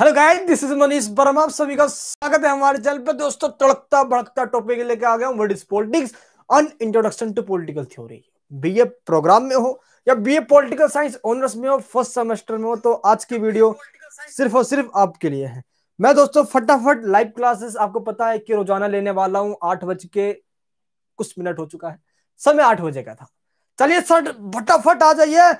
Hello guys this is Manish Barma आप सभी का स्वागत है हमारे चैनल पे दोस्तों तड़कता भड़कता टॉपिक लेके आ गया हूँ is politics an introduction to political theory BA program में हो या बीए पॉलिटिकल साइंस ऑनर्स में हो फर्स्ट सेमेस्टर में हो तो आज की वीडियो सिर्फ और सिर्फ आपके लिए है मैं दोस्तों फटाफट लाइव क्लासेस आपको पता है कि रोजाना लेने वाला हूँ आठ बज के कुछ मिनट हो चुका है समय आठ बजे का था चलिए सर फटाफट आ जाइए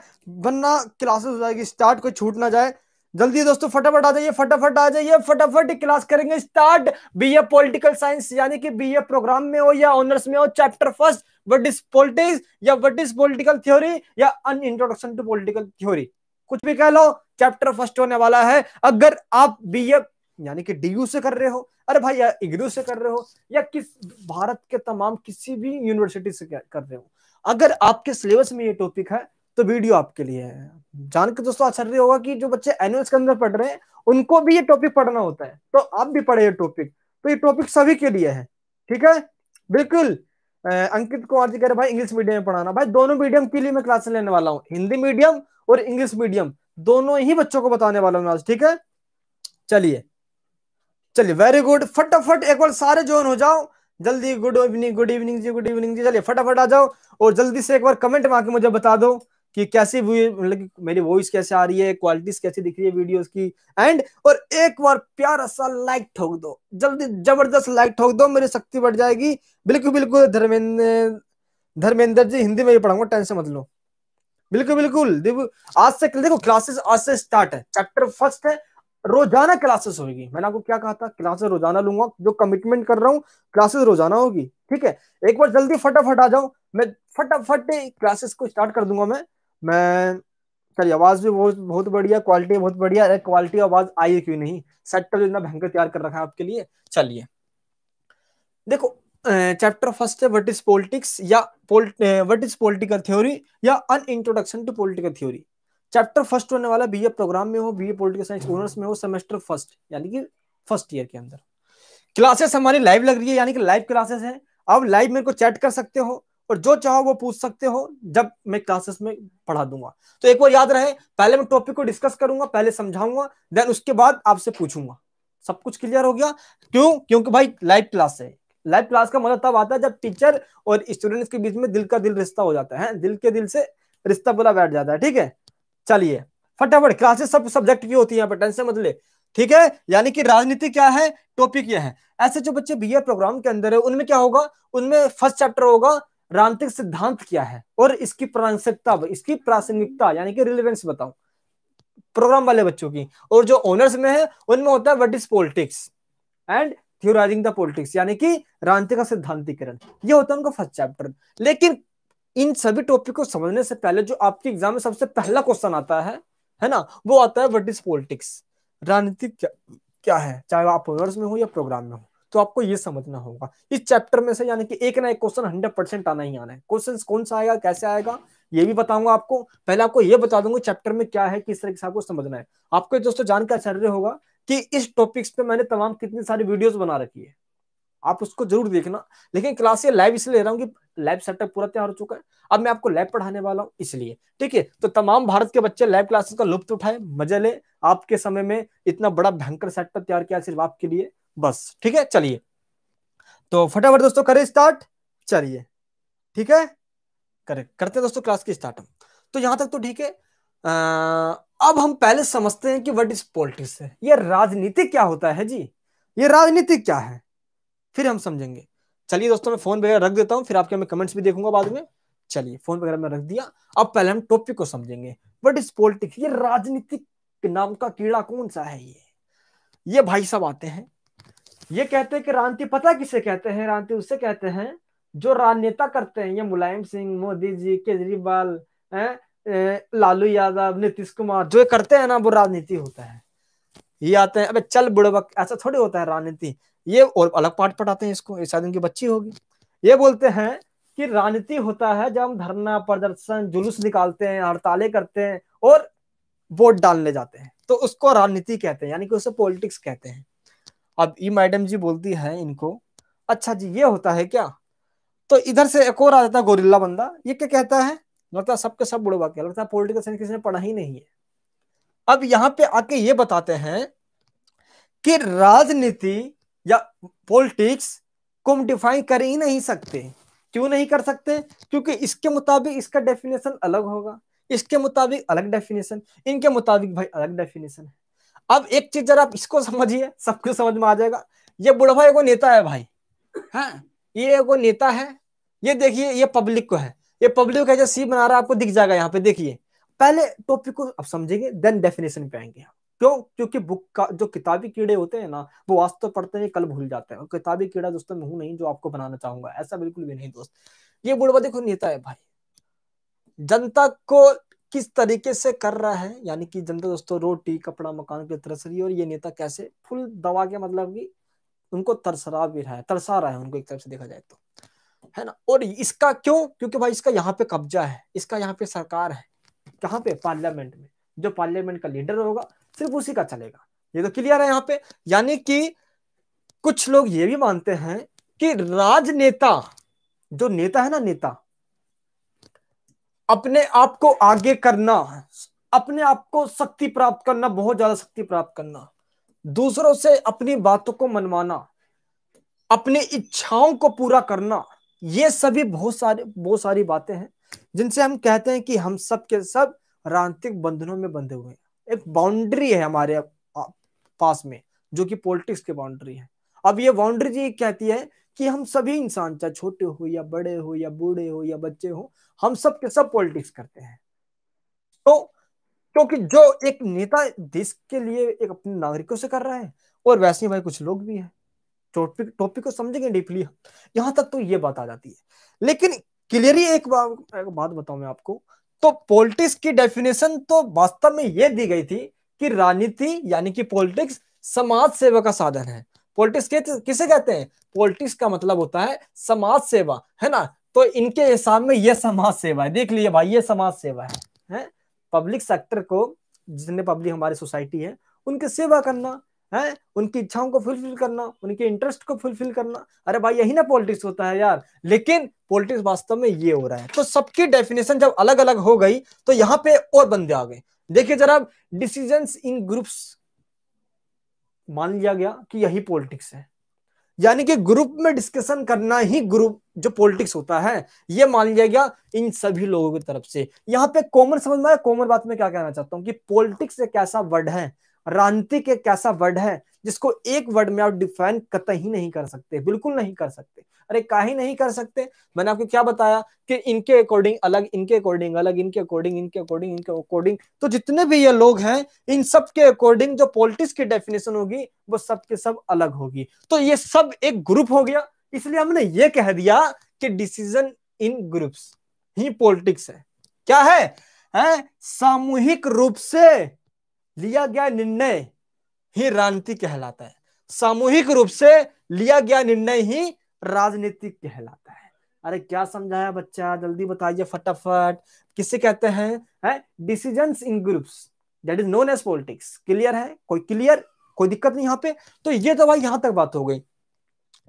वरना क्लासेस हो जाएगी स्टार्ट कोई छूट ना जाए जल्दी दोस्तों फटाफट आ जाइए फटाफट आ जाइए फटाफट क्लास करेंगे स्टार्ट बीए पॉलिटिकल साइंस यानी कि बीए प्रोग्राम में हो या ऑनर्स में हो chapter first what is politics या व्हाट इज पॉलिटिकल थ्योरी या an introduction to political theory कुछ भी कह लो चैप्टर फर्स्ट होने वाला है अगर आप बीए यानी कि डीयू से कर रहे हो अरे भाई या इग्नू से कर रहे हो या किस भारत के तमाम किसी भी यूनिवर्सिटी से कर रहे हो अगर आपके सिलेबस में ये टॉपिक है तो वीडियो आपके लिए है जान के दोस्तों आश्चर्य होगा कि जो बच्चे एनुअल्स के अंदर पढ़ रहे हैं उनको भी ये टॉपिक पढ़ना होता है तो आप भी पढ़े ये टॉपिक तो ये टॉपिक सभी के लिए है ठीक है बिल्कुल अंकित कुमार जी कह रहे भाई इंग्लिश मीडियम में पढ़ाना भाई दोनों मीडियम के लिए मैं क्लास लेने वाला हूँ हिंदी मीडियम और इंग्लिश मीडियम दोनों ही बच्चों को बताने वाला हूँ आज ठीक है चलिए चलिए वेरी गुड फटाफट एक बार सारे जोन हो जाओ जल्दी good evening good evening ji good evening ji चलिए फटाफट आ जाओ और जल्दी से एक बार कमेंट में आके मुझे बता दो कि कैसी मतलब मेरी वॉइस कैसे आ रही है क्वालिटीज कैसी दिख रही है वीडियोस की एंड और एक बार प्यारा सा लाइक ठोक दो जल्दी जबरदस्त लाइक ठोक दो मेरी शक्ति बढ़ जाएगी बिल्कुल बिल्कुल धर्मेंद्र धर्मेंद्र जी हिंदी में ही पढ़ाऊंगा टेंशन मत लो बिल्कुल बिल्कुल आज से देखो क्लासेस आज से स्टार्ट है चैप्टर फर्स्ट है रोजाना क्लासेस होगी मैंने आपको क्या कहा था क्लासेस रोजाना लूंगा जो कमिटमेंट कर रहा हूँ क्लासेस रोजाना होगी ठीक है एक बार जल्दी फटाफट आ जाओ मैं फटाफट क्लासेस को स्टार्ट कर दूंगा मैं मैं सर आवाज भी बहुत बहुत बढ़िया क्वालिटी बहुत बढ़िया अरे क्वालिटी आवाज आई क्यों नहीं सेक्टर तो जो इतना भयंकर तैयार कर रखा है आपके लिए चलिए देखो चैप्टर फर्स्ट है व्हाट इज पॉलिटिक्स या व्हाट इज पॉलिटिकल थ्योरी या an introduction to political theory chapter first होने वाला बीए प्रोग्राम में हो बीए पॉलिटिकल साइंस ऑनर्स में हो सेमेस्टर फर्स्ट यानी कि फर्स्ट ईयर के अंदर क्लासेस हमारी लाइव लग रही है यानी कि लाइव क्लासेस है आप लाइव मेरे को चैट कर सकते हो और जो चाहो वो पूछ सकते हो जब मैं क्लासेस में पढ़ा दूंगा तो एक बार याद रहे पहले मैं टॉपिक को डिस्कस करूंगा पहले समझाऊंगा देन उसके बाद आपसे पूछूंगा सब कुछ क्लियर हो गया क्यों क्योंकि भाई लाइव क्लास है लाइव क्लास का मतलब तब आता है जब टीचर और स्टूडेंट्स के बीच में दिल का दिल रिश्ता हो जाता है दिल के दिल से रिश्ता पूरा बैठ जाता है ठीक है चलिए फटाफट क्लासेस सब सब्जेक्ट की होती है यहाँ पर टेंशन मत ले ठीक है यानी कि राजनीति क्या है टॉपिक यह है ऐसे जो बच्चे बी प्रोग्राम के अंदर है उनमें क्या होगा उनमें फर्स्ट चैप्टर होगा रांतिक सिद्धांत क्या है और इसकी प्रासंगिकता इसकी प्रासंगिकता यानी कि रिलेवेंस बताओ प्रोग्राम वाले बच्चों की और जो ऑनर्स में है उनमें होता है what is politics and theorising the politics यानी कि रांति का सिद्धांतिकरण ये होता है उनका फर्स्ट चैप्टर लेकिन इन सभी टॉपिक को समझने से पहले जो आपके एग्जाम में सबसे पहला क्वेश्चन आता है है ना वो आता है वट इज पॉलिटिक्स राजनीति क्या, क्या है चाहे आप ऑनर्स में हो या प्रोग्राम में हो तो आपको ये समझना होगा इस चैप्टर में से यानी कि एक ना एक क्वेश्चन हंड्रेड परसेंट आना ही आना है क्वेश्चन कौन सा आएगा कैसे आएगा ये भी बताऊंगा आपको पहले आपको ये बता दूंगा चैप्टर में क्या है किस तरीके से आपको समझना है आपको दोस्तों जानकर आश्चर्य होगा कि इस टॉपिक्स पे मैंने तमाम कितनी सारी वीडियोस बना रखी है आप उसको जरूर देखना लेकिन क्लास ये लाइव इसलिए ले रहा हूँ कि लाइव सेटअप पूरा तैयार हो चुका है अब मैं आपको लाइव पढ़ाने वाला हूँ इसलिए ठीक है तो तमाम भारत के बच्चे लाइव क्लासेस का लुप्त उठाए मजे ले आपके समय में इतना बड़ा भयंकर सेटअप तैयार किया सिर्फ आपके लिए बस ठीक है चलिए तो फटाफट दोस्तों करें स्टार्ट चलिए ठीक है करेक्ट करते हैं दोस्तों क्लास की स्टार्ट हम तो यहां तक तो ठीक है अब हम पहले समझते हैं कि वट इज पॉलिटिक्स है ये राजनीति क्या होता है जी ये राजनीति क्या है फिर हम समझेंगे चलिए दोस्तों मैं फोन वगैरह रख देता हूँ फिर आपके मैं कमेंट्स भी देखूंगा बाद में चलिए फोन वगैरह में रख दिया अब पहले हम टॉपिक को समझेंगे वट इज पॉलिटिक्स ये राजनीतिक नाम का कीड़ा कौन सा है ये ये भाई साहब आते हैं ये कहते हैं कि रानती पता किसे कहते हैं रानती उसे कहते हैं जो राजनेता करते हैं ये मुलायम सिंह मोदी जी केजरीवाल लालू यादव नीतीश कुमार जो करते हैं ना वो राजनीति होता है ये आते हैं अबे चल बुढ़बक ऐसा थोड़ी होता है राजनीति ये और अलग पाठ पढ़ाते हैं इसको शायद उनकी बच्ची होगी ये बोलते हैं कि राजनीति होता है जब हम धरना प्रदर्शन जुलूस निकालते हैं हड़ताले करते हैं और वोट डालने जाते हैं तो उसको राजनीति कहते हैं यानी कि उसे पॉलिटिक्स कहते हैं अब ई मैडम जी बोलती है इनको अच्छा जी ये होता है क्या तो इधर से एक और आ जाता है गोरिल्ला बंदा ये क्या कहता है लगता है सबके सब बुढ़वा के लगता है पोलिटिकल साइंस किसी ने पढ़ा ही नहीं है अब यहाँ पे आके ये बताते हैं कि राजनीति या पॉलिटिक्स को हम डिफाइन कर ही नहीं सकते क्यों नहीं कर सकते क्योंकि इसके मुताबिक इसका डेफिनेशन अलग होगा इसके मुताबिक अलग डेफिनेशन इनके मुताबिक भाई अलग डेफिनेशन है अब एक चीज जरा इसको समझिए सब कुछ समझ में आ जाएगा ये बुढ़वा एगो नेता है भाई है हाँ। ये एगो नेता है ये देखिए ये पब्लिक को है ये पब्लिक ऐसे सी बना रहा आपको दिख जाएगा यहाँ पे देखिए पहले टॉपिक को आप समझेंगे देन डेफिनेशन पे आएंगे क्यों क्योंकि बुक का जो किताबी कीड़े होते हैं ना वो वास्तव पढ़ते हैं कल भूल जाते हैं और किताबी कीड़ा दोस्तों मैं हूं नहीं जो आपको बनाना चाहूंगा ऐसा बिल्कुल भी नहीं दोस्त ये बुढ़वा देखो नेता है भाई जनता को किस तरीके से कर रहा है यानी कि जनता दोस्तों रोटी कपड़ा मकान की तरस रही और ये नेता कैसे फुल दबा के मतलब कि उनको तरसरा भी रहा है तरसा रहा है उनको एक तरफ से देखा जाए तो है ना और इसका क्यों क्योंकि भाई इसका यहाँ पे कब्जा है इसका यहाँ पे सरकार है कहाँ पे पार्लियामेंट में जो पार्लियामेंट का लीडर होगा सिर्फ उसी का चलेगा ये तो क्लियर है यहाँ पे यानी कि कुछ लोग ये भी मानते हैं कि राजनेता जो नेता है ना नेता अपने आप को आगे करना अपने आप को शक्ति प्राप्त करना बहुत ज्यादा शक्ति प्राप्त करना दूसरों से अपनी बातों को मनवाना अपनी इच्छाओं को पूरा करना ये सभी बहुत सारे बहुत सारी बातें हैं जिनसे हम कहते हैं कि हम सब के सब राजनीतिक बंधनों में बंधे हुए हैं एक बाउंड्री है हमारे पास में जो कि पॉलिटिक्स की बाउंड्री है अब ये बाउंड्री जी कहती है कि हम सभी इंसान चाहे छोटे हो या बड़े हो या बूढ़े हो या बच्चे हो हम सब के सब पॉलिटिक्स करते हैं तो क्योंकि जो एक नेता देश के लिए एक अपने नागरिकों से कर रहा है और वैसे ही भाई कुछ लोग भी हैं टॉपिक टॉपिक को समझेंगे डीपली यहां तक तो ये बात आ जाती है लेकिन क्लियरली एक, एक बात बताऊं मैं आपको तो पॉलिटिक्स की डेफिनेशन तो वास्तव में यह दी गई थी कि राजनीति यानी कि पॉलिटिक्स समाज सेवा का साधन है पॉलिटिक्स किसे कहते हैं पॉलिटिक्स का मतलब होता है समाज सेवा है ना तो इनके हिसाब में ये समाज सेवा है देख लिए भाई ये समाज सेवा है, है? पब्लिक सेक्टर को जितने पब्लिक हमारी सोसाइटी है उनकी सेवा करना है उनकी इच्छाओं को फुलफिल करना उनके इंटरेस्ट को फुलफिल करना अरे भाई यही ना पॉलिटिक्स होता है यार लेकिन पॉलिटिक्स वास्तव में ये हो रहा है तो सबकी डेफिनेशन जब अलग अलग हो गई तो यहाँ पे और बंदे आ गए देखिए जरा डिसीजंस इन ग्रुप्स मान लिया गया कि यही पॉलिटिक्स है यानी कि ग्रुप में डिस्कशन करना ही ग्रुप जो पॉलिटिक्स होता है ये मान लिया गया इन सभी लोगों की तरफ से यहाँ पे कॉमन समझ में आया कॉमन बात में क्या कहना चाहता हूँ कि पॉलिटिक्स एक कैसा वर्ड है राजनीतिक एक कैसा वर्ड है जिसको एक वर्ड में आप डिफाइन कतई नहीं कर सकते बिल्कुल नहीं कर सकते अरे का ही नहीं कर सकते मैंने आपको क्या बताया कि इनके अकॉर्डिंग अलग इनके अकॉर्डिंग अलग इनके अकॉर्डिंग इनके अकॉर्डिंग इनके अकॉर्डिंग तो जितने भी ये लोग हैं इन सब के अकॉर्डिंग जो पॉलिटिक्स की डेफिनेशन होगी वो सब के सब अलग होगी तो ये सब एक ग्रुप हो गया इसलिए हमने ये कह दिया कि डिसीजन इन ग्रुप्स ही पॉलिटिक्स है क्या है, है सामूहिक रूप से लिया गया निर्णय ही राजनीति कहलाता है सामूहिक रूप से लिया गया निर्णय ही राजनीति कहलाता है अरे क्या समझाया बच्चा जल्दी बताइए फटाफट किसे कहते हैं है decision in groups that is known as politics clear है कोई क्लियर कोई दिक्कत नहीं यहाँ पे तो ये तो भाई यहाँ तक बात हो गई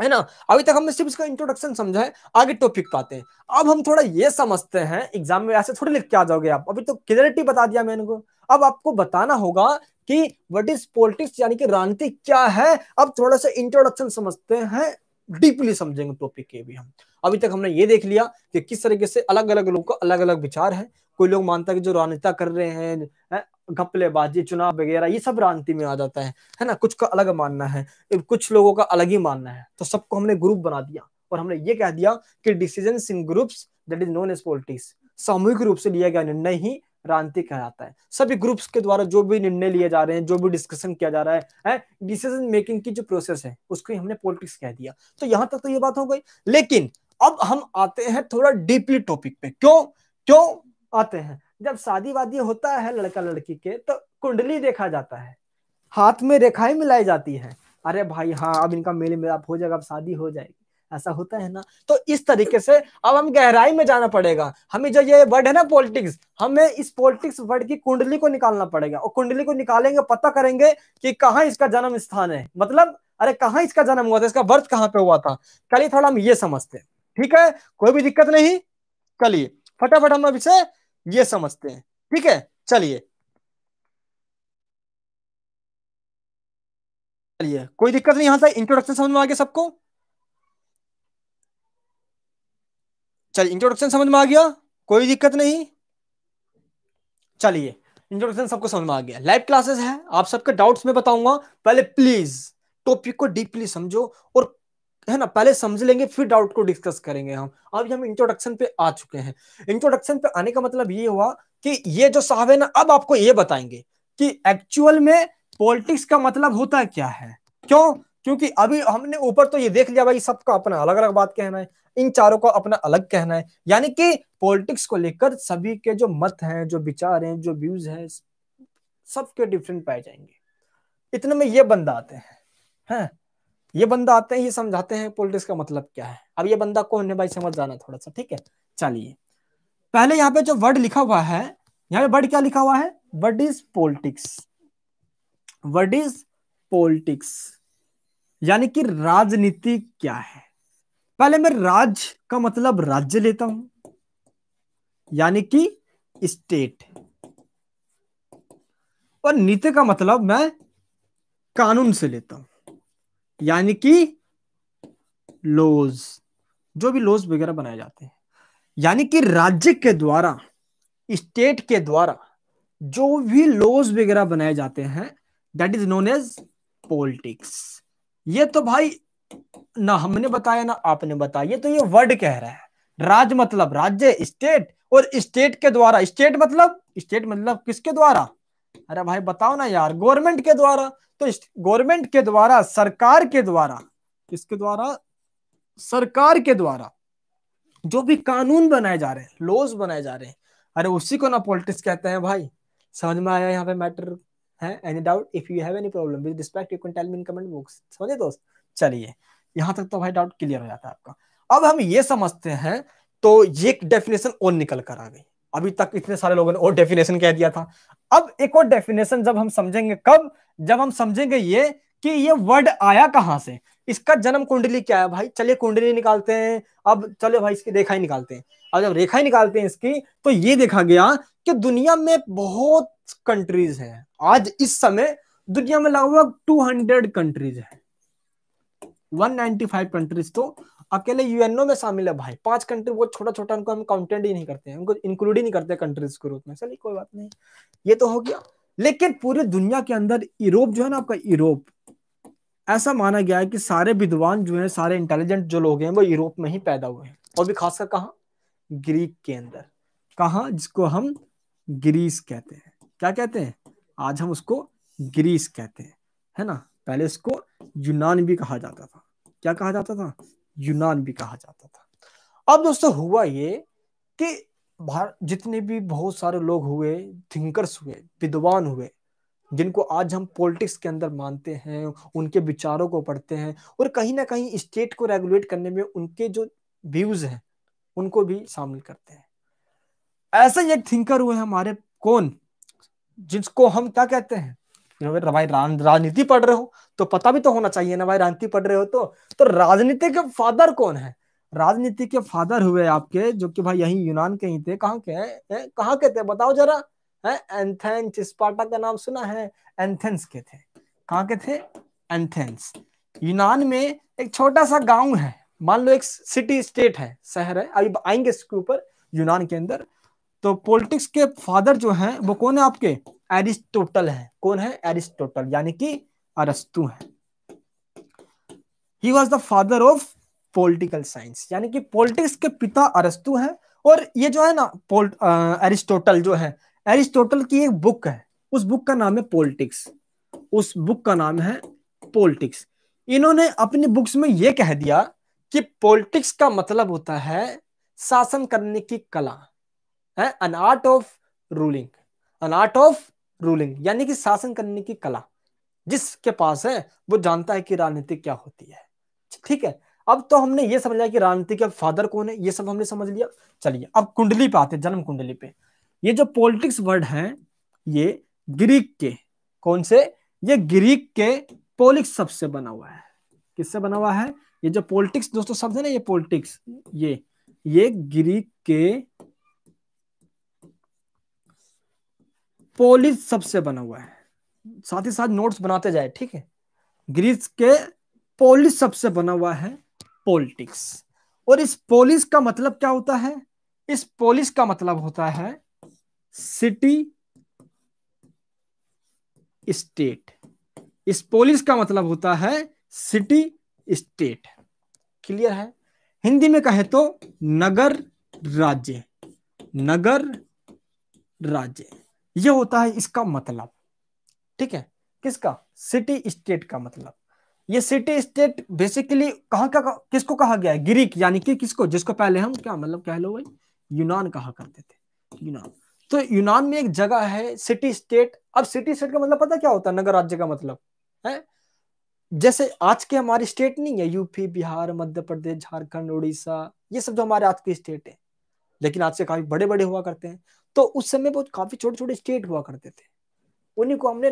है ना अभी तक हमने सिर्फ इसका इंट्रोडक्शन समझा है आगे टॉपिक पाते हैं अब हम थोड़ा ये समझते हैं एग्जाम में ऐसे थोड़ी लिख के आ जाओगे आप अभी तो क्लियरिटी बता दिया मैंने को अब आपको बताना होगा कि व्हाट इज पॉलिटिक्स यानी कि राजनीति क्या है अब थोड़ा सा इंट्रोडक्शन समझते हैं डीपली समझेंगे टॉपिक के भी हम अभी तक हमने ये देख लिया कि किस तरीके से अलग अलग लोगों का अलग अलग विचार है कोई लोग मानता है कि जो राजनेता कर रहे हैं घपलेबाजी चुनाव वगैरह ये सब राजनीति में आ जाता है है ना कुछ का अलग मानना है कुछ लोगों का अलग ही मानना है तो सबको हमने ग्रुप बना दिया और हमने ये कह दिया कि decision in groups that is known as politics सामूहिक रूप से लिया गया निर्णय ही क्रांति कहलाता है सभी ग्रुप्स के द्वारा जो भी निर्णय लिए जा रहे हैं जो भी डिस्कशन किया जा रहा है, डिसीजन मेकिंग की जो प्रोसेस है उसको हमने पॉलिटिक्स कह दिया तो यहां तक तो ये बात हो गई लेकिन अब हम आते हैं थोड़ा डीपली टॉपिक पे क्यों क्यों आते हैं जब शादी वादी होता है लड़का लड़की के तो कुंडली देखा जाता है हाथ में रेखाएं मिलाई जाती है अरे भाई हाँ अब इनका मेल मिलाप हो जाएगा अब शादी हो जाएगी ऐसा होता है ना तो इस तरीके से अब हम गहराई में जाना पड़ेगा हमें जो ये वर्ड है ना पॉलिटिक्स हमें इस पॉलिटिक्स वर्ड की कुंडली को निकालना पड़ेगा और कुंडली को निकालेंगे पता करेंगे कि कहाँ इसका जन्म स्थान है मतलब अरे कहाँ इसका जन्म हुआ था इसका बर्थ कहाँ पे हुआ था कल ही थोड़ा हम ये समझते हैं ठीक है कोई भी दिक्कत नहीं कलिए फटाफट हम अब इसे ये समझते हैं ठीक है चलिए चलिए कोई दिक्कत नहीं यहां से इंट्रोडक्शन समझ में आ गया सबको चलिए इंट्रोडक्शन समझ में आ गया कोई दिक्कत नहीं चलिए इंट्रोडक्शन सबको समझ में आ गया लाइव क्लासेस है आप सबके डाउट्स में बताऊंगा पहले प्लीज टॉपिक को डीपली समझो और है ना पहले समझ लेंगे फिर डाउट को डिस्कस करेंगे हम अभी हम इंट्रोडक्शन पे आ चुके हैं इंट्रोडक्शन पे आने का मतलब ये हुआ कि ये जो साहब है ना अब आपको ये बताएंगे कि एक्चुअल में पॉलिटिक्स का मतलब होता क्या है क्यों क्योंकि अभी हमने ऊपर तो ये देख लिया भाई सबका अपना अलग अलग बात कहना है इन चारों का अपना अलग कहना है यानी कि पॉलिटिक्स को लेकर सभी के जो मत हैं जो विचार हैं जो व्यूज हैं सबके डिफरेंट पाए जाएंगे इतने में ये बंदा आते हैं है? ये बंदा आते हैं ये समझाते हैं पॉलिटिक्स का मतलब क्या है अब ये बंदा कौन है भाई समझ जाना थोड़ा सा ठीक है चलिए पहले यहाँ पे जो वर्ड लिखा हुआ है यहाँ पे वर्ड क्या लिखा हुआ है word is politics word is politics यानी कि राजनीति क्या है पहले मैं राज का मतलब राज्य लेता हूं यानी कि स्टेट और नीति का मतलब मैं कानून से लेता हूं यानी कि लॉज जो भी लॉज वगैरह बनाए जाते हैं यानी कि राज्य के द्वारा स्टेट के द्वारा जो भी लॉज वगैरह बनाए जाते हैं that is known as politics ये तो भाई ना हमने बताया ना आपने बताया तो ये वर्ड कह रहा है राज मतलब राज्य स्टेट और स्टेट के द्वारा स्टेट मतलब स्टेट मतलब किसके द्वारा अरे भाई बताओ ना यार गवर्नमेंट के द्वारा तो गवर्नमेंट के द्वारा सरकार के द्वारा किसके द्वारा सरकार के द्वारा जो भी कानून बनाए जा रहे हैं लॉज बनाए जा रहे हैं अरे उसी को ना पॉलिटिक्स कहते हैं भाई समझ में आया यहाँ पे मैटर है any doubt if you have any problem with respect you can tell me in comment box समझे दोस्त चलिए यहां तक तो भाई डाउट क्लियर हो जाता है आपका अब हम ये समझते हैं तो ये डेफिनेशन और निकल कर आ गई अभी तक इतने सारे लोगों ने और डेफिनेशन कह दिया था अब एक और डेफिनेशन जब हम समझेंगे कब जब हम समझेंगे ये कि ये वर्ड आया कहाँ से इसका जन्म कुंडली क्या है भाई चलिए कुंडली निकालते हैं अब चलो भाई इसकी रेखा ही निकालते हैं अब जब रेखा निकालते हैं इसकी तो ये देखा गया कि दुनिया में बहुत कंट्रीज हैं आज इस समय दुनिया में लगभग 200 कंट्रीज है 195 कंट्रीज तो अकेले यूएनओ में शामिल है भाई पांच कंट्री बहुत छोटा छोटा उनको हम काउंटेड ही नहीं करते हैं उनको इंक्लूड ही नहीं करते कंट्रीज के रूप में चलिए कोई बात नहीं ये तो हो गया लेकिन पूरे दुनिया के अंदर यूरोप जो है ना आपका यूरोप ऐसा माना गया है कि सारे विद्वान जो है सारे इंटेलिजेंट जो लोग हैं वो यूरोप में ही पैदा हुए हैं और भी खासकर कहा ग्रीक के अंदर कहा जिसको हम ग्रीस कहते हैं क्या कहते हैं आज हम उसको ग्रीस कहते हैं है ना पहले इसको यूनान भी कहा जाता था क्या कहा जाता था यूनान भी कहा जाता था अब दोस्तों हुआ ये कि जितने भी बहुत सारे लोग हुए थिंकर्स हुए विद्वान हुए जिनको आज हम पॉलिटिक्स के अंदर मानते हैं उनके विचारों को पढ़ते हैं और कहीं ना कहीं स्टेट को रेगुलेट करने में उनके जो व्यूज हैं उनको भी शामिल करते हैं ऐसे एक थिंकर हुए हमारे कौन जिसको हम क्या कहते हैं तो भाई राजनीति पढ़ रहे हो तो पता भी तो होना चाहिए ना भाई राजनीति पढ़ रहे हो तो तो राजनीति के फादर कौन है राजनीति के फादर हुए आपके जो कि भाई यही यूनान के ही थे कहाँ के हैं कहाँ के थे बताओ जरा है एंथेंस स्पार्टा का नाम सुना है एंथेंस के थे कहाँ के थे एंथेंस यूनान में एक छोटा सा गांव है मान लो एक सिटी स्टेट है शहर है अभी आएंगे इसके ऊपर यूनान के अंदर तो पॉलिटिक्स के फादर जो हैं वो कौन है आपके एरिस्टोटल है कौन है एरिस्टोटल यानी कि अरस्तु है he was the father of political science यानी कि पॉलिटिक्स के पिता अरस्तु है और ये जो है ना एरिस्टोटल जो है एरिस्टोटल की एक बुक है उस बुक का नाम है पॉलिटिक्स उस बुक का नाम है पॉलिटिक्स इन्होंने अपनी बुक्स में यह कह दिया कि पॉलिटिक्स का मतलब होता है शासन करने की कला है an art of ruling an art of ruling यानी कि शासन करने की कला जिसके पास है वो जानता है कि राजनीति क्या होती है ठीक है अब तो हमने ये समझ लिया कि राजनीति के फादर कौन है ये सब हमने समझ लिया चलिए अब कुंडली पे आते जन्म कुंडली पे ये जो पॉलिटिक्स वर्ड है ये ग्रीक के कौन से ये ग्रीक के पोलिक्स शब्द से बना हुआ है किससे बना हुआ है ये जो पॉलिटिक्स दोस्तों शब्द है ना ये पॉलिटिक्स ये ये ग्रीक के पोलिस सबसे बना हुआ है साथ ही साथ नोट्स बनाते जाए ठीक है ग्रीस के पोलिस सबसे बना हुआ है पॉलिटिक्स और इस पोलिस का मतलब क्या होता है इस पोलिस का मतलब होता है सिटी स्टेट इस पोलिस का मतलब होता है सिटी स्टेट क्लियर है हिंदी में कहे तो नगर राज्य नगर राज्य ये होता है इसका मतलब ठीक है किसका सिटी स्टेट का मतलब ये सिटी स्टेट बेसिकली कहा का किसको कहा गया है ग्रीक यानी कि किसको जिसको पहले हम क्या मतलब कह लो भाई यूनान कहा करते थे यूनान तो यूनान में एक जगह है सिटी स्टेट अब सिटी स्टेट का मतलब पता क्या होता है नगर राज्य का मतलब है जैसे आज के हमारी स्टेट नहीं है यूपी बिहार मध्य प्रदेश झारखंड उड़ीसा ये सब जो हमारे आज के स्टेट है लेकिन आज से काफी बड़े बड़े हुआ करते हैं तो उस समय बहुत काफी छोटे छोटे स्टेट हुआ करते थे उन्हीं को हमने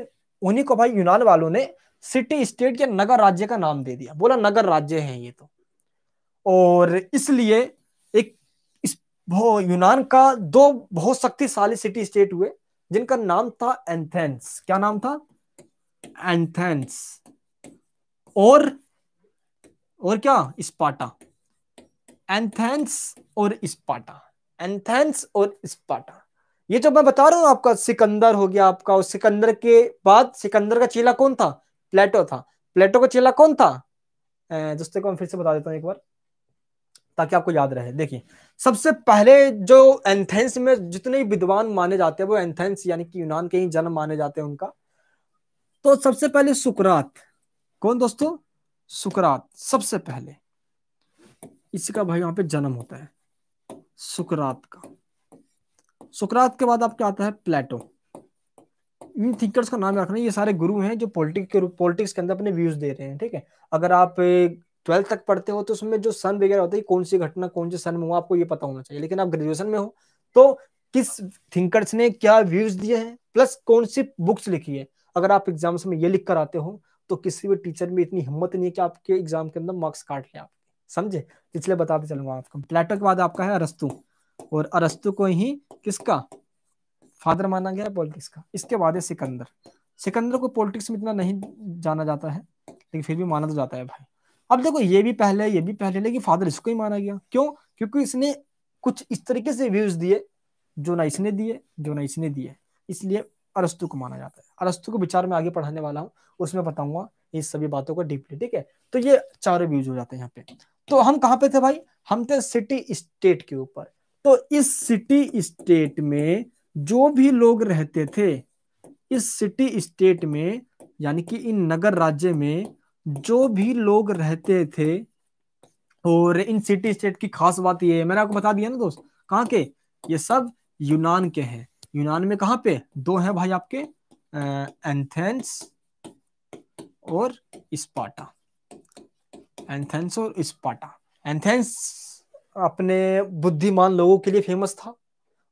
उन्हीं को भाई यूनान वालों ने सिटी स्टेट या नगर राज्य का नाम दे दिया बोला नगर राज्य है ये तो और इसलिए एक इस यूनान का दो बहुत शक्तिशाली सिटी स्टेट हुए जिनका नाम था एंथेंस क्या नाम था एंथेंस और और क्या स्पाटा एंथेंस और स्पाटा एंथेंस और स्पाटा ये जो मैं बता रहा हूं आपका सिकंदर हो गया आपका उस सिकंदर के बाद सिकंदर का चेला कौन था प्लेटो था प्लेटो का चेला कौन था दोस्तों को मैं फिर से बता देता हूं एक बार ताकि आपको याद रहे देखिए सबसे पहले जो एंथेंस में जितने विद्वान माने जाते हैं वो एंथेंस यानी कि यूनान के ही जन्म माने जाते हैं उनका तो सबसे पहले सुकरात कौन दोस्तों सुकरात सबसे पहले इसका भाई यहाँ पे जन्म होता है सुकरात का सुकरात के बाद क्या आता है प्लेटो इन थिंकर्स का नाम रखना ये सारे गुरु हैं जो पॉलिटिक्स के पॉलिटिक्स के अंदर अपने व्यूज दे रहे हैं ठीक है अगर आप ट्वेल्थ तक पढ़ते हो तो उसमें जो सन वगैरह होता है कौन सी घटना कौन से सन में हुआ आपको ये पता होना चाहिए लेकिन आप ग्रेजुएशन में हो तो किस थिंकर्स ने क्या व्यूज दिए हैं प्लस कौन सी बुक्स लिखी है अगर आप एग्जाम्स में ये लिख कर आते हो तो किसी भी टीचर में इतनी हिम्मत नहीं है कि आपके एग्जाम के अंदर मार्क्स काट ले आप समझे इसलिए बताते चलूंगा आपको प्लेटो के बाद आपका है अरस्तु और अरस्तु को ही किसका फादर माना गया पॉलिटिक्स का इसके बाद है सिकंदर सिकंदर को पॉलिटिक्स में इतना नहीं जाना जाता है लेकिन फिर भी माना तो जाता है भाई अब देखो ये भी पहले ये भी पहले लेकिन फादर इसको ही माना गया क्यों क्योंकि इसने कुछ इस तरीके से व्यूज दिए जो ना इसने दिए जो ना इसने दिए इसलिए अरस्तु को माना जाता है अरस्तु को विचार में आगे पढ़ाने वाला हूँ उसमें बताऊंगा इस सभी बातों को डीपली ठीक है तो ये चारों व्यूज हो जाते हैं यहाँ पे तो हम कहां पे थे भाई हम थे सिटी स्टेट के ऊपर तो इस सिटी स्टेट में जो भी लोग रहते थे इस सिटी स्टेट में यानी कि इन नगर राज्य में जो भी लोग रहते थे और इन सिटी स्टेट की खास बात ये है मैंने आपको बता दिया ना दोस्त कहाँ के ये सब यूनान के हैं यूनान में कहाँ पे दो हैं भाई आपके एंथेंस और स्पाटा एंथेंस और स्पाटा एंथेंस अपने बुद्धिमान लोगों के लिए फेमस था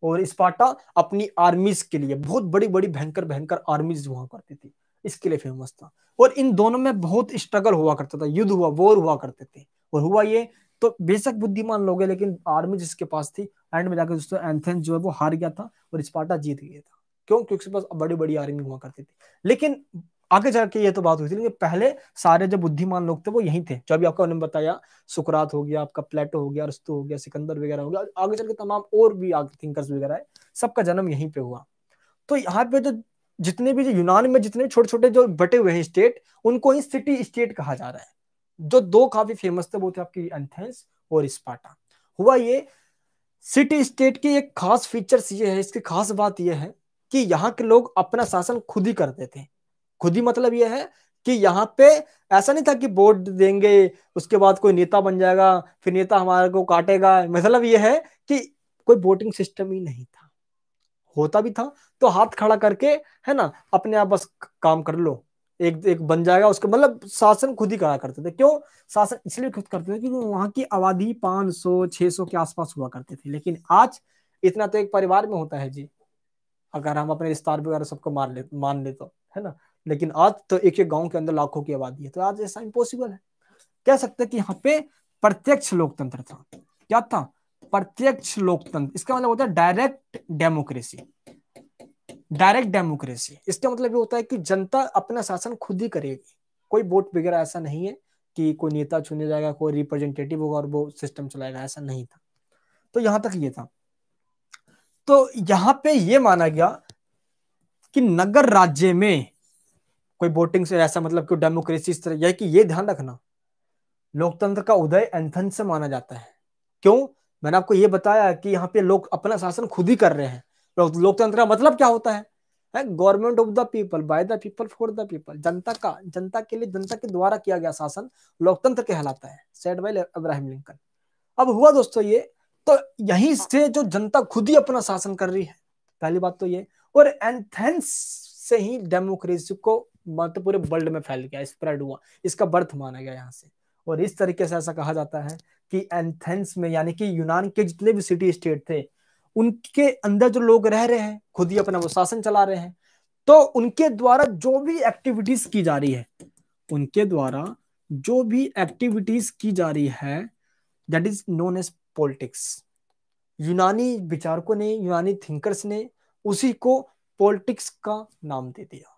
और स्पाटा अपनी आर्मीज के लिए बहुत बड़ी बड़ी भयंकर भयंकर आर्मीज हुआ करती थी इसके लिए फेमस था और इन दोनों में बहुत स्ट्रगल हुआ करता था युद्ध हुआ वॉर हुआ करते थे और हुआ ये तो बेशक बुद्धिमान लोग लेकिन आर्मी जिसके पास थी एंड में जाकर दोस्तों एंथेंस जो है वो हार गया था और स्पाटा जीत गया था क्यों क्योंकि उसके पास बड़ी बड़ी आर्मी हुआ करती थी लेकिन आगे जाके ये तो बात हुई थी लेकिन पहले सारे जो बुद्धिमान लोग थे वो यही थे जो अभी आपका उन्होंने बताया सुकरात हो गया आपका प्लेटो हो गया अरस्तु हो गया सिकंदर वगैरह हो गया आगे चल के तमाम और भी थिंकर्स वगैरह है सबका जन्म यहीं पे हुआ तो यहाँ पे जो तो जितने भी जो यूनान में जितने छोटे छोटे जो बटे हुए हैं स्टेट उनको ही सिटी स्टेट कहा जा रहा है जो दो काफी फेमस थे वो थे आपकी एंथेंस और स्पाटा हुआ ये सिटी स्टेट की एक खास फीचर्स ये है इसकी खास बात यह है कि यहाँ के लोग अपना शासन खुद ही करते थे खुद ही मतलब यह है कि यहाँ पे ऐसा नहीं था कि वोट देंगे उसके बाद कोई नेता बन जाएगा फिर नेता हमारे को काटेगा मतलब यह है कि कोई वोटिंग सिस्टम ही नहीं था होता भी था तो हाथ खड़ा करके है ना अपने आप बस काम कर लो एक एक बन जाएगा उसके मतलब शासन खुद ही करा करते थे क्यों शासन इसलिए खुद करते थे क्योंकि वहां की आबादी 500 600 के आसपास हुआ करते थे लेकिन आज इतना तो एक परिवार में होता है जी अगर हम अपने रिश्तेदार वगैरह सबको मार ले मान ले तो है ना लेकिन आज तो एक एक गांव के अंदर लाखों की आबादी है तो आज ऐसा इम्पोसिबल है कह सकते हैं कि यहाँ पे प्रत्यक्ष लोकतंत्र था क्या था प्रत्यक्ष लोकतंत्र इसका मतलब होता है डायरेक्ट डेमोक्रेसी डायरेक्ट डेमोक्रेसी इसका मतलब ये होता है कि जनता अपना शासन खुद ही करेगी कोई वोट वगैरह ऐसा नहीं है कि कोई नेता चुने जाएगा कोई रिप्रेजेंटेटिव होगा और वो सिस्टम चलाएगा ऐसा नहीं था तो यहां तक ये था तो यहां पे ये माना गया कि नगर राज्य में कोई वोटिंग से ऐसा मतलब कि डेमोक्रेसी इस तरह यह कि ये ध्यान रखना लोकतंत्र का उदय एंथन से माना जाता है क्यों मैंने आपको ये बताया कि यहाँ पे लोग अपना शासन खुद ही कर रहे हैं लोकतंत्र का मतलब क्या होता है government of the people by the people for the people जनता का जनता के लिए जनता के द्वारा किया गया शासन लोकतंत्र कहलाता है सेड बाय अब्राहम लिंकन अब हुआ दोस्तों ये तो यहीं से जो जनता खुद ही अपना शासन कर रही है पहली बात तो ये और एंथेंस से ही डेमोक्रेसी को मतलब पूरे वर्ल्ड में फैल गया स्प्रेड हुआ इसका बर्थ माना गया यहाँ से और इस तरीके से ऐसा कहा जाता है कि एंथेंस में यानी कि यूनान के जितने भी सिटी स्टेट थे उनके अंदर जो लोग रह रहे हैं खुद ही अपना वो शासन चला रहे हैं तो उनके द्वारा जो भी एक्टिविटीज की जा रही है उनके द्वारा जो भी एक्टिविटीज की जा रही है that is known as politics यूनानी विचारकों ने यूनानी थिंकर्स ने उसी को पॉलिटिक्स का नाम दे दिया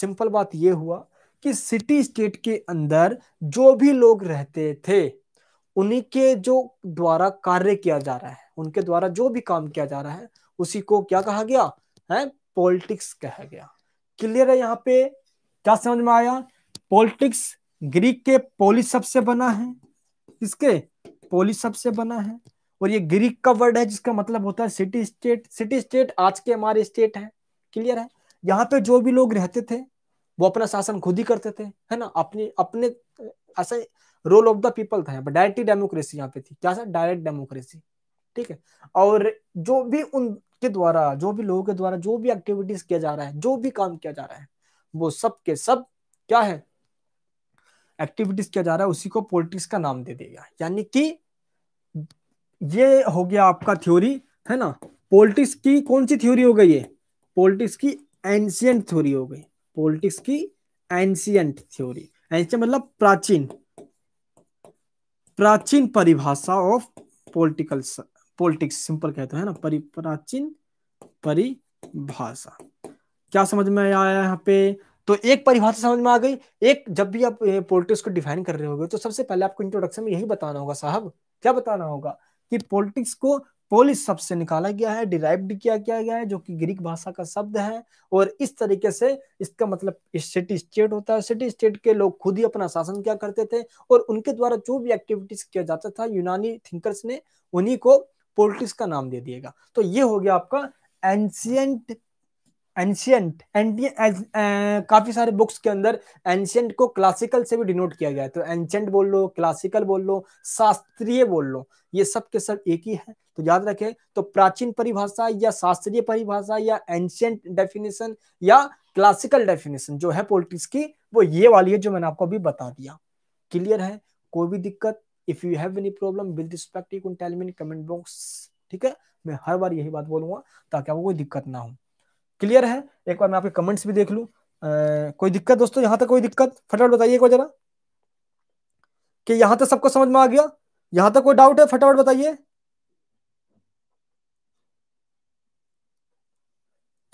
सिंपल बात यह हुआ कि सिटी स्टेट के अंदर जो भी लोग रहते थे उन्हीं के जो द्वारा कार्य किया जा रहा है उनके द्वारा जो भी काम किया जा रहा है उसी को क्या कहा गया है पॉलिटिक्स कहा गया क्लियर है यहाँ पे क्या समझ में आया पॉलिटिक्स ग्रीक के पोलिस सबसे से बना है इसके पोलिस सबसे से बना है और ये ग्रीक का वर्ड है जिसका मतलब होता है सिटी स्टेट सिटी स्टेट आज के हमारे स्टेट है क्लियर है यहाँ पे जो भी लोग रहते थे वो अपना शासन खुद ही करते थे है ना अपने अपने ऐसा रोल ऑफ द पीपल था यहाँ पे डायरेक्ट डेमोक्रेसी यहाँ पे थी क्या था डायरेक्ट डेमोक्रेसी ठीक है और जो भी उनके द्वारा जो भी लोगों के द्वारा जो भी एक्टिविटीज किया जा रहा है जो भी काम किया जा रहा है वो सब के सब क्या है एक्टिविटीज किया जा रहा है उसी को पॉलिटिक्स का नाम दे देगा यानी कि ये हो गया आपका थ्योरी है ना पॉलिटिक्स की कौन सी थ्योरी हो गई ये पॉलिटिक्स की एंशियंट थ्योरी हो गई पॉलिटिक्स की एंशियंट थ्योरी एंशियंट मतलब प्राचीन प्राचीन परिभाषा ऑफ पॉलिटिकल पॉलिटिक्स सिंपल कहते हैं ना परि प्राचीन परिभाषा क्या समझ में आया यहाँ पे तो एक परिभाषा समझ में आ गई एक जब भी आप पॉलिटिक्स को डिफाइन कर रहे होगे तो सबसे पहले आपको इंट्रोडक्शन में यही बताना होगा साहब क्या बताना होगा कि पॉलिटिक्स को पोलिस शब्द से निकाला गया है डिराइव्ड किया गया है जो कि ग्रीक भाषा का शब्द है और इस तरीके से इसका मतलब सिटी स्टेट होता है सिटी स्टेट के लोग खुद ही अपना शासन क्या करते थे और उनके द्वारा जो भी एक्टिविटीज किया जाता था यूनानी थिंकर्स ने उन्हीं को पोलिटिक्स का नाम दे दिएगा तो ये हो गया आपका एंशियंट एंशियंट एंटी काफी सारे बुक्स के अंदर एंशियंट को क्लासिकल से भी डिनोट किया गया है तो एंशियंट बोल लो क्लासिकल बोल लो शास्त्रीय बोल लो ये सब के सब एक ही है तो याद रखें तो प्राचीन परिभाषा या शास्त्रीय परिभाषा या एंशियंट डेफिनेशन या क्लासिकल डेफिनेशन जो है पोलिटिक्स की वो ये वाली है जो मैंने आपको अभी बता दिया क्लियर है कोई भी दिक्कत if you have any problem with respect you can tell me in comment box ठीक है मैं हर बार यही बात बोलूंगा ताकि आपको कोई दिक्कत ना हो क्लियर है एक बार मैं आपके कमेंट्स भी देख लू कोई दिक्कत दोस्तों यहाँ तक कोई दिक्कत फटाफट बताइए को जरा कि यहां तक सबको समझ में आ गया यहां तक कोई डाउट है फटाफट बताइए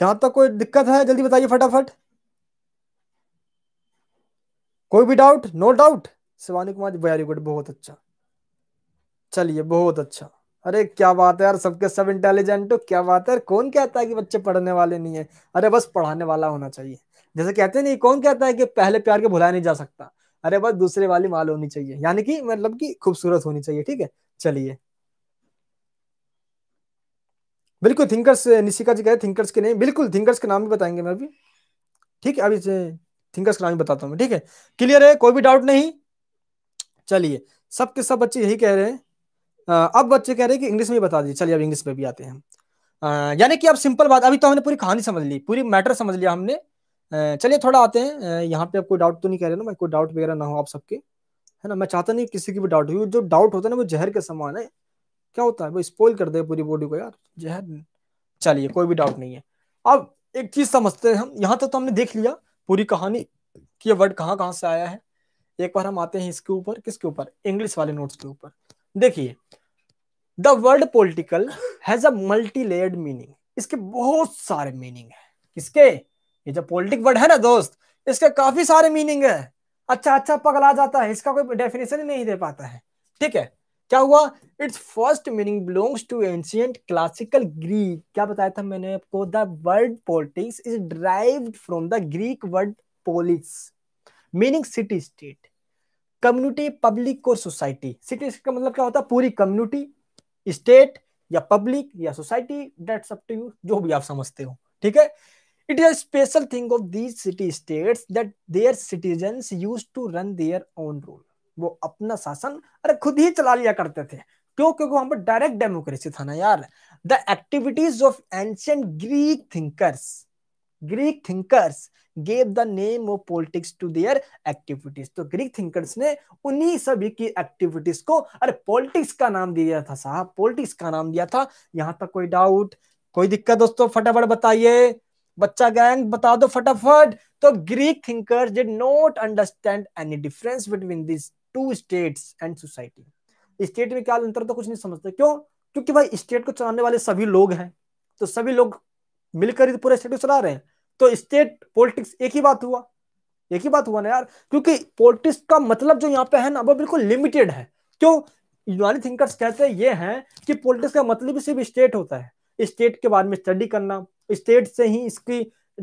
यहां तक कोई दिक्कत है जल्दी बताइए फटाफट कोई भी doubt no doubt Shivani Kumar very good बहुत अच्छा चलिए बहुत अच्छा अरे क्या बात है यार सबके सब इंटेलिजेंट हो क्या बात है कौन कहता है कि बच्चे पढ़ने वाले नहीं है अरे बस पढ़ाने वाला होना चाहिए जैसे कहते नहीं कौन कहता है कि पहले प्यार के भुलाया नहीं जा सकता अरे बस दूसरे वाली माल होनी चाहिए यानी कि मतलब कि खूबसूरत होनी चाहिए ठीक है चलिए बिल्कुल थिंकर्स निशिका जी कहे थिंकर्स के नहीं बिल्कुल थिंकर्स के नाम भी बताएंगे मैं अभी ठीक है अभी थिंकर्स के नाम भी बताता हूँ ठीक है क्लियर है कोई भी डाउट नहीं चलिए सबके सब बच्चे यही कह रहे हैं अब बच्चे कह रहे हैं कि इंग्लिश में भी बता दीजिए चलिए अब इंग्लिश में भी आते हैं यानी कि अब सिंपल बात अभी तो हमने पूरी कहानी समझ ली पूरी मैटर समझ लिया हमने चलिए थोड़ा आते हैं यहाँ पे आप कोई डाउट तो नहीं कह रहे ना मैं कोई डाउट वगैरह ना हो आप सबके है ना मैं चाहता नहीं किसी की भी डाउट हुई जो डाउट होता है ना वो जहर के समान है क्या होता है वो स्पॉइल कर दे पूरी बॉडी को यार जहर चलिए कोई भी डाउट नहीं है अब एक चीज समझते हैं हम यहाँ तक तो, तो हमने देख लिया पूरी कहानी कि ये वर्ड कहाँ कहाँ से आया है एक बार हम आते हैं इसके ऊपर किसके ऊपर इंग्लिश वाले नोट्स के ऊपर देखिए the word political has a multi layered meaning इसके बहुत सारे मीनिंग है किसके ये जो पोलिटिक वर्ड है ना दोस्त इसके काफी सारे मीनिंग है अच्छा अच्छा पगला जाता है इसका कोई डेफिनेशन ही नहीं दे पाता है ठीक है क्या हुआ its first meaning belongs to ancient classical Greek क्या बताया था मैंने आपको the word politics is drive from the Greek word polis meaning city state community public और सोसाइटी सिटी का मतलब क्या होता है पूरी कम्युनिटी स्टेट या पब्लिक या society that's up to you जो भी आप समझते हो ठीक है it is a special thing of these city states that their citizens used to run their own rule वो अपना शासन अरे खुद ही चला लिया करते थे क्यों क्योंकि वहां पर डायरेक्ट डेमोक्रेसी था ना यार the activities of ancient Greek thinkers Greek thinkers gave the name of politics to their activities तो ग्रीक थिंकर्स ने उन्हीं सभी की एक्टिविटीज को अरे पॉलिटिक्स का नाम दिया था साहब पॉलिटिक्स का नाम दिया था यहाँ तक कोई डाउट कोई दिक्कत दोस्तों फटाफट बताइए बच्चा गैंग बता दो फटाफट तो Greek thinkers did not understand any difference between this two states and society state में क्या अंतर तो कुछ नहीं समझते क्यों क्योंकि भाई स्टेट को चलाने वाले सभी लोग हैं तो सभी लोग मिलकर ही पूरे स्टेट को चला रहे हैं तो स्टेट पॉलिटिक्स एक ही बात हुआ एक ही बात हुआ ना यार क्योंकि पॉलिटिक्स का मतलब जो यहाँ पे है ना वो बिल्कुल लिमिटेड है क्यों यूनानी थिंकर्स कहते हैं ये है कि पॉलिटिक्स का मतलब सिर्फ स्टेट होता है स्टेट के बारे में स्टडी करना स्टेट से ही इसकी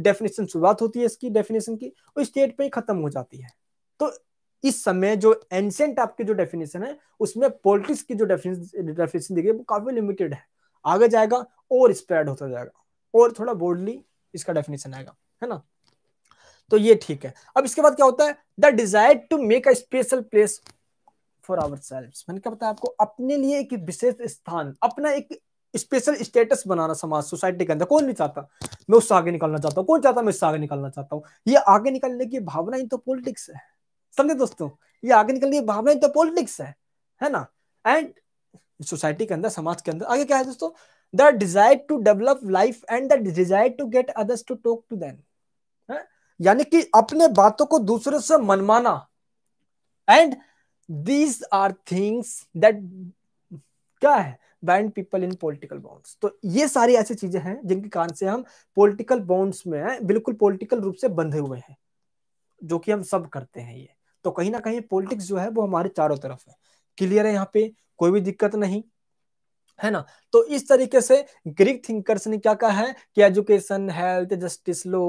डेफिनेशन शुरुआत होती है इसकी डेफिनेशन की और स्टेट पे ही खत्म हो जाती है तो इस समय जो एंशेंट आपकी जो डेफिनेशन है उसमें पॉलिटिक्स की जो डेफिनेशन दी गई वो काफी लिमिटेड है आगे जाएगा और स्प्रेड होता जाएगा और थोड़ा बोल्डली इसका डेफिनेशन आएगा है ना तो ये ठीक है अब इसके बाद क्या होता है the desire to make a special place for our self मैंने क्या बताया आपको अपने लिए एक विशेष स्थान अपना एक स्पेशल स्टेटस बनाना समाज सोसाइटी के अंदर कौन नहीं चाहता मैं उससे आगे निकलना चाहता हूँ कौन चाहता मैं उससे आगे निकलना चाहता हूँ ये आगे निकलने की भावना ही तो पॉलिटिक्स है समझे दोस्तों ये आगे निकलने की भावना ही तो पॉलिटिक्स है है ना एंड सोसाइटी के अंदर समाज के अंदर आगे क्या है दोस्तों the desire to develop life and the desire to get others to talk to them यानी कि अपने बातों को दूसरों से मनमाना and these are things that क्या है band people in political bonds तो ये सारी ऐसी चीजें हैं जिनके कारण से हम पॉलिटिकल बॉन्ड्स में बिल्कुल पॉलिटिकल रूप से बंधे हुए हैं जो कि हम सब करते हैं ये तो कहीं ना कहीं पॉलिटिक्स जो है वो हमारे चारों तरफ है क्लियर है यहाँ पे कोई भी दिक्कत नहीं है ना तो इस तरीके से ग्रीक थिंकर्स ने क्या कहा है कि education health justice law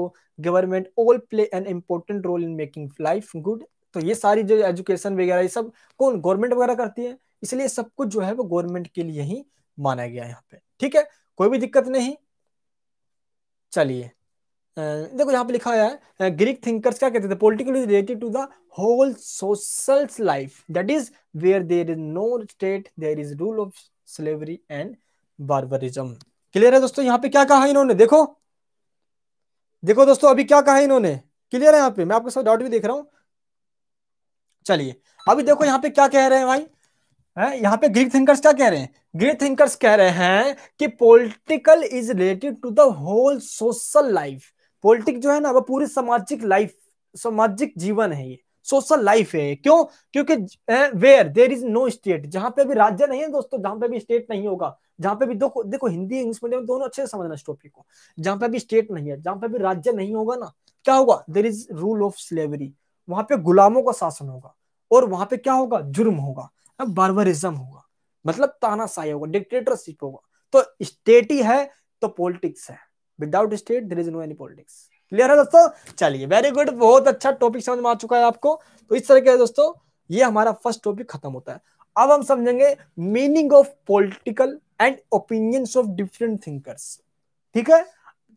government all play an important role in making life good तो ये सारी जो एजुकेशन वगैरह ये सब कौन गवर्नमेंट वगैरह करती है इसलिए सब कुछ जो है वो गवर्नमेंट के लिए ही माना गया यहाँ पे ठीक है कोई भी दिक्कत नहीं चलिए देखो यहाँ पे लिखा हुआ है ग्रीक थिंकर्स क्या कहते थे politically related to the whole social life that is where there is no state there is rule of slavery and barbarism clear है दोस्तों यहाँ पे क्या कहा इन्होंने देखो देखो दोस्तों अभी क्या कहा इन्होंने क्लियर है यहाँ पे मैं आपके साथ डाउट भी देख रहा हूँ चलिए अभी देखो यहाँ पे क्या कह रहे हैं भाई है यहाँ पे ग्रीक थिंकर्स क्या कह रहे हैं ग्रीक थिंकर्स कह रहे हैं कि political is related to the whole social life politic जो है ना वो पूरी सामाजिक लाइफ सामाजिक जीवन है ये सोशल लाइफ है क्यों क्योंकि where there is no state जहां पे भी राज्य नहीं है दोस्तों जहां पे भी स्टेट नहीं होगा जहां पे भी देखो देखो हिंदी इंग्लिश मीडियम दोनों अच्छे से समझना इस टॉपिक को जहां पे भी स्टेट नहीं है जहां पे भी राज्य नहीं होगा ना क्या होगा there is rule of slavery वहां पे गुलामों का शासन होगा और वहां पे क्या होगा जुर्म होगा बार्बरिज्म होगा मतलब तानाशाही होगा डिक्टेटरशिप होगा तो स्टेट ही है तो पॉलिटिक्स है without state there is no any politics clear है दोस्तों चलिए वेरी गुड बहुत अच्छा टॉपिक समझ में आ चुका है आपको तो इस तरह के दोस्तों ये हमारा फर्स्ट टॉपिक खत्म होता है अब हम समझेंगे meaning of political and opinions of different thinkers ठीक है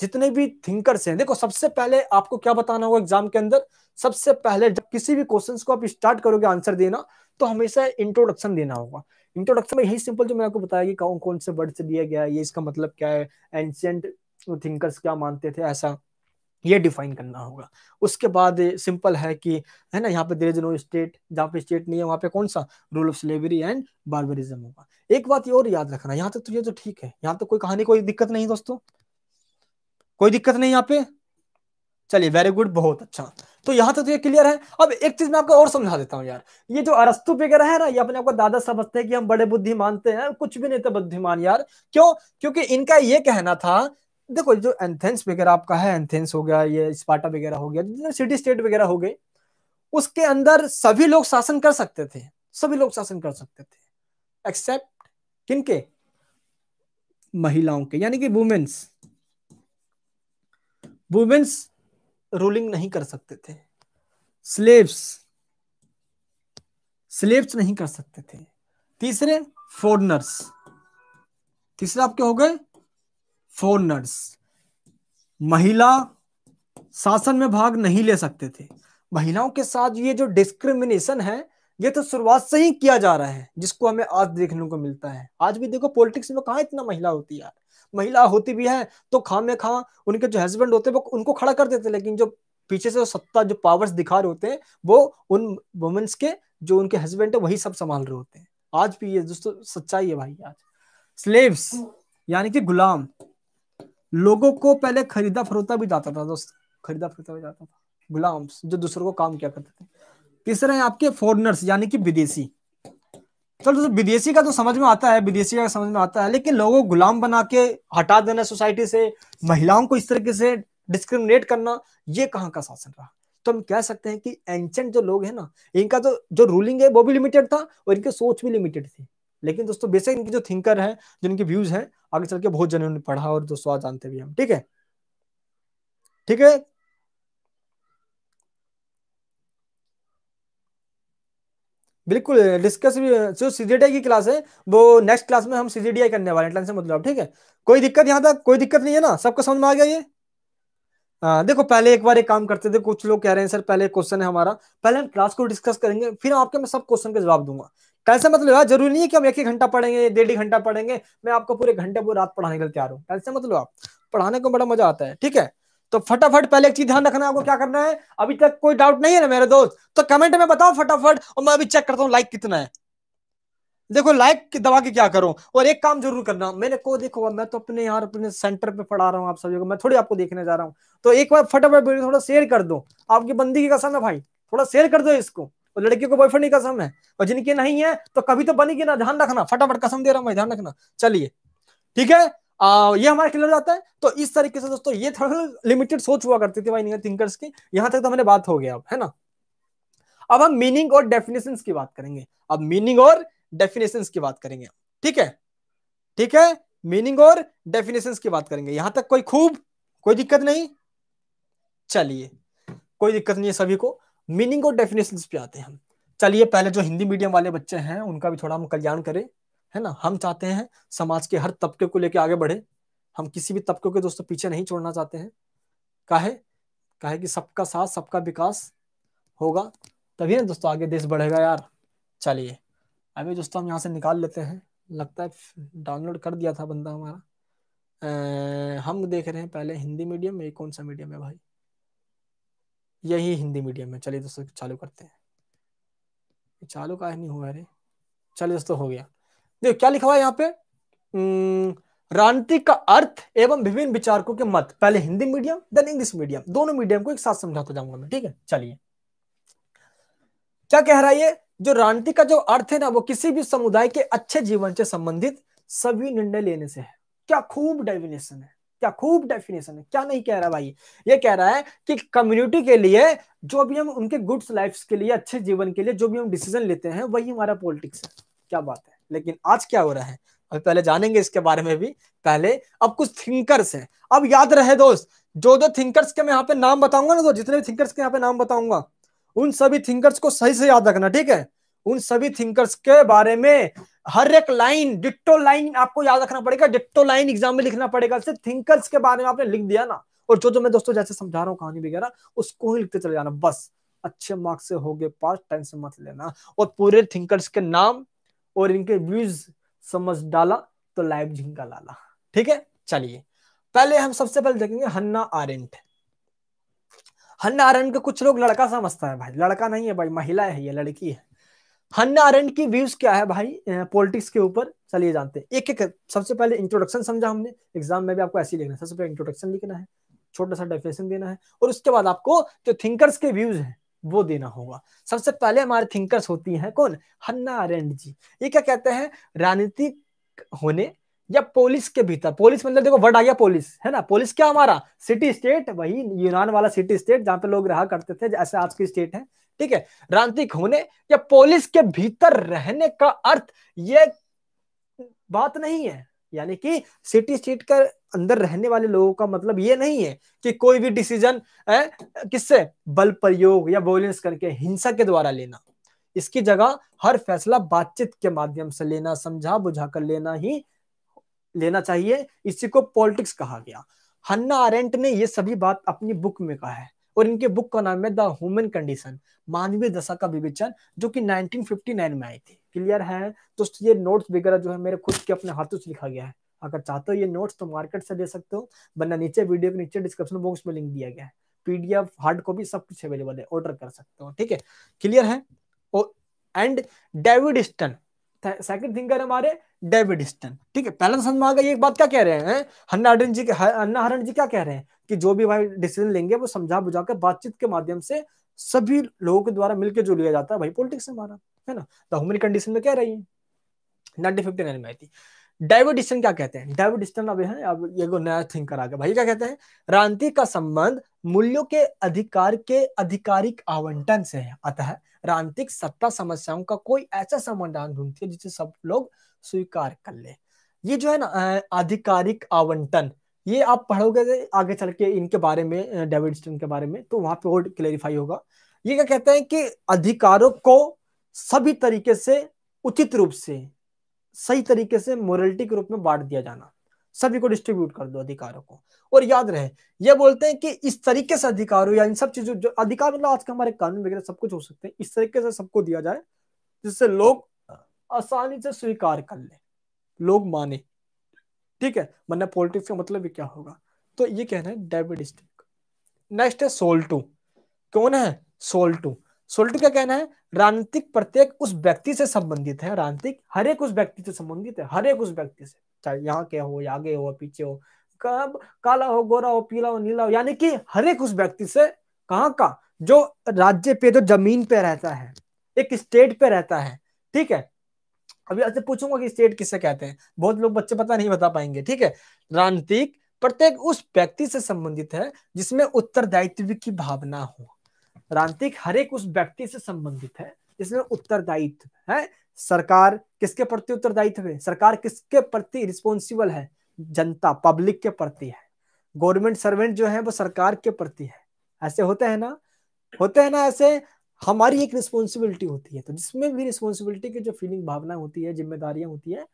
जितने भी थिंकर्स हैं देखो सबसे पहले आपको क्या बताना होगा एग्जाम के अंदर सबसे पहले जब किसी भी क्वेश्चन को आप स्टार्ट करोगे आंसर देना तो हमेशा इंट्रोडक्शन देना होगा इंट्रोडक्शन में यही सिंपल जो मैंने आपको बताया कि कौन कौन से वर्ड से दिया गया है ये इसका मतलब क्या है एंशियंट थिंकर्स क्या मानते थे ऐसा ये डिफाइन करना होगा उसके बाद सिंपल है कि है ना यहाँ पे देर इज नो स्टेट जहाँ पे स्टेट नहीं है वहाँ पे कौन सा rule of slavery and barbarism होगा एक बात ये और याद रखना यहाँ तक तो ये तो ठीक है यहाँ तो कोई कहानी कोई दिक्कत नहीं दोस्तों कोई दिक्कत नहीं यहाँ पे चलिए वेरी गुड बहुत अच्छा तो यहाँ तक तो ये क्लियर है अब एक चीज मैं आपको और समझा देता हूँ यार ये जो अरस्तु वगैरह है ना ये अपने आपको दादा समझते हैं कि हम बड़े बुद्धि मानते हैं कुछ भी नहीं थे बुद्धिमान यार क्यों क्योंकि इनका ये कहना था देखो जो एंथेंस वगैरह आपका है एंथेंस हो गया ये स्पाटा वगैरह हो गया जितने सिटी स्टेट वगैरह हो गए उसके अंदर सभी लोग शासन कर सकते थे सभी लोग शासन कर सकते थे एक्सेप्ट किनके महिलाओं के यानी कि वुमेन्स वुमेन्स रूलिंग नहीं कर सकते थे स्लेव्स स्लेव्स नहीं कर सकते थे तीसरे फोर्नर्स तीसरा आपके हो गए फोरनर्स महिला शासन में भाग नहीं ले सकते थे महिलाओं के साथ ये जो डिस्क्रिमिनेशन है ये तो शुरुआत से ही किया जा रहा है जिसको हमें आज देखने को मिलता है आज भी देखो पॉलिटिक्स में कहा इतना महिला होती है महिला होती भी है तो खा में खा उनके जो हस्बैंड होते हैं वो उनको खड़ा कर देते लेकिन जो पीछे से सत्ता जो पावर्स दिखा रहे होते हैं वो उन वुमेन्स के जो उनके हस्बैंड है वही सब संभाल रहे होते हैं आज भी ये दोस्तों सच्चाई है भाई आज स्लेव्स यानी कि गुलाम लोगों को पहले खरीदा फरोता भी जाता था दोस्त खरीदा फरोता भी जाता था गुलाम जो दूसरों को काम किया करते थे तीसरा है आपके फॉरनर्स यानी कि विदेशी चलो दोस्तों विदेशी का तो समझ में आता है विदेशी का समझ में आता है लेकिन लोगों को गुलाम बना के हटा देना सोसाइटी से महिलाओं को इस तरीके से डिस्क्रिमिनेट करना ये कहाँ का शासन रहा तो हम कह सकते हैं कि एंशंट जो लोग हैं ना इनका जो जो रूलिंग है वो भी लिमिटेड था और इनकी सोच भी लिमिटेड थी लेकिन दोस्तों बेसिक इनकी जो थिंकर है जो इनके व्यूज है आगे चल के बहुत जन उन्होंने पढ़ा और दोस्तों जानते भी हम ठीक है ठीक है बिल्कुल डिस्कस भी जो सीजीडीआई की क्लास है वो नेक्स्ट क्लास में हम सीजीडीआई करने वाले हैं मतलब ठीक है कोई दिक्कत यहाँ तक कोई दिक्कत नहीं है ना सबको समझ में आ गया ये आ, हाँ, देखो पहले एक बार एक काम करते थे कुछ लोग कह रहे हैं सर पहले क्वेश्चन है हमारा पहले हम क्लास को डिस्कस करेंगे फिर आपके मैं सब क्वेश्चन के जवाब दूंगा कल तो से मतलब यार जरूरी नहीं है कि हम एक ही घंटा पढ़ेंगे डेढ़ घंटा पढ़ेंगे मैं आपको पूरे घंटे पूरे रात पढ़ाने के लिए तैयार हूँ कल तो से मतलब आप पढ़ाने को बड़ा मजा आता है ठीक है तो फटाफट पहले एक चीज ध्यान रखना आपको क्या करना है अभी तक कोई डाउट नहीं है ना मेरे दोस्त तो कमेंट में बताओ फटाफट और मैं अभी चेक करता हूँ लाइक कितना है देखो लाइक दबा के क्या करो और एक काम जरूर करना मैंने को देखो मैं तो अपने यार अपने सेंटर पे पढ़ा रहा हूँ आप सभी को मैं थोड़ी आपको देखने जा रहा हूँ तो एक बार फटाफट वीडियो थोड़ा शेयर कर दो आपकी बंदगी का समय भाई थोड़ा शेयर कर दो इसको तो लड़कियों को बॉयफ्रेंड की कसम है और जिनके नहीं है तो कभी तो बनेगी ना ध्यान रखना फटाफट कसम दे रहा हूँ मैं ध्यान रखना चलिए ठीक है आ, ये हमारा क्लियर हो जाता है तो इस तरीके से दोस्तों ये थोड़ा लिमिटेड सोच हुआ करती थी भाई थिंकर्स की यहाँ तक तो हमने बात हो गया अब है ना अब हम मीनिंग और डेफिनेशन की बात करेंगे अब मीनिंग और डेफिनेशन की बात करेंगे ठीक है ठीक है मीनिंग और डेफिनेशन की बात करेंगे यहां तक कोई खूब कोई दिक्कत नहीं चलिए कोई दिक्कत नहीं है सभी को मीनिंग और डेफिनेशन पे आते हैं हम चलिए पहले जो हिंदी मीडियम वाले बच्चे हैं उनका भी थोड़ा हम कल्याण करें है ना हम चाहते हैं समाज के हर तबके को लेकर आगे बढ़े हम किसी भी तबके को दोस्तों पीछे नहीं छोड़ना चाहते हैं काहे काहे कि सबका साथ सबका विकास होगा तभी ना दोस्तों आगे देश बढ़ेगा यार चलिए अभी दोस्तों हम यहाँ से निकाल लेते हैं लगता है डाउनलोड कर दिया था बंदा हमारा आ, हम देख रहे हैं पहले हिंदी मीडियम में कौन सा मीडियम है भाई यही हिंदी मीडियम में चलिए दोस्तों चालू करते हैं चालू का नहीं हुआ अरे चलिए दोस्तों हो गया देखो क्या लिखा हुआ है यहाँ पे राजनीति का अर्थ एवं विभिन्न विचारकों के मत पहले Hindi medium then English medium दोनों मीडियम को एक साथ समझाता जाऊंगा मैं ठीक है चलिए क्या कह रहा है ये जो राजनीति का जो अर्थ है ना वो किसी भी समुदाय के अच्छे जीवन से संबंधित सभी निर्णय लेने से है क्या खूब डेफिनेशन है क्या खूब डेफिनेशन है क्या नहीं कह रहा भाई ये कह रहा है कि कम्युनिटी के लिए जो भी हम उनके गुड्स लाइफ के लिए अच्छे जीवन के लिए जो भी हम डिसीजन लेते हैं वही हमारा पॉलिटिक्स है क्या बात है लेकिन आज क्या हो रहा है अभी पहले जानेंगे इसके बारे में भी पहले अब कुछ थिंकर्स हैं अब याद रहे दोस्त जो जो थिंकर्स के मैं यहाँ पे नाम बताऊंगा ना दोस्त जितने भी थिंकर्स के यहाँ पे नाम बताऊंगा उन सभी थिंकर्स को सही से याद रखना ठीक है उन सभी थिंकर्स के बारे में हर एक लाइन डिट्टो लाइन आपको याद रखना पड़ेगा डिट्टो लाइन एग्जाम में लिखना पड़ेगा सिर्फ थिंकर्स के बारे में आपने लिख दिया ना और जो जो मैं दोस्तों जैसे समझा रहा हूँ कहानी वगैरह उसको ही लिखते चले जाना बस अच्छे मार्क्स से हो गए पास टेंशन मत लेना और पूरे थिंकर्स के नाम और इनके व्यूज समझ डाला तो लाइव झिंका लाला ठीक है चलिए पहले हम सबसे पहले देखेंगे हन्ना आरेंट हन्ना आरेंट को कुछ लोग लड़का समझता है भाई लड़का नहीं है भाई महिला है ये लड़की है हन्ना अरेंट की व्यूज क्या है भाई पॉलिटिक्स के ऊपर चलिए जानते हैं एक एक सबसे पहले इंट्रोडक्शन समझा हमने एग्जाम में भी आपको ऐसे लिखना है सबसे पहले इंट्रोडक्शन लिखना है छोटा सा डेफिनेशन देना है और उसके बाद आपको जो थिंकर्स के व्यूज है वो देना होगा सबसे पहले हमारे थिंकर्स होती हैं कौन हन्ना अरेंट जी ये क्या कहते हैं राजनीतिक होने या पोलिस के भीतर पोलिस मतलब देखो वर्ड आ गया पोलिस है ना पोलिस क्या हमारा सिटी स्टेट वही यूनान वाला सिटी स्टेट जहाँ पे लोग रहा करते थे जैसे आज की स्टेट है ठीक है राजनीतिक होने या पोलिस के भीतर रहने का अर्थ ये बात नहीं है यानी कि सिटी स्टेट का अंदर रहने वाले लोगों का मतलब ये नहीं है कि कोई भी डिसीजन किससे बल प्रयोग या वोलेंस करके हिंसा के द्वारा लेना इसकी जगह हर फैसला बातचीत के माध्यम से लेना समझा बुझा कर लेना ही लेना चाहिए इसी को पॉलिटिक्स कहा गया हन्ना आरेंट ने ये सभी बात अपनी बुक में कहा है और इनके बुक का नाम है द ह्यूमन कंडीशन मानवीय दशा का विवेचन जो कि 1959 में आई थी क्लियर है तो ये नोट्स वगैरह जो है मेरे खुद के अपने हाथों से लिखा गया है अगर चाहते हो ये नोट्स तो मार्केट से ले सकते हो वरना नीचे वीडियो के नीचे डिस्क्रिप्शन बॉक्स में लिंक दिया गया है पीडीएफ हार्ड कॉपी सब कुछ अवेलेबल है ऑर्डर कर सकते हो ठीक है क्लियर है और and David Easton second thinker हमारे डेविड स्टन ठीक है पहला तो समझ में आ गया एक बात क्या कह रहे हैं हन्ना हरण जी के अन्ना हरण जी क्या कह रहे हैं कि जो भी भाई डिसीजन लेंगे वो समझा बुझा बुझाकर बातचीत के माध्यम से सभी लोगों के द्वारा मिलकर जो लिया जाता है भाई पॉलिटिक्स हमारा है ना द ह्यूमन कंडीशन में क्या रही है नाइनटीन में आई थी डेविड क्या कहते हैं डेविड अब है अब ये नया थिंकर आ गया भाई क्या कहते हैं रांति का संबंध मूल्यों के अधिकार के आधिकारिक आवंटन से है अतः राजनीतिक सत्ता समस्याओं का कोई ऐसा समाधान ढूंढती है जिसे सब लोग स्वीकार कर ले ये जो है ना आधिकारिक आवंटन ये आप पढ़ोगे तो आगे चल के इनके बारे में डेविड स्टन के बारे में तो वहां पे और क्लेरिफाई होगा ये क्या कहते हैं कि अधिकारों को सभी तरीके से उचित रूप से सही तरीके से मोरलिटी के रूप में बांट दिया जाना सभी को डिस्ट्रीब्यूट कर दो अधिकारों को और याद रहे ये बोलते हैं कि इस तरीके से अधिकारों या इन सब चीजों जो अधिकार मतलब आज के हमारे कानून वगैरह सब कुछ हो सकते हैं इस तरीके से सबको दिया जाए जिससे लोग आसानी से स्वीकार कर ले लोग माने ठीक है मतलब पॉलिटिक्स का मतलब भी क्या होगा तो ये कहना है डेविड स्टिक नेक्स्ट है सोल्टू कौन है सोल्टू सोल्टू का कहना है राजनीतिक प्रत्येक उस व्यक्ति से संबंधित है राजनीतिक हर एक उस व्यक्ति से संबंधित है हर एक उस व्यक्ति से चाहे यहाँ के हो या आगे हो पीछे हो कब काला हो गोरा हो पीला हो नीला हो यानी कि हर एक उस व्यक्ति से कहाँ का जो राज्य पे जो जमीन पे रहता है एक स्टेट पे रहता है ठीक है अभी ऐसे पूछूंगा कि स्टेट किसे कहते हैं बहुत लोग बच्चे पता नहीं बता पाएंगे ठीक है राजनीतिक प्रत्येक उस व्यक्ति से संबंधित है जिसमें उत्तरदायित्व की भावना हो राजनीतिक हर एक उस व्यक्ति से संबंधित है जिसमें उत्तरदायित्व है सरकार किसके प्रति उत्तरदायित्व है सरकार किसके प्रति रिस्पॉन्सिबल है जनता पब्लिक के प्रति है गवर्नमेंट सर्वेंट जो है वो सरकार के प्रति है ऐसे होते हैं ना होते हैं ना ऐसे हमारी एक रिस्पॉन्सिबिलिटी होती है तो जिसमें भी रिस्पॉन्सिबिलिटी की जो फीलिंग भावना होती है जिम्मेदारियां होती है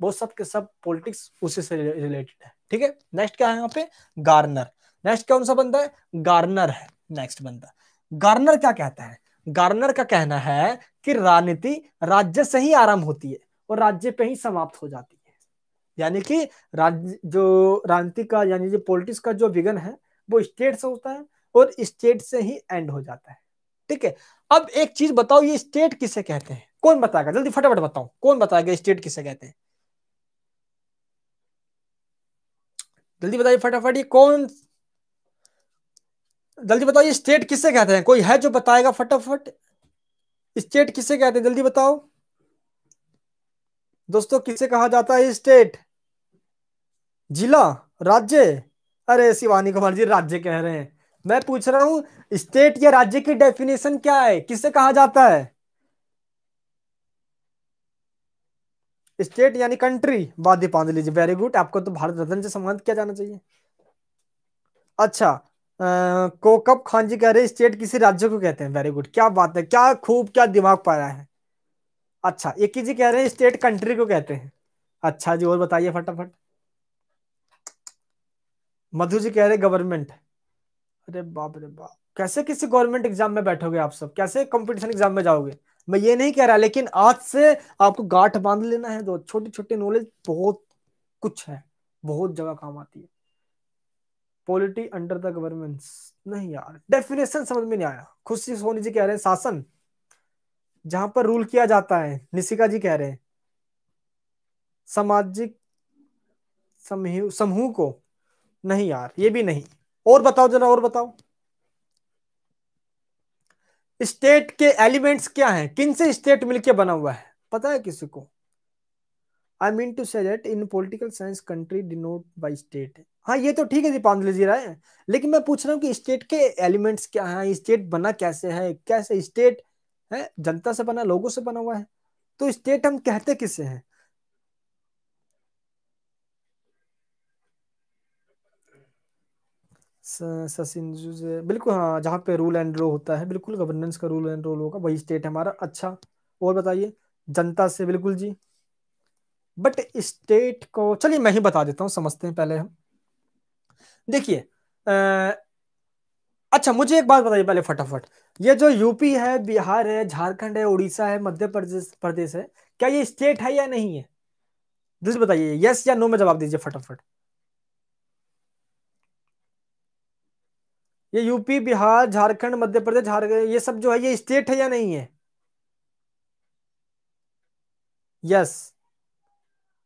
वो सब के सब पॉलिटिक्स उसी से रिलेटेड है ठीक है नेक्स्ट क्या है यहाँ पे गार्नर नेक्स्ट कौन सा बंदा है गार्नर है नेक्स्ट बंदा गार्नर क्या कहता है गार्नर का कहना है कि राजनीति राज्य से ही आरंभ होती है और राज्य पे ही समाप्त हो जाती है यानी कि राज्य जो राजनीति का यानी जो पॉलिटिक्स का जो विघन है वो स्टेट से होता है और स्टेट से ही एंड हो जाता है ठीक है अब एक चीज बताओ ये स्टेट किसे कहते हैं कौन बताएगा जल्दी फटाफट बताओ कौन बताएगा स्टेट किसे कहते हैं जल्दी बताइए फटाफट ये कौन जल्दी बताओ ये स्टेट किसे कहते हैं कोई है जो बताएगा फटाफट स्टेट किसे कहते हैं जल्दी बताओ दोस्तों किसे कहा जाता है स्टेट जिला राज्य अरे शिवानी कुमार जी राज्य कह रहे हैं मैं पूछ रहा हूं स्टेट या राज्य की डेफिनेशन क्या है किसे कहा जाता है स्टेट यानी कंट्री बाध्य पांडे लीजिए वेरी गुड आपको तो भारत रत्न से सम्मानित किया जाना चाहिए अच्छा को कब जी कह रहे स्टेट किसी राज्य को कहते हैं वेरी गुड क्या बात है क्या खूब क्या दिमाग पाया है अच्छा एक जी कह रहे हैं स्टेट कंट्री को कहते हैं अच्छा जी और बताइए फटाफट मधु जी कह रहे गवर्नमेंट अरे बाप रे बाप कैसे किसी गवर्नमेंट एग्जाम में बैठोगे आप सब कैसे कंपटीशन एग्जाम में जाओगे मैं ये नहीं कह रहा लेकिन आज से आपको गांठ बांध लेना है दो तो छोटी छोटी नॉलेज बहुत कुछ है बहुत जगह काम आती है पॉलिटी अंडर द गवर्नमेंस नहीं यार डेफिनेशन समझ में नहीं आया खुशी सोनी जी कह रहे हैं शासन जहां पर रूल किया जाता है निशिका जी कह रहे हैं सामाजिक समूह को नहीं यार ये भी नहीं और बताओ जरा और बताओ स्टेट के एलिमेंट्स क्या हैं किनसे स्टेट मिलकर बना हुआ है पता है किसी को I mean to say that in political science country denote by state हाँ ये तो ठीक है दीपांजलि जी राय लेकिन मैं पूछ रहा हूँ कि स्टेट के एलिमेंट्स क्या है स्टेट बना कैसे है कैसे स्टेट है जनता से बना लोगों से बना हुआ है तो स्टेट हम कहते किसे हैं बिल्कुल हाँ जहाँ पे रूल एंड रो होता है बिल्कुल गवर्नेंस का रूल एंड रोल होगा वही स्टेट हमारा अच्छा और बताइए जनता से बिल्कुल जी बट स्टेट को चलिए मैं ही बता देता हूँ समझते हैं पहले हम देखिए अच्छा मुझे एक बात बताइए पहले फटाफट ये जो यूपी है बिहार है झारखंड है उड़ीसा है मध्य प्रदेश प्रदेश है क्या ये स्टेट है या नहीं है दिल बताइए यस या नो में जवाब दीजिए फटाफट ये यूपी बिहार झारखंड मध्य प्रदेश झारखंड ये सब जो है ये स्टेट है या नहीं है यस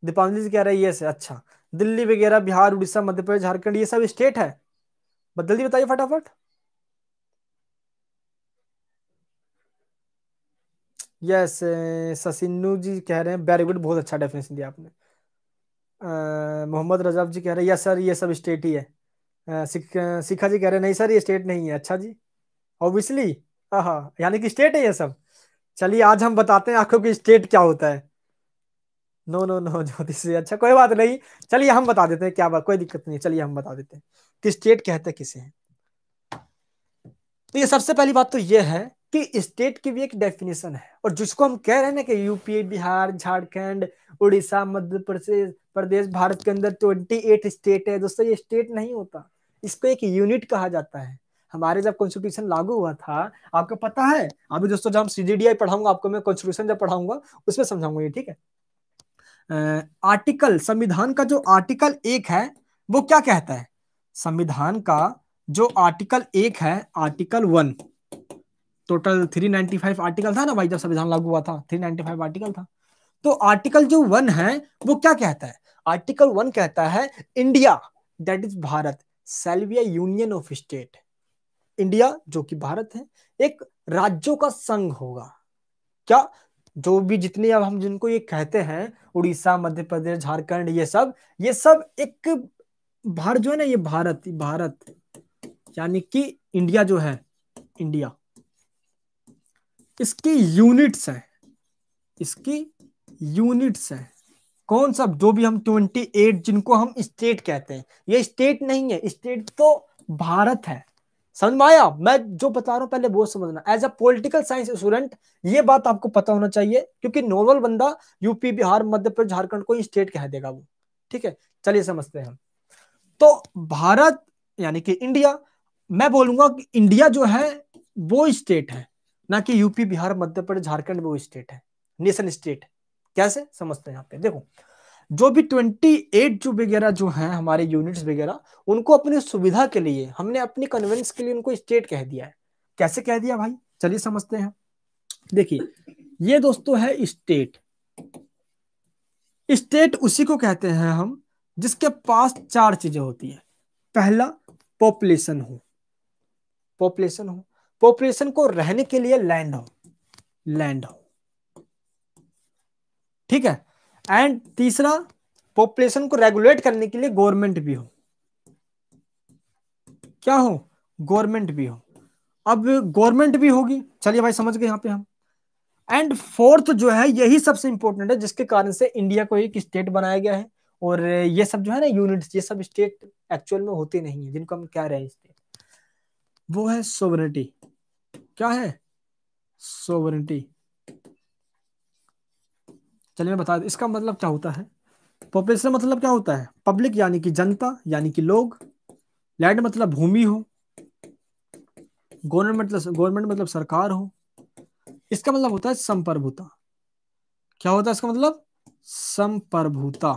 दीपांजलि जी कह रहे हैं यस अच्छा दिल्ली वगैरह बिहार उड़ीसा मध्य प्रदेश झारखंड ये सब स्टेट है दी बताइए फटाफट यस ससिन्नू जी कह रहे हैं वेरी गुड बहुत अच्छा डेफिनेशन दिया आपने मोहम्मद रजाब जी कह रहे हैं यस सर ये सब स्टेट ही है सिखा जी कह रहे हैं नहीं सर ये स्टेट नहीं है अच्छा जी ऑब्वियसली हाँ यानी कि स्टेट है ये सब चलिए आज हम बताते हैं आंखों की स्टेट क्या होता है नो नो नो ज्योतिष से अच्छा कोई बात नहीं चलिए हम बता देते हैं क्या बात कोई दिक्कत नहीं चलिए हम बता देते हैं कि स्टेट कहते किसे हैं तो ये सबसे पहली बात तो ये है कि स्टेट की भी एक डेफिनेशन है और जिसको हम कह रहे हैं ना कि यूपी बिहार झारखंड उड़ीसा मध्य प्रदेश प्रदेश भारत के अंदर ट्वेंटी एट स्टेट है दोस्तों ये स्टेट नहीं होता इसको एक यूनिट कहा जाता है हमारे जब कॉन्स्टिट्यूशन लागू हुआ था आपको पता है अभी दोस्तों जब हम सीजीडीआई पढ़ाऊंगा आपको मैं कॉन्स्टिट्यूशन जब पढ़ाऊंगा उसमें समझाऊंगा ये ठीक है आर्टिकल संविधान का जो आर्टिकल एक है वो क्या कहता है संविधान का जो आर्टिकल एक है आर्टिकल वन टोटल 395 आर्टिकल था ना भाई जब संविधान लागू हुआ था 395 आर्टिकल था तो आर्टिकल जो वन है वो क्या कहता है आर्टिकल वन कहता है India that is Bharat shall be a union of state India जो कि भारत है एक राज्यों का संघ होगा क्या जो भी जितने अब हम जिनको ये कहते हैं उड़ीसा मध्य प्रदेश झारखंड ये सब ये सब एक भारत जो है ना ये भारत भारत यानी कि इंडिया जो है इंडिया इसकी यूनिट्स है इसकी यूनिट्स है कौन सा जो भी हम 28 जिनको हम स्टेट कहते हैं ये स्टेट नहीं है स्टेट तो भारत है समझ में आया मैं जो बता रहा हूं पहले वो समझना as a political science student ये बात आपको पता होना चाहिए क्योंकि नॉर्मल बंदा यूपी बिहार मध्य प्रदेश झारखंड को स्टेट कह देगा वो ठीक है चलिए समझते हैं तो भारत यानी कि इंडिया मैं बोलूंगा कि इंडिया जो है वो स्टेट है ना कि यूपी बिहार मध्य प्रदेश झारखंड वो स्टेट है नेशन स्टेट कैसे समझते हैं यहाँ पे देखो जो भी 28 जो वगैरह जो हैं हमारे यूनिट्स वगैरह उनको अपनी सुविधा के लिए हमने अपनी कन्वेंस के लिए उनको स्टेट कह दिया है कैसे कह दिया भाई चलिए समझते हैं देखिए ये दोस्तों है स्टेट स्टेट उसी को कहते हैं हम जिसके पास चार चीजें होती है पहला पॉपुलेशन हो पॉपुलेशन हो पॉपुलेशन को रहने के लिए लैंड हो लैंड हो ठीक है एंड तीसरा पॉपुलेशन को रेगुलेट करने के लिए गवर्नमेंट भी हो क्या हो गवर्नमेंट भी हो अब गवर्नमेंट भी होगी चलिए भाई समझ गए यहाँ पे हम एंड फोर्थ जो है यही सबसे इंपॉर्टेंट है जिसके कारण से इंडिया को एक स्टेट बनाया गया है और ये सब जो है ना यूनिट्स ये सब स्टेट एक्चुअल में होते नहीं है जिनको हम क्या रहे हैं स्टेट वो है सोवरिटी क्या है सोवरिटी चलिए मैं बता दू इसका मतलब क्या होता है पॉपुलेशन मतलब क्या होता है पब्लिक यानी कि जनता यानी कि लोग लैंड मतलब भूमि हो गवर्नमेंट मतलब गवर्नमेंट मतलब सरकार हो इसका मतलब होता है संप्रभुता क्या होता है इसका मतलब संप्रभुता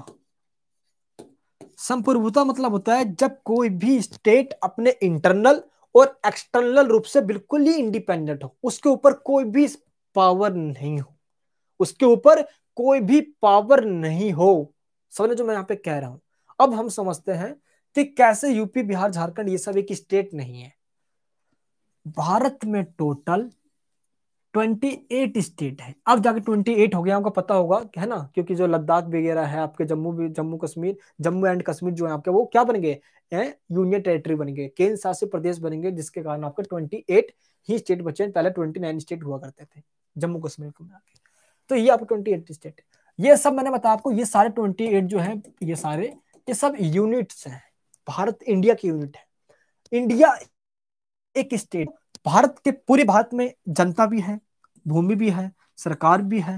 संप्रभुता मतलब होता है जब कोई भी स्टेट अपने इंटरनल और एक्सटर्नल रूप से बिल्कुल ही इंडिपेंडेंट हो उसके ऊपर कोई भी पावर नहीं हो उसके ऊपर कोई भी पावर नहीं हो समझ जो मैं यहाँ पे कह रहा हूं अब हम समझते हैं कि कैसे यूपी बिहार झारखंड ये सब एक स्टेट नहीं है भारत में टोटल 28 स्टेट है अब जाके 28 हो गया आपको पता होगा है ना क्योंकि जो लद्दाख वगैरह है आपके जम्मू जम्मू कश्मीर जम्मू एंड कश्मीर जो है आपके वो क्या बन गए यूनियन टेरिटरी बन गए केंद्र शासित प्रदेश बन गए जिसके कारण आपके 28 ही स्टेट बचे पहले 29 स्टेट हुआ करते थे जम्मू कश्मीर को मिला तो ये आपको ट्वेंटी एट स्टेट ये सब मैंने बताया आपको ये सारे ट्वेंटी एट जो है ये सारे ये सब यूनिट्स हैं भारत इंडिया की यूनिट है इंडिया एक स्टेट भारत के पूरे भारत में जनता भी है भूमि भी है सरकार भी है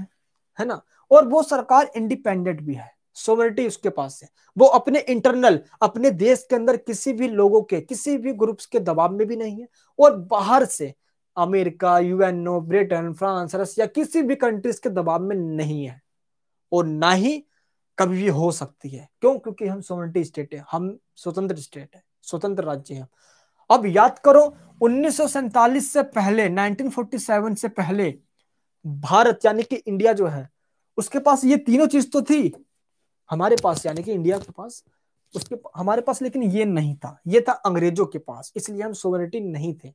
है ना और वो सरकार इंडिपेंडेंट भी है सोवरिटी उसके पास है वो अपने इंटरनल अपने देश के अंदर किसी भी लोगों के किसी भी ग्रुप्स के दबाव में भी नहीं है और बाहर से America UNO Britain France Russia किसी भी कंट्रीज के दबाव में नहीं है और ना ही कभी भी हो सकती है क्यों क्योंकि हम सोवर्निटी स्टेट है हम स्वतंत्र स्टेट है स्वतंत्र राज्य है अब याद करो उन्नीस से पहले 1947 से पहले भारत यानी कि इंडिया जो है उसके पास ये तीनों चीज तो थी हमारे पास यानी कि इंडिया के पास उसके हमारे पास लेकिन ये नहीं था ये था अंग्रेजों के पास इसलिए हम सोवरेटी नहीं थे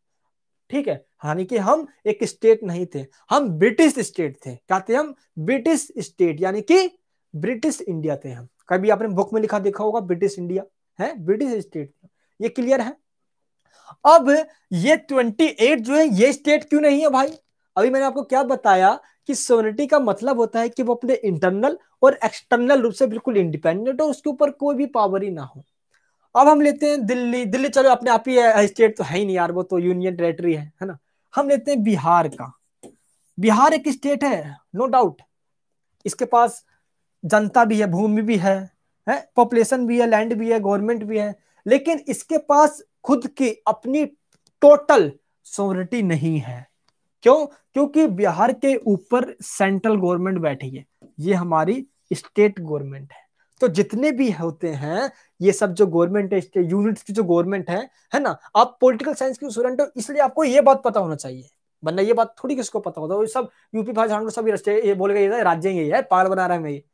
ठीक है हालांकि हम एक स्टेट नहीं थे हम ब्रिटिश स्टेट थे क्या थे हम ब्रिटिश स्टेट यानी कि ब्रिटिश इंडिया थे हम कभी आपने बुक में लिखा देखा होगा ब्रिटिश इंडिया है ब्रिटिश स्टेट ये क्लियर है अब ये 28 जो है ये स्टेट क्यों नहीं है भाई अभी मैंने आपको क्या बताया कि सोनिटी का मतलब होता है कि वो अपने इंटरनल और एक्सटर्नल रूप से बिल्कुल इंडिपेंडेंट हो उसके ऊपर कोई भी पावर ही ना हो अब हम लेते हैं दिल्ली दिल्ली चलो अपने आप ही स्टेट तो है ही नहीं यार वो तो यूनियन टेरेटरी है है ना हम लेते हैं बिहार का बिहार एक स्टेट है नो डाउट इसके पास जनता भी है भूमि भी है है पॉपुलेशन भी है लैंड भी है गवर्नमेंट भी है लेकिन इसके पास खुद की अपनी टोटल सोवरिटी नहीं है क्यों क्योंकि बिहार के ऊपर सेंट्रल गवर्नमेंट बैठी है ये हमारी स्टेट गवर्नमेंट है तो जितने भी होते हैं ये सब जो गवर्नमेंट है यूनिट्स की जो गवर्नमेंट है है ना आप पॉलिटिकल साइंस के स्टूडेंट हो इसलिए आपको ये बात पता होना चाहिए वरना ये बात थोड़ी किसको पता होता है सब यूपी झारखंड सब ये बोल गए राज्य ही है पागल बना रहे हैं ये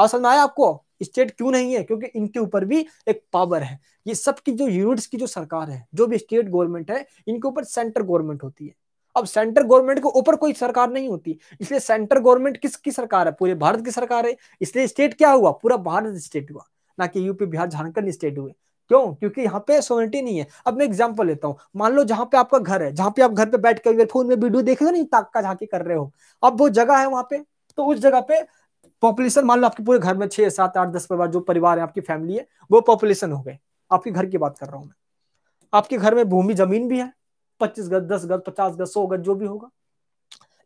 अब समझ में आया आपको स्टेट क्यों नहीं है क्योंकि इनके ऊपर भी एक पावर है ये सब की जो यूनिट्स की जो सरकार है जो भी स्टेट गवर्नमेंट है इनके ऊपर सेंटर गवर्नमेंट होती है अब सेंटर गवर्नमेंट के ऊपर कोई सरकार नहीं होती इसलिए सेंटर गवर्नमेंट किसकी सरकार है पूरे भारत की सरकार है इसलिए स्टेट क्या हुआ पूरा भारत स्टेट हुआ ना कि यूपी बिहार झारखंड स्टेट हुए क्यों क्योंकि यहाँ पे सोनिटी नहीं है अब मैं एग्जाम्पल लेता हूँ मान लो जहाँ पे आपका घर है जहाँ पे आप घर पे बैठ कर फोन में वीडियो देख रहे हो नहीं ताक झाके कर रहे हो अब वो जगह है वहां पे तो उस जगह पे पॉपुलेशन मान लो आपके पूरे घर में छह सात आठ दस परिवार जो परिवार है आपकी फैमिली है वो पॉपुलेशन हो गए आपके घर की बात कर रहा हूँ मैं आपके घर में भूमि जमीन भी है पच्चीस गज दस गज पचास गज सौ गज जो भी होगा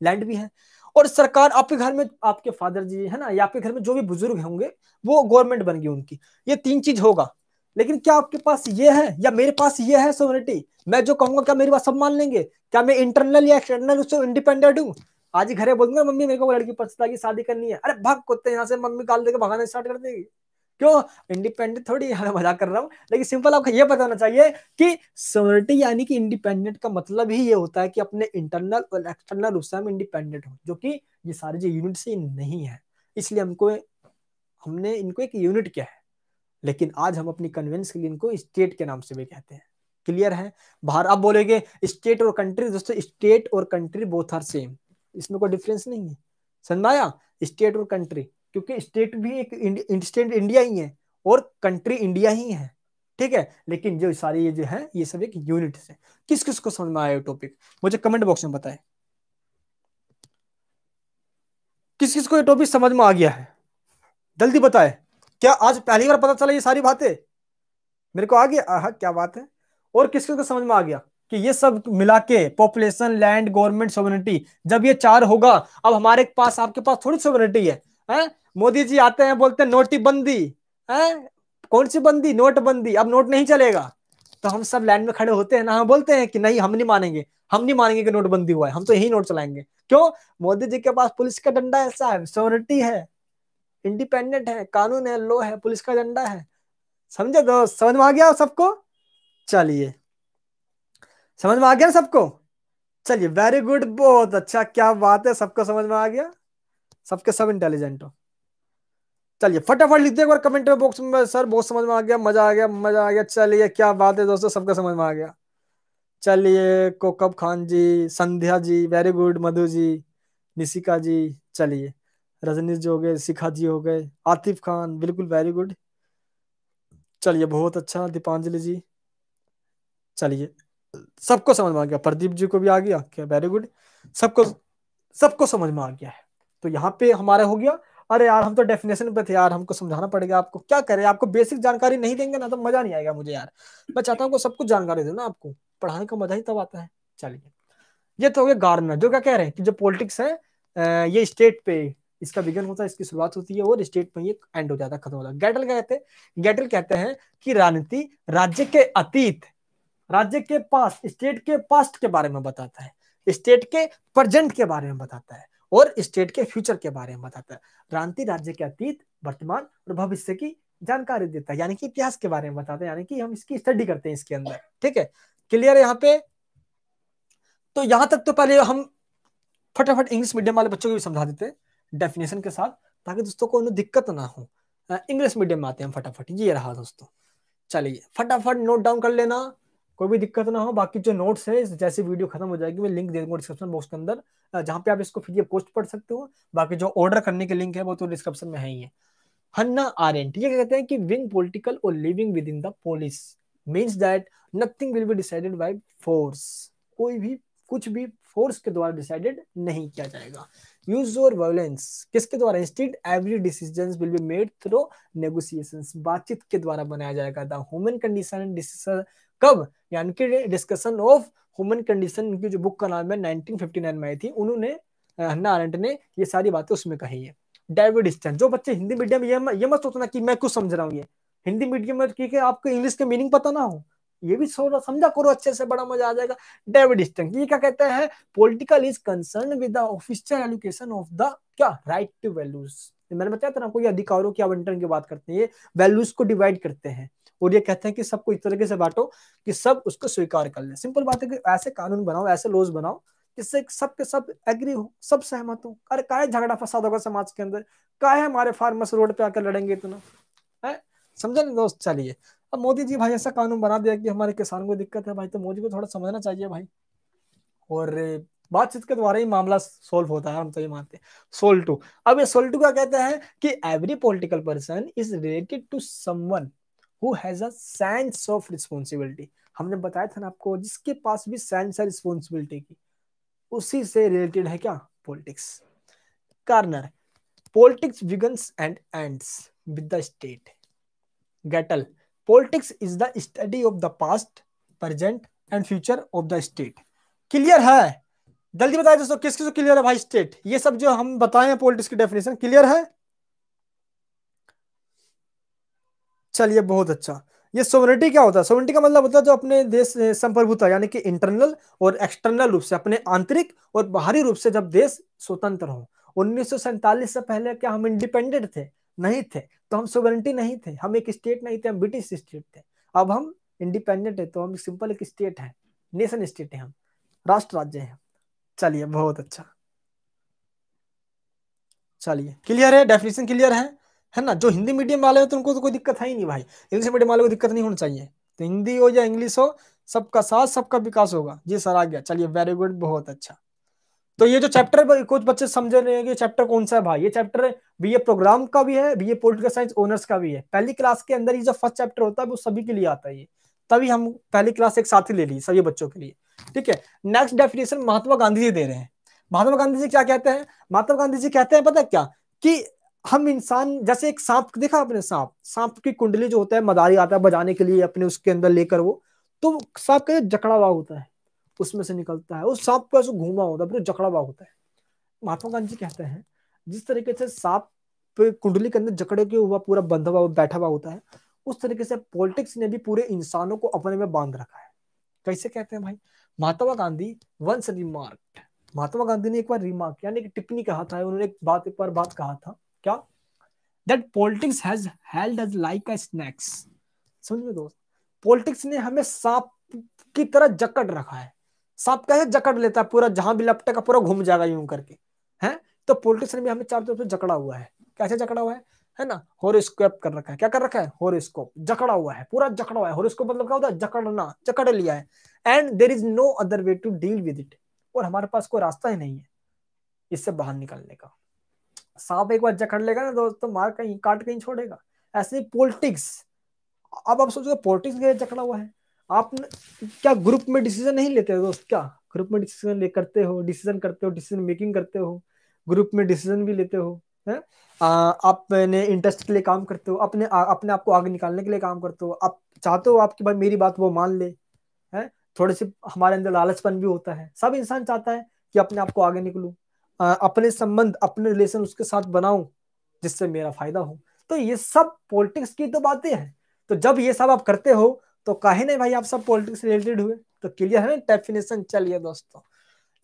लैंड भी है और सरकार आपके घर में आपके फादर जी है ना या आपके घर में जो भी बुजुर्ग होंगे वो गवर्नमेंट बन गई उनकी ये तीन चीज होगा लेकिन क्या आपके पास ये है या मेरे पास ये है सोवरिटी मैं जो कहूंगा क्या मेरी बात सब मान लेंगे क्या मैं इंटरनल या एक्सटर्नल उससे इंडिपेंडेंट हूँ आज ही घरे बोलूंगा मम्मी मेरे को लड़की पसंद आगे शादी करनी है अरे भाग कुत्ते यहाँ से मम्मी काल देकर भगाना स्टार्ट कर देगी क्यों इंडिपेंडेंट थोड़ी यार मजाक कर रहा हूँ लेकिन सिंपल आपको ये पता होना चाहिए कि सोरिटी यानी कि इंडिपेंडेंट का मतलब ही ये होता है कि अपने इंटरनल और एक्सटर्नल से हम इंडिपेंडेंट हो जो कि ये सारे जो यूनिट से नहीं है इसलिए हमको हमने इनको एक यूनिट क्या है लेकिन आज हम अपनी कन्वेंस के लिए इनको स्टेट के नाम से भी कहते हैं क्लियर है बाहर आप बोलेंगे स्टेट और कंट्री दोस्तों स्टेट और कंट्री बोथ आर सेम इसमें कोई डिफरेंस नहीं है समझ आया स्टेट और कंट्री क्योंकि स्टेट भी एक स्टेट इंडिया ही है और कंट्री इंडिया ही है ठीक है लेकिन जो सारी ये जो है ये सब एक यूनिट है किस किस को समझ में आया टॉपिक मुझे कमेंट बॉक्स में बताए किस किस को ये टॉपिक समझ में आ गया है जल्दी बताए क्या आज पहली बार पता चला ये सारी बातें मेरे को आ गया आह क्या बात है और किस किस को समझ में आ गया कि ये सब मिला के पॉपुलेशन लैंड गवर्नमेंट सोवरिटी जब ये चार होगा अब हमारे पास आपके पास थोड़ी सोवरिटी है है मोदी जी आते हैं बोलते हैं नोटबंदी है कौन सी बंदी नोटबंदी अब नोट नहीं चलेगा तो हम सब लाइन में खड़े होते हैं ना हम बोलते हैं कि नहीं हम नहीं मानेंगे हम नहीं मानेंगे कि नोटबंदी हुआ है हम तो यही नोट चलाएंगे क्यों मोदी जी के पास पुलिस का डंडा ऐसा है सोरिटी है इंडिपेंडेंट है कानून है लो है पुलिस का डंडा है समझे दोस्त समझ में आ गया सबको चलिए समझ में आ गया सबको चलिए वेरी गुड बहुत अच्छा क्या बात है सबको समझ में आ गया सबके सब इंटेलिजेंट हो चलिए फटाफट लिख दे कमेंट में बॉक्स में सर बहुत समझ में आ गया मजा आ गया मजा आ गया चलिए क्या बात है दोस्तों सबका समझ में आ गया चलिए कोकब खान जी संध्या जी वेरी गुड मधु जी निशिका जी चलिए रजनीश जी हो गए शिखा जी हो गए आतिफ खान बिल्कुल वेरी गुड चलिए बहुत अच्छा दीपांजलि जी चलिए सबको समझ में आ गया प्रदीप जी को भी आ गया क्या वेरी गुड सबको सबको समझ में आ गया है तो यहाँ पे हमारा हो गया अरे यार हम तो डेफिनेशन पे थे यार हमको समझाना पड़ेगा आपको क्या करें आपको बेसिक जानकारी नहीं देंगे ना तो मजा नहीं आएगा मुझे यार मैं चाहता हूँ सब कुछ जानकारी देना आपको पढ़ाने का मजा ही तब आता है चलिए ये तो हो गया गार्नर जो क्या कह रहे हैं कि जो पॉलिटिक्स है ये स्टेट पे इसका विघन होता है इसकी शुरुआत होती है और स्टेट में ये एंड हो जाता है खत्म होता है गैटल कहते हैं गैटल कहते हैं कि राजनीति राज्य के अतीत राज्य के पास स्टेट के पास्ट के बारे में बताता है स्टेट के प्रेजेंट के बारे में बताता है और स्टेट के फ्यूचर के बारे में बताता है क्रांति राज्य के अतीत वर्तमान और भविष्य की जानकारी देता है यानी कि इतिहास के बारे में बताता है यानी कि हम इसकी स्टडी करते हैं इसके अंदर ठीक है क्लियर है यहाँ पे तो यहां तक तो पहले हम फटाफट इंग्लिश मीडियम वाले बच्चों को भी समझा देते हैं डेफिनेशन के साथ ताकि दोस्तों को दिक्कत ना हो इंग्लिश मीडियम में आते हैं फटाफट ये रहा दोस्तों चलिए फटाफट नोट डाउन कर लेना कोई भी दिक्कत ना हो बाकी जो नोट्स है जैसे वीडियो खत्म हो जाएगी मैं लिंक दे दूंगा डिस्क्रिप्शन बॉक्स के अंदर जहाँ पे आप इसको फ्री पोस्ट पढ़ सकते हो बाकी जो ऑर्डर करने के लिंक है वो तो डिस्क्रिप्शन में है ही है हन्ना आर्यन ठीक है कहते हैं कि विंग पोलिटिकल और living within the polis means that nothing will be decided by force कोई भी कुछ भी फोर्स के द्वारा डिसाइडेड नहीं किया जाएगा यूज योर वायलेंस किसके द्वारा instead every decision will be made through negotiation बातचीत के द्वारा बनाया जाएगा द ह्यूमन कंडीशन एंड कब यानी कि डिस्कशन ऑफ ह्यूमन कंडीशन की जो बुक का नाम है 1959 में आई थी उन्होंने हन्ना आरेंट ने ये सारी बातें उसमें कही है डेविड स्टैन जो बच्चे हिंदी मीडियम में ये, ये मत सोचना कि मैं कुछ समझ रहा हूँ ये हिंदी मीडियम में ठीक आपको इंग्लिश के मीनिंग पता ना हो ये भी थोड़ा समझा करो अच्छे से बड़ा मजा आ जाएगा डेविड स्टैन ये क्या कहते हैं political is concern with the official allocation of the क्या राइट टू वैल्यूज मैंने बताया था आपको ये अधिकारों के आवंटन की बात करते हैं ये वैल्यूज को डिवाइड करते हैं और ये कहते हैं कि सबको इस तरीके से बांटो कि सब उसको स्वीकार कर ले सिंपल बात है कि ऐसे कानून बनाओ ऐसे लॉज बनाओ जिससे सबके सब एग्री हो सब सहमत हो अरे काहे झगड़ा फसाद होगा समाज के अंदर काहे हमारे फार्मर्स रोड पे आकर लड़ेंगे इतना है समझे ना दोस्त चलिए अब मोदी जी भाई ऐसा कानून बना दिया कि हमारे किसान को दिक्कत है भाई तो मोदी को थोड़ा समझना चाहिए भाई और बातचीत के द्वारा ही मामला सोल्व होता है हम तो ये मानते हैं सोल टू अब ये सोल टू का कहते हैं कि every political person is related to someone who has a sense of responsibility हमने बताया था ना आपको जिसके पास भी सेंस है रिस्पॉन्सिबिलिटी की उसी से रिलेटेड है क्या politics Garner politics begins and ends with the state Gettell politics is the study of the past present and future of the state clear है जल्दी बताए दोस्तों किस किस क्लियर है भाई स्टेट ये सब जो हम बताए हैं पॉलिटिक्स की डेफिनेशन क्लियर है चलिए बहुत अच्छा ये सोवरेनिटी क्या होता है सोवरेनिटी का मतलब होता है जो अपने देश संप्रभुता यानी कि इंटरनल और एक्सटर्नल रूप से अपने आंतरिक और बाहरी रूप से जब देश स्वतंत्र हो उन्नीस से पहले क्या हम इंडिपेंडेंट थे नहीं थे तो हम सोवरेनिटी नहीं थे हम एक स्टेट नहीं थे हम ब्रिटिश स्टेट थे अब हम इंडिपेंडेंट है तो हम सिंपल एक स्टेट है नेशन स्टेट है हम राष्ट्र राज्य है चलिए बहुत अच्छा चलिए क्लियर है डेफिनेशन क्लियर है है ना जो हिंदी मीडियम वाले हैं तो उनको तो कोई दिक्कत है ही नहीं भाई इंग्लिश मीडियम वाले को दिक्कत नहीं होनी चाहिए तो हिंदी हो या इंग्लिश हो सबका साथ सबका विकास होगा जी सर आ गया चलिए वेरी गुड बहुत अच्छा तो ये जो चैप्टर कुछ बच्चे समझ रहे हैं कि चैप्टर कौन सा है भाई ये चैप्टर ए प्रोग्राम का भी है ए पोलिटिकल साइंस ओनर्स का भी है पहली क्लास के अंदर ही जो फर्स्ट चैप्टर होता है वो सभी के लिए आता है ये तभी हम पहली क्लास एक साथ ही ले ली सभी बच्चों के लिए ठीक है नेक्स्ट डेफिनेशन महात्मा गांधी जी दे रहे हैं महात्मा गांधी जी क्या कहते हैं महात्मा गांधी जी कहते हैं पता क्या कि हम इंसान जैसे एक सांप देखा आपने सांप सांप की कुंडली जो होता है मदारी आता है बजाने के लिए अपने उसके अंदर लेकर वो तो सांप का जकड़ा हुआ होता है उसमें से निकलता है उस सांप को ऐसे घूमा होता है फिर जकड़ा हुआ होता है महात्मा गांधी कहते हैं जिस तरीके से सांप कुंडली के अंदर जकड़े के हुआ पूरा बंधा हुआ बैठा हुआ होता है उस तरीके से पॉलिटिक्स ने भी पूरे इंसानों को अपने में बांध रखा है कैसे कहते हैं भाई महात्मा गांधी वंस रिमार्क महात्मा गांधी ने एक बार रिमार्क यानी कि टिप्पणी कहा था उन्होंने एक बात एक बार बात कहा था क्या that politics has held as like a snakes समझ में दोस्त पॉलिटिक्स ने हमें सांप की तरह जकड़ रखा है सांप कैसे जकड़ लेता है पूरा जहां भी लपटेगा पूरा घूम जाएगा यूं करके है तो पॉलिटिक्स ने भी हमें चारों तरफ से जकड़ा हुआ है कैसे जकड़ा हुआ है है ना होरोस्कोप कर रखा है क्या कर रखा है होरोस्कोप जकड़ा हुआ है पूरा जकड़ा हुआ है होरोस्कोप मतलब क्या होता है जकड़ना जकड़ लिया है and there is no other way to deal with it और हमारे पास कोई रास्ता ही नहीं है इससे बाहर निकलने का सांप एक बार जकड़ लेगा ना दोस्तों तो मार कहीं काट कहीं छोड़ेगा ऐसे ही पॉलिटिक्स अब आप सोचो पॉलिटिक्स के जकड़ा हुआ है आप क्या ग्रुप में डिसीजन नहीं लेते हो दोस्त क्या ग्रुप में डिसीजन ले करते हो डिसीजन करते हो डिसीजन मेकिंग करते हो ग्रुप में डिसीजन भी लेते हो है आ, आप अपने इंटरेस्ट के लिए काम करते हो अपने आ, अपने आप को आगे निकालने के लिए काम करते हो आप चाहते हो आपकी बात मेरी बात वो मान ले है थोड़े से हमारे अंदर लालचपन भी होता है सब इंसान चाहता है कि अपने आप को आगे निकलूँ अपने संबंध अपने रिलेशन उसके साथ बनाऊं जिससे मेरा फायदा हो तो ये सब पॉलिटिक्स की तो बातें हैं तो जब ये सब आप करते हो तो कहे नहीं भाई आप सब पॉलिटिक्स रिलेटेड हुए तो क्लियर है ना डेफिनेशन चलिए दोस्तों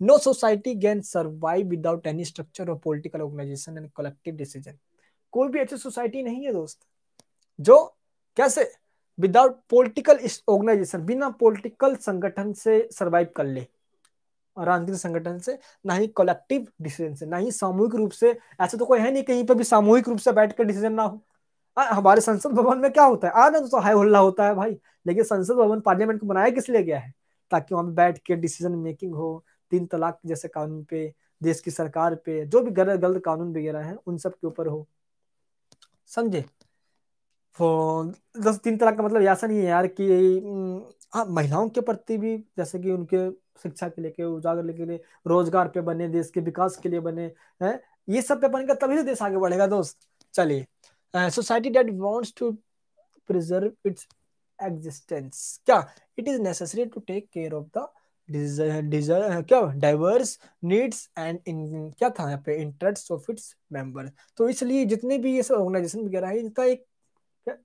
no society can survive without any structure और political organisation and collective decision कोई भी ऐसी सोसाइटी नहीं है दोस्त जो कैसे विदाउट पोलिटिकल ऑर्गेनाइजेशन बिना पोलिटिकल संगठन से सर्वाइव कर ले राजनीतिक संगठन से ना ही कलेक्टिव डिसीजन से ना ही सामूहिक रूप से ऐसे तो कोई है नहीं कहीं पर भी सामूहिक रूप से बैठ डिसीजन ना हो हमारे संसद भवन में क्या होता है आनंद तो हाई हल्ला होता है भाई लेकिन संसद भवन पार्लियामेंट को बनाया किस लिए गया है ताकि वहां बैठ के डिसीजन मेकिंग हो तीन तलाक जैसे कानून पे देश की सरकार पे जो भी गलत गलत कानून वगैरह है उन सब के ऊपर हो समझे तो दस तीन तलाक का मतलब ऐसा नहीं है यार कि हम्म, हाँ, महिलाओं के प्रति भी जैसे कि उनके शिक्षा के लेके उजागर के लिए रोजगार पे बने देश के विकास के लिए बने है ये सब पे बनेगा तभी तो देश आगे बढ़ेगा दोस्त चलिए society that wants to preserve its existence क्या it is necessary to take care of the क्या डाइवर्स नीड्स एंड इन क्या था यहाँ पे इंटरेस्ट ऑफ इट्स मेंबर तो इसलिए जितने भी ये सब ऑर्गेनाइजेशन वगैरह है इनका एक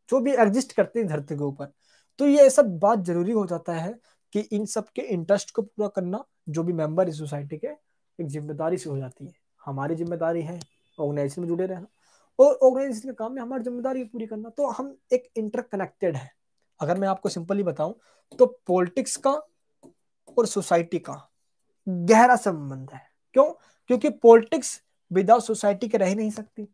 जो भी एग्जिस्ट करते हैं धरती के ऊपर तो ये सब बात जरूरी हो जाता है कि इन सब के इंटरेस्ट को पूरा करना जो भी मेंबर इस सोसाइटी के एक जिम्मेदारी से हो जाती है हमारी जिम्मेदारी है ऑर्गेनाइजेशन में जुड़े रहना और ऑर्गेनाइजेशन के काम में हमारी जिम्मेदारी पूरी करना तो हम एक इंटरकनेक्टेड है अगर मैं आपको सिंपली बताऊं तो पॉलिटिक्स का और सोसाइटी का गहरा संबंध है क्यों क्योंकि पॉलिटिक्स विदाउट सोसाइटी के रह नहीं सकती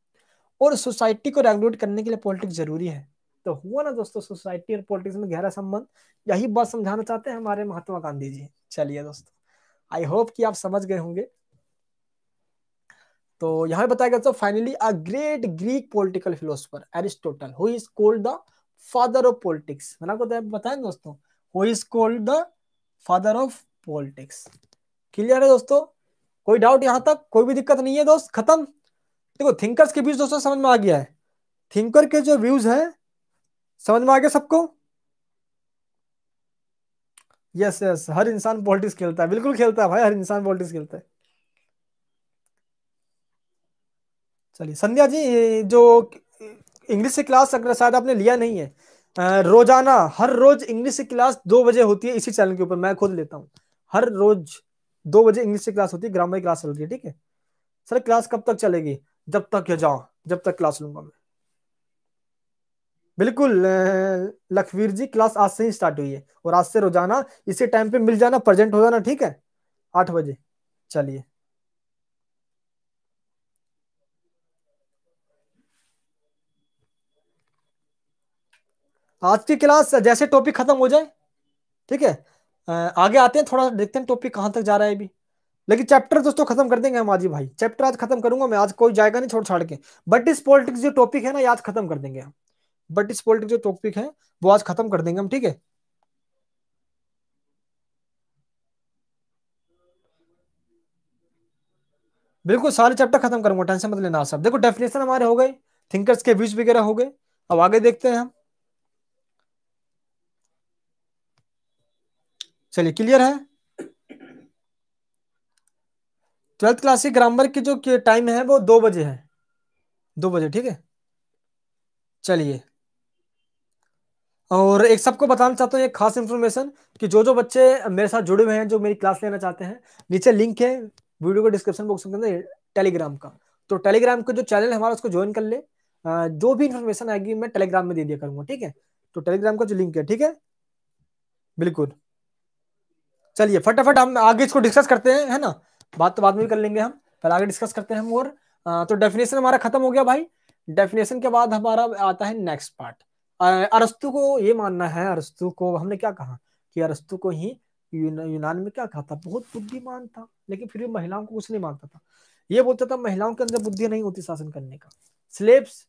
और सोसाइटी को रेगुलेट करने के लिए पॉलिटिक्स जरूरी है तो हुआ ना दोस्तों सोसाइटी और पॉलिटिक्स में गहरा संबंध यही बात समझाना चाहते हैं हमारे महात्मा गांधी जी चलिए दोस्तों आई होप कि आप समझ गए होंगे तो यहाँ बताया गया finally a great Greek political philosopher Aristotle who is called the father of politics मैंने आपको तो बताया दोस्तों who is called the father of politics clear है दोस्तों कोई डाउट यहाँ तक कोई भी दिक्कत नहीं है दोस्त खत्म देखो थिंकर्स के बीच दोस्तों समझ में आ गया है थिंकर के जो व्यूज हैं समझ में आ गया सबको यस यस हर इंसान पॉलिटिक्स खेलता है बिल्कुल खेलता है भाई हर इंसान पॉलिटिक्स खेलता है चलिए संध्या जी जो इंग्लिश से क्लास अगर शायद आपने लिया नहीं है रोजाना हर रोज इंग्लिश से क्लास दो बजे होती है इसी चैनल के ऊपर मैं खुद लेता हूँ हर रोज दो बजे इंग्लिश से क्लास होती है ग्रामर क्लास चल रही है ठीक है सर क्लास कब तक चलेगी जब तक ये जाओ जब तक क्लास लूंगा मैं बिल्कुल लखवीर जी क्लास आज से ही स्टार्ट हुई है और आज से रोजाना इसी टाइम पे मिल जाना प्रेजेंट हो जाना ठीक है आठ बजे चलिए आज की क्लास जैसे टॉपिक खत्म हो जाए ठीक है आगे आते हैं थोड़ा देखते हैं टॉपिक कहाँ तक जा रहा है अभी लेकिन चैप्टर दोस्तों खत्म कर देंगे हम आज ही भाई चैप्टर आज खत्म करूंगा मैं आज कोई जाएगा नहीं छोड़ छाड़ के बट इस पॉलिटिक्स जो टॉपिक है ना आज खत्म कर देंगे हम बट इस पॉलिटिक्स जो टॉपिक है वो आज खत्म कर देंगे हम ठीक है बिल्कुल सारे चैप्टर खत्म करूंगा टेंशन मत लेना साहब देखो डेफिनेशन हमारे हो गए थिंकर्स के व्यूज वगैरह हो गए अब आगे देखते हैं हम चलिए क्लियर है ट्वेल्थ क्लास की ग्रामर की जो टाइम है वो दो बजे है दो बजे ठीक है चलिए और एक सबको बताना चाहता हूँ एक खास इन्फॉर्मेशन कि जो जो बच्चे मेरे साथ जुड़े हुए हैं जो मेरी क्लास लेना चाहते हैं नीचे लिंक है वीडियो को डिस्क्रिप्शन बॉक्स में टेलीग्राम का तो टेलीग्राम का जो चैनल है हमारा उसको ज्वाइन कर ले जो भी इन्फॉर्मेशन आएगी मैं टेलीग्राम में दे दिया करूंगा ठीक है तो टेलीग्राम का जो लिंक है ठीक है बिल्कुल चलिए फटाफट हम आगे इसको डिस्कस करते हैं है ना बात तो बाद में भी कर लेंगे हम पहले आगे डिस्कस करते हैं हम और तो डेफिनेशन हमारा खत्म हो गया भाई डेफिनेशन के बाद हमारा आता है नेक्स्ट पार्ट अरस्तु को ये मानना है अरस्तु को हमने क्या कहा कि अरस्तु को ही यूनान में क्या कहा था बहुत बुद्धिमान था लेकिन फिर भी महिलाओं को कुछ नहीं मानता था ये बोलता था महिलाओं के अंदर बुद्धि नहीं होती शासन करने का स्लेब्स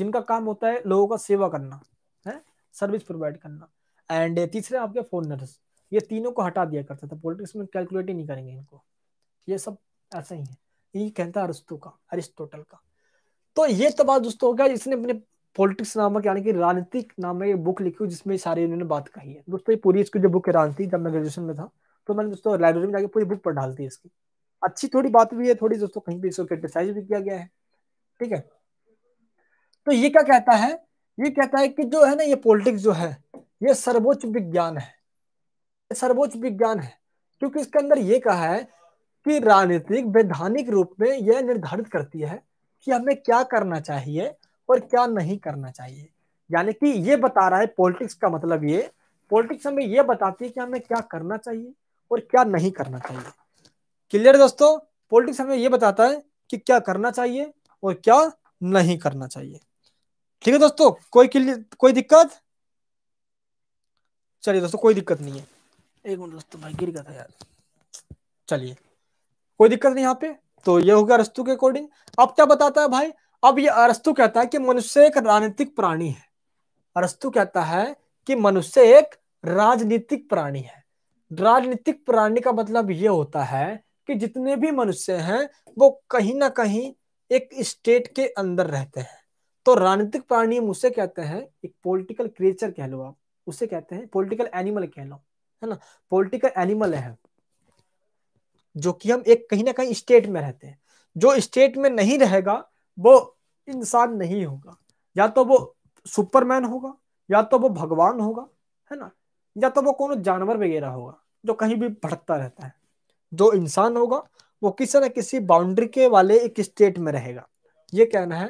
जिनका काम होता है लोगों का सेवा करना है सर्विस प्रोवाइड करना एंड तीसरे आपके फोनर्स ये तीनों को हटा दिया करता था पॉलिटिक्स में कैलकुलेट ही नहीं करेंगे इनको ये सब ऐसा ही है ये कहता अरिस्टो का अरिस्टोटल का तो ये तो बात दोस्तों हो गया इसने अपने पॉलिटिक्स नामक यानी कि राजनीतिक नाम में बुक लिखी हुई जिसमें सारी इन्होंने बात कही है दोस्तों ये पूरी इसकी जो बुक है राजनीति जब मैं ग्रेजुएशन में था तो मैंने दोस्तों लाइब्रेरी में जाकर पूरी बुक पढ़ डाल दी इसकी अच्छी थोड़ी बात भी है थोड़ी दोस्तों कहीं भी इसको क्रिटिसाइज भी किया गया है ठीक है तो ये क्या कहता है ये कहता है कि जो है ना ये पॉलिटिक्स जो है ये सर्वोच्च विज्ञान है सर्वोच्च विज्ञान है क्योंकि इसके अंदर ये कहा है कि राजनीतिक वैधानिक रूप में यह निर्धारित करती है कि हमें क्या करना चाहिए और क्या नहीं करना चाहिए यानी कि ये बता रहा है पॉलिटिक्स का मतलब ये पॉलिटिक्स हमें ये बताती है कि हमें क्या करना चाहिए और क्या नहीं करना चाहिए क्लियर दोस्तों पॉलिटिक्स हमें ये बताता है कि क्या करना चाहिए और क्या नहीं करना चाहिए ठीक है दोस्तों कोई कोई दिक्कत चलिए दोस्तों कोई दिक्कत नहीं है एक मिनट दोस्तों भाई गिर गया था यार चलिए कोई दिक्कत नहीं यहाँ पे तो ये हो गया रस्तु के अकॉर्डिंग अब क्या बताता है भाई अब ये अरस्तु कहता है कि मनुष्य एक राजनीतिक प्राणी है अरस्तु कहता है कि मनुष्य एक राजनीतिक प्राणी है राजनीतिक प्राणी का मतलब ये होता है कि जितने भी मनुष्य हैं वो कहीं ना कहीं एक स्टेट के अंदर रहते हैं तो राजनीतिक प्राणी हम उसे कहते हैं एक पॉलिटिकल क्रिएचर कह लो आप उसे कहते हैं पॉलिटिकल एनिमल कह लो है ना पॉलिटिकल एनिमल है जो कि हम एक कहीं ना कहीं स्टेट में रहते हैं जो स्टेट में नहीं रहेगा वो इंसान नहीं होगा या तो वो सुपरमैन होगा या तो वो भगवान होगा है ना या तो वो कौन जानवर वगैरह होगा जो कहीं भी भटकता रहता है जो इंसान होगा वो किसी न किसी बाउंड्री के वाले एक स्टेट में रहेगा ये कहना है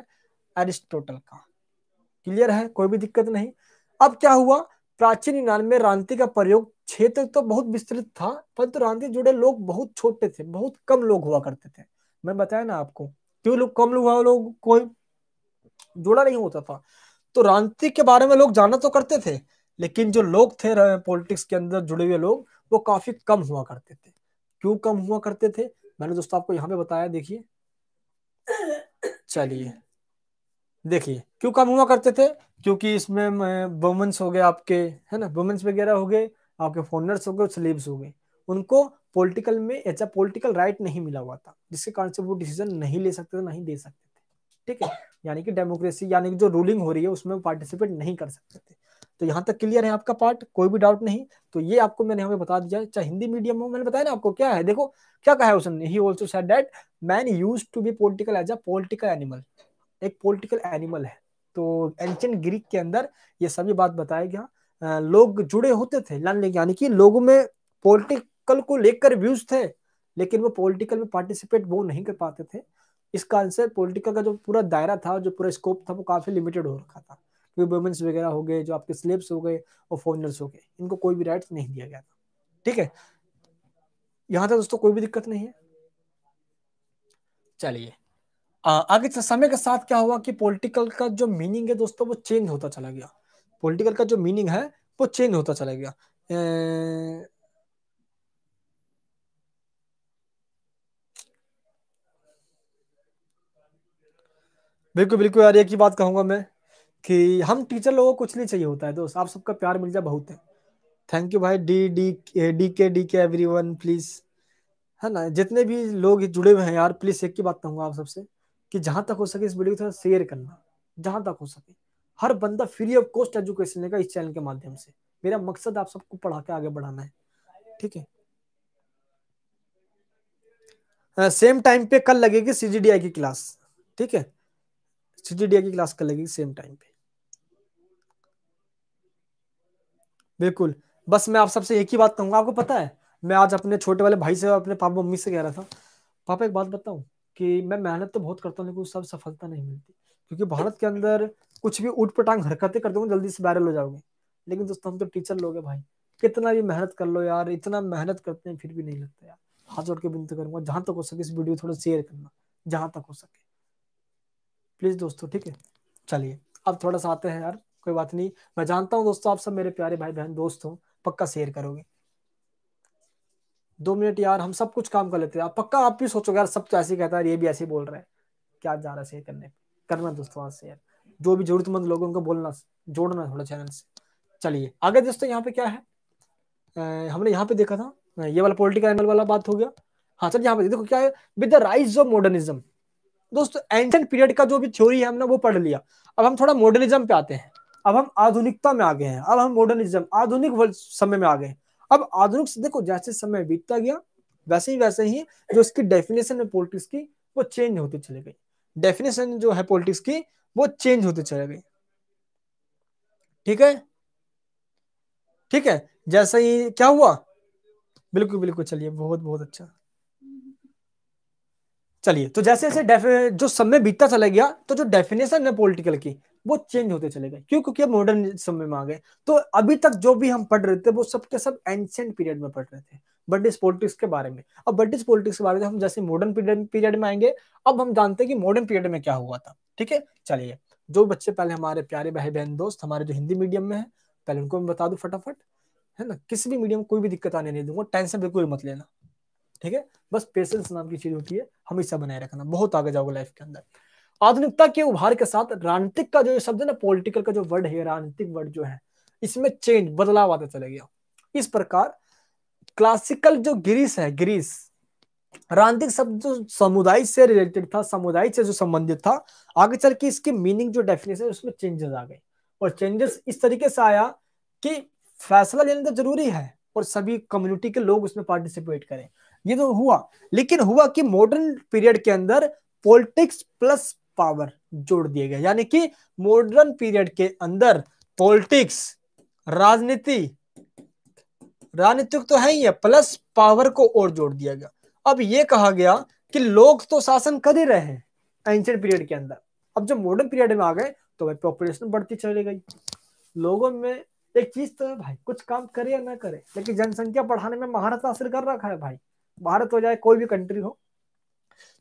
एरिस्टोटल का क्लियर है कोई भी दिक्कत नहीं अब क्या हुआ प्राचीन यूनान में रांति का प्रयोग क्षेत्र तो बहुत विस्तृत था परंतु तो रांति जुड़े लोग बहुत छोटे थे बहुत कम लोग हुआ करते थे मैं बताया ना आपको जो लोग कम लोग वहां लोग कोई जुड़ा नहीं होता था तो राजनीति के बारे में लोग जाना तो करते थे लेकिन जो लोग थे पॉलिटिक्स के अंदर जुड़े हुए लोग वो काफी कम हुआ करते थे क्यों कम हुआ करते थे मैंने दोस्तों आपको यहाँ पे बताया देखिए चलिए देखिए क्यों कम हुआ करते थे क्योंकि इसमें वुमेन्स हो गए आपके है ना वुमेन्स वगैरह हो गए आपके फॉरनर्स हो गए स्लीव्स हो गए उनको पॉलिटिकल में एज अ पोलिटिकल राइट नहीं मिला हुआ था जिसके कारण से वो डिसीजन नहीं ले सकते थे नहीं दे सकते थे ठीक है यानी कि डेमोक्रेसी यानी कि जो रूलिंग हो रही है उसमें पार्टिसिपेट नहीं कर सकते थे तो यहाँ तक क्लियर है आपका पार्ट कोई भी डाउट नहीं तो ये आपको मैंने हमें बता दिया चाहे हिंदी मीडियम हो मैंने बताया ना आपको क्या है देखो क्या कहा है उसने he also said that man used to be political as a political animal एक पोलिटिकल एनिमल है तो एंशियंट ग्रीक के अंदर ये सभी बात बताया गया लोग जुड़े होते थे यानी कि लोगों में पोलिटिक कल को लेकर व्यूज थे लेकिन वो पॉलिटिकल में पार्टिसिपेट वो नहीं कर पाते थे इस कारण से पॉलिटिकल का जो पूरा दायरा था जो पूरा स्कोप था वो काफ़ी लिमिटेड हो रखा था क्योंकि वुमेंस वगैरह हो गए जो आपके स्लेब्स हो गए और फॉरनर्स हो गए इनको कोई भी राइट्स नहीं दिया गया था ठीक है यहाँ तक दोस्तों कोई भी दिक्कत नहीं है चलिए आगे समय के साथ क्या हुआ कि पॉलिटिकल का जो मीनिंग है दोस्तों वो चेंज होता चला गया पॉलिटिकल का जो मीनिंग है वो चेंज होता चला गया बिल्कुल बिल्कुल यार एक ही बात कहूंगा मैं कि हम टीचर लोगों को कुछ नहीं चाहिए होता है दोस्त आप सबका प्यार मिल जाए बहुत है थैंक यू भाई D D D K D K everyone please है ना जितने भी लोग जुड़े हुए हैं यार प्लीज एक ही बात कहूंगा आप सबसे कि जहां तक हो सके इस वीडियो को थोड़ा शेयर करना जहां तक हो सके हर बंदा फ्री ऑफ कॉस्ट एजुकेशन लेगा इस चैनल के माध्यम से मेरा मकसद आप सबको पढ़ा के आगे बढ़ाना है ठीक है सेम टाइम पे कल लगेगी सीजीडीआई की क्लास ठीक है सीजीडीए की क्लास कर लेगी सेम टाइम पे बिल्कुल बस मैं आप सबसे एक ही बात कहूंगा आपको पता है मैं आज अपने छोटे वाले भाई से अपने पापा मम्मी से कह रहा था पापा एक बात बताऊं कि मैं मेहनत तो बहुत करता हूँ लेकिन सब सफलता नहीं मिलती क्योंकि भारत के अंदर कुछ भी ऊट पटांग हरकतें कर दूंगा जल्दी से वायरल हो जाओगे लेकिन दोस्तों हम तो टीचर लोग हैं भाई कितना भी मेहनत कर लो यार इतना मेहनत करते हैं फिर भी नहीं लगता यार हाथ जोड़ के विनती करूंगा जहां तक हो सके इस वीडियो थोड़ा शेयर करना जहां तक हो सके प्लीज़ दोस्तों ठीक है चलिए अब थोड़ा सा आते हैं यार कोई बात नहीं मैं जानता हूँ दोस्तों आप सब मेरे प्यारे भाई बहन दोस्त हो पक्का शेयर करोगे दो मिनट यार हम सब कुछ काम कर लेते हैं आप पक्का आप भी सोचोगे यार सब तो ऐसे कहता है ये भी ऐसे बोल रहा है क्या जा रहा है शेयर करने करना दोस्तों आज शेयर जो भी जरूरतमंद लोग उनको बोलना जोड़ना थोड़ा चैनल से चलिए आगे दोस्तों यहाँ पे क्या है आ, हमने यहाँ पे देखा था ये वाला पोलिटिकल एंगल वाला बात हो गया हाँ सर यहाँ पे देखो क्या है with the rise of modernism दोस्तों एंशियंट पीरियड का जो भी थ्योरी है हमने वो पढ़ लिया अब हम थोड़ा मॉडर्निज्म पे आते हैं अब हम आधुनिकता में आ गए हैं अब हम मॉडर्निज्म आधुनिक समय में आ गए अब आधुनिक देखो जैसे समय बीतता गया वैसे ही वैसे ही जो इसकी डेफिनेशन है पॉलिटिक्स की वो चेंज होती चले गई डेफिनेशन जो है पॉलिटिक्स की वो चेंज होते चले गए ठीक है ठीक है जैसे ही क्या हुआ बिल्कुल बिल्कुल चलिए बहुत बहुत अच्छा चलिए तो जैसे जैसे जो समय बीतता चला गया तो जो डेफिनेशन है पॉलिटिकल की वो चेंज होते चले गए क्यों क्योंकि अब मॉडर्न समय में आ गए तो अभी तक जो भी हम पढ़ रहे थे वो सब के सब एंशियंट पीरियड में पढ़ रहे थे ब्रिटिश पॉलिटिक्स के बारे में अब ब्रिटिश पॉलिटिक्स के बारे में हम जैसे मॉडर्न पीरियड में आएंगे अब हम जानते हैं कि मॉडर्न पीरियड में क्या हुआ था ठीक है चलिए जो बच्चे पहले हमारे प्यारे भाई बहन दोस्त हमारे जो हिंदी मीडियम में है पहले उनको मैं बता दू फटाफट है ना किसी भी मीडियम कोई भी दिक्कत आने नहीं दूंगा टेंशन बिल्कुल मत लेना ठीक है बस पेशेंस नाम की चीज होती है हमेशा बनाए रखना बहुत आगे जाओगे लाइफ के अंदर आधुनिकता के उभार के साथ राजनीतिक का जो शब्द है ना पॉलिटिकल का जो वर्ड है राजनीतिक वर्ड जो है इसमें चेंज बदलाव आता चला गया इस प्रकार क्लासिकल जो ग्रीस है ग्रीस राजनीतिक शब्द जो समुदाय से रिलेटेड था समुदाय से जो संबंधित था आगे चल के इसकी मीनिंग जो डेफिनेशन है उसमें चेंजेस आ गए और चेंजेस इस तरीके से आया कि फैसला लेना तो जरूरी है और सभी कम्युनिटी के लोग उसमें पार्टिसिपेट करें ये तो हुआ लेकिन हुआ कि मॉडर्न पीरियड के अंदर पॉलिटिक्स प्लस पावर जोड़ दिए गए यानी कि मॉडर्न पीरियड के अंदर पॉलिटिक्स राजनीति राजनीतिक तो है ही है प्लस पावर को और जोड़ दिया गया अब ये कहा गया कि लोग तो शासन कर ही रहे हैं एंशियंट पीरियड के अंदर अब जब मॉडर्न पीरियड में आ गए तो भाई पॉपुलेशन बढ़ती चली गई लोगों में एक चीज तो है भाई कुछ काम करे या ना करे लेकिन जनसंख्या बढ़ाने में महारत हासिल कर रखा है भाई भारत हो जाए कोई भी कंट्री हो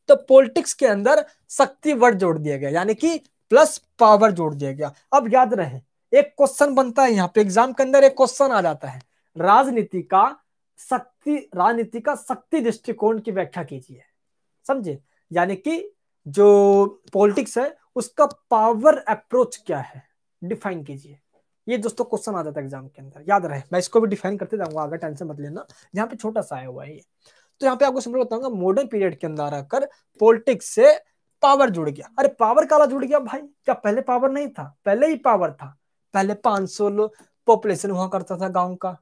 तो पॉलिटिक्स के अंदर शक्ति वर्ड जोड़ दिया गया यानी कि प्लस पावर जोड़ दिया गया अब याद रहे एक क्वेश्चन बनता है यहाँ पे एग्जाम के अंदर एक क्वेश्चन आ जाता है राजनीति का शक्ति राजनीति का शक्ति दृष्टिकोण की व्याख्या कीजिए समझे यानी कि जो पॉलिटिक्स है उसका पावर अप्रोच क्या है डिफाइन कीजिए ये दोस्तों क्वेश्चन आ जाता है एग्जाम के अंदर याद रहे मैं इसको भी डिफाइन करते जाऊंगा आगे टेंशन मत लेना यहाँ पे छोटा सा आया हुआ है ये तो यहाँ पे आपको सिंपल बताऊंगा मॉडर्न पीरियड के अंदर आकर पॉलिटिक्स से पावर जुड़ गया अरे पावर काला जुड़ गया भाई क्या पहले पावर नहीं था पहले ही पावर था पहले 500 लोग पॉपुलेशन हुआ करता था गांव का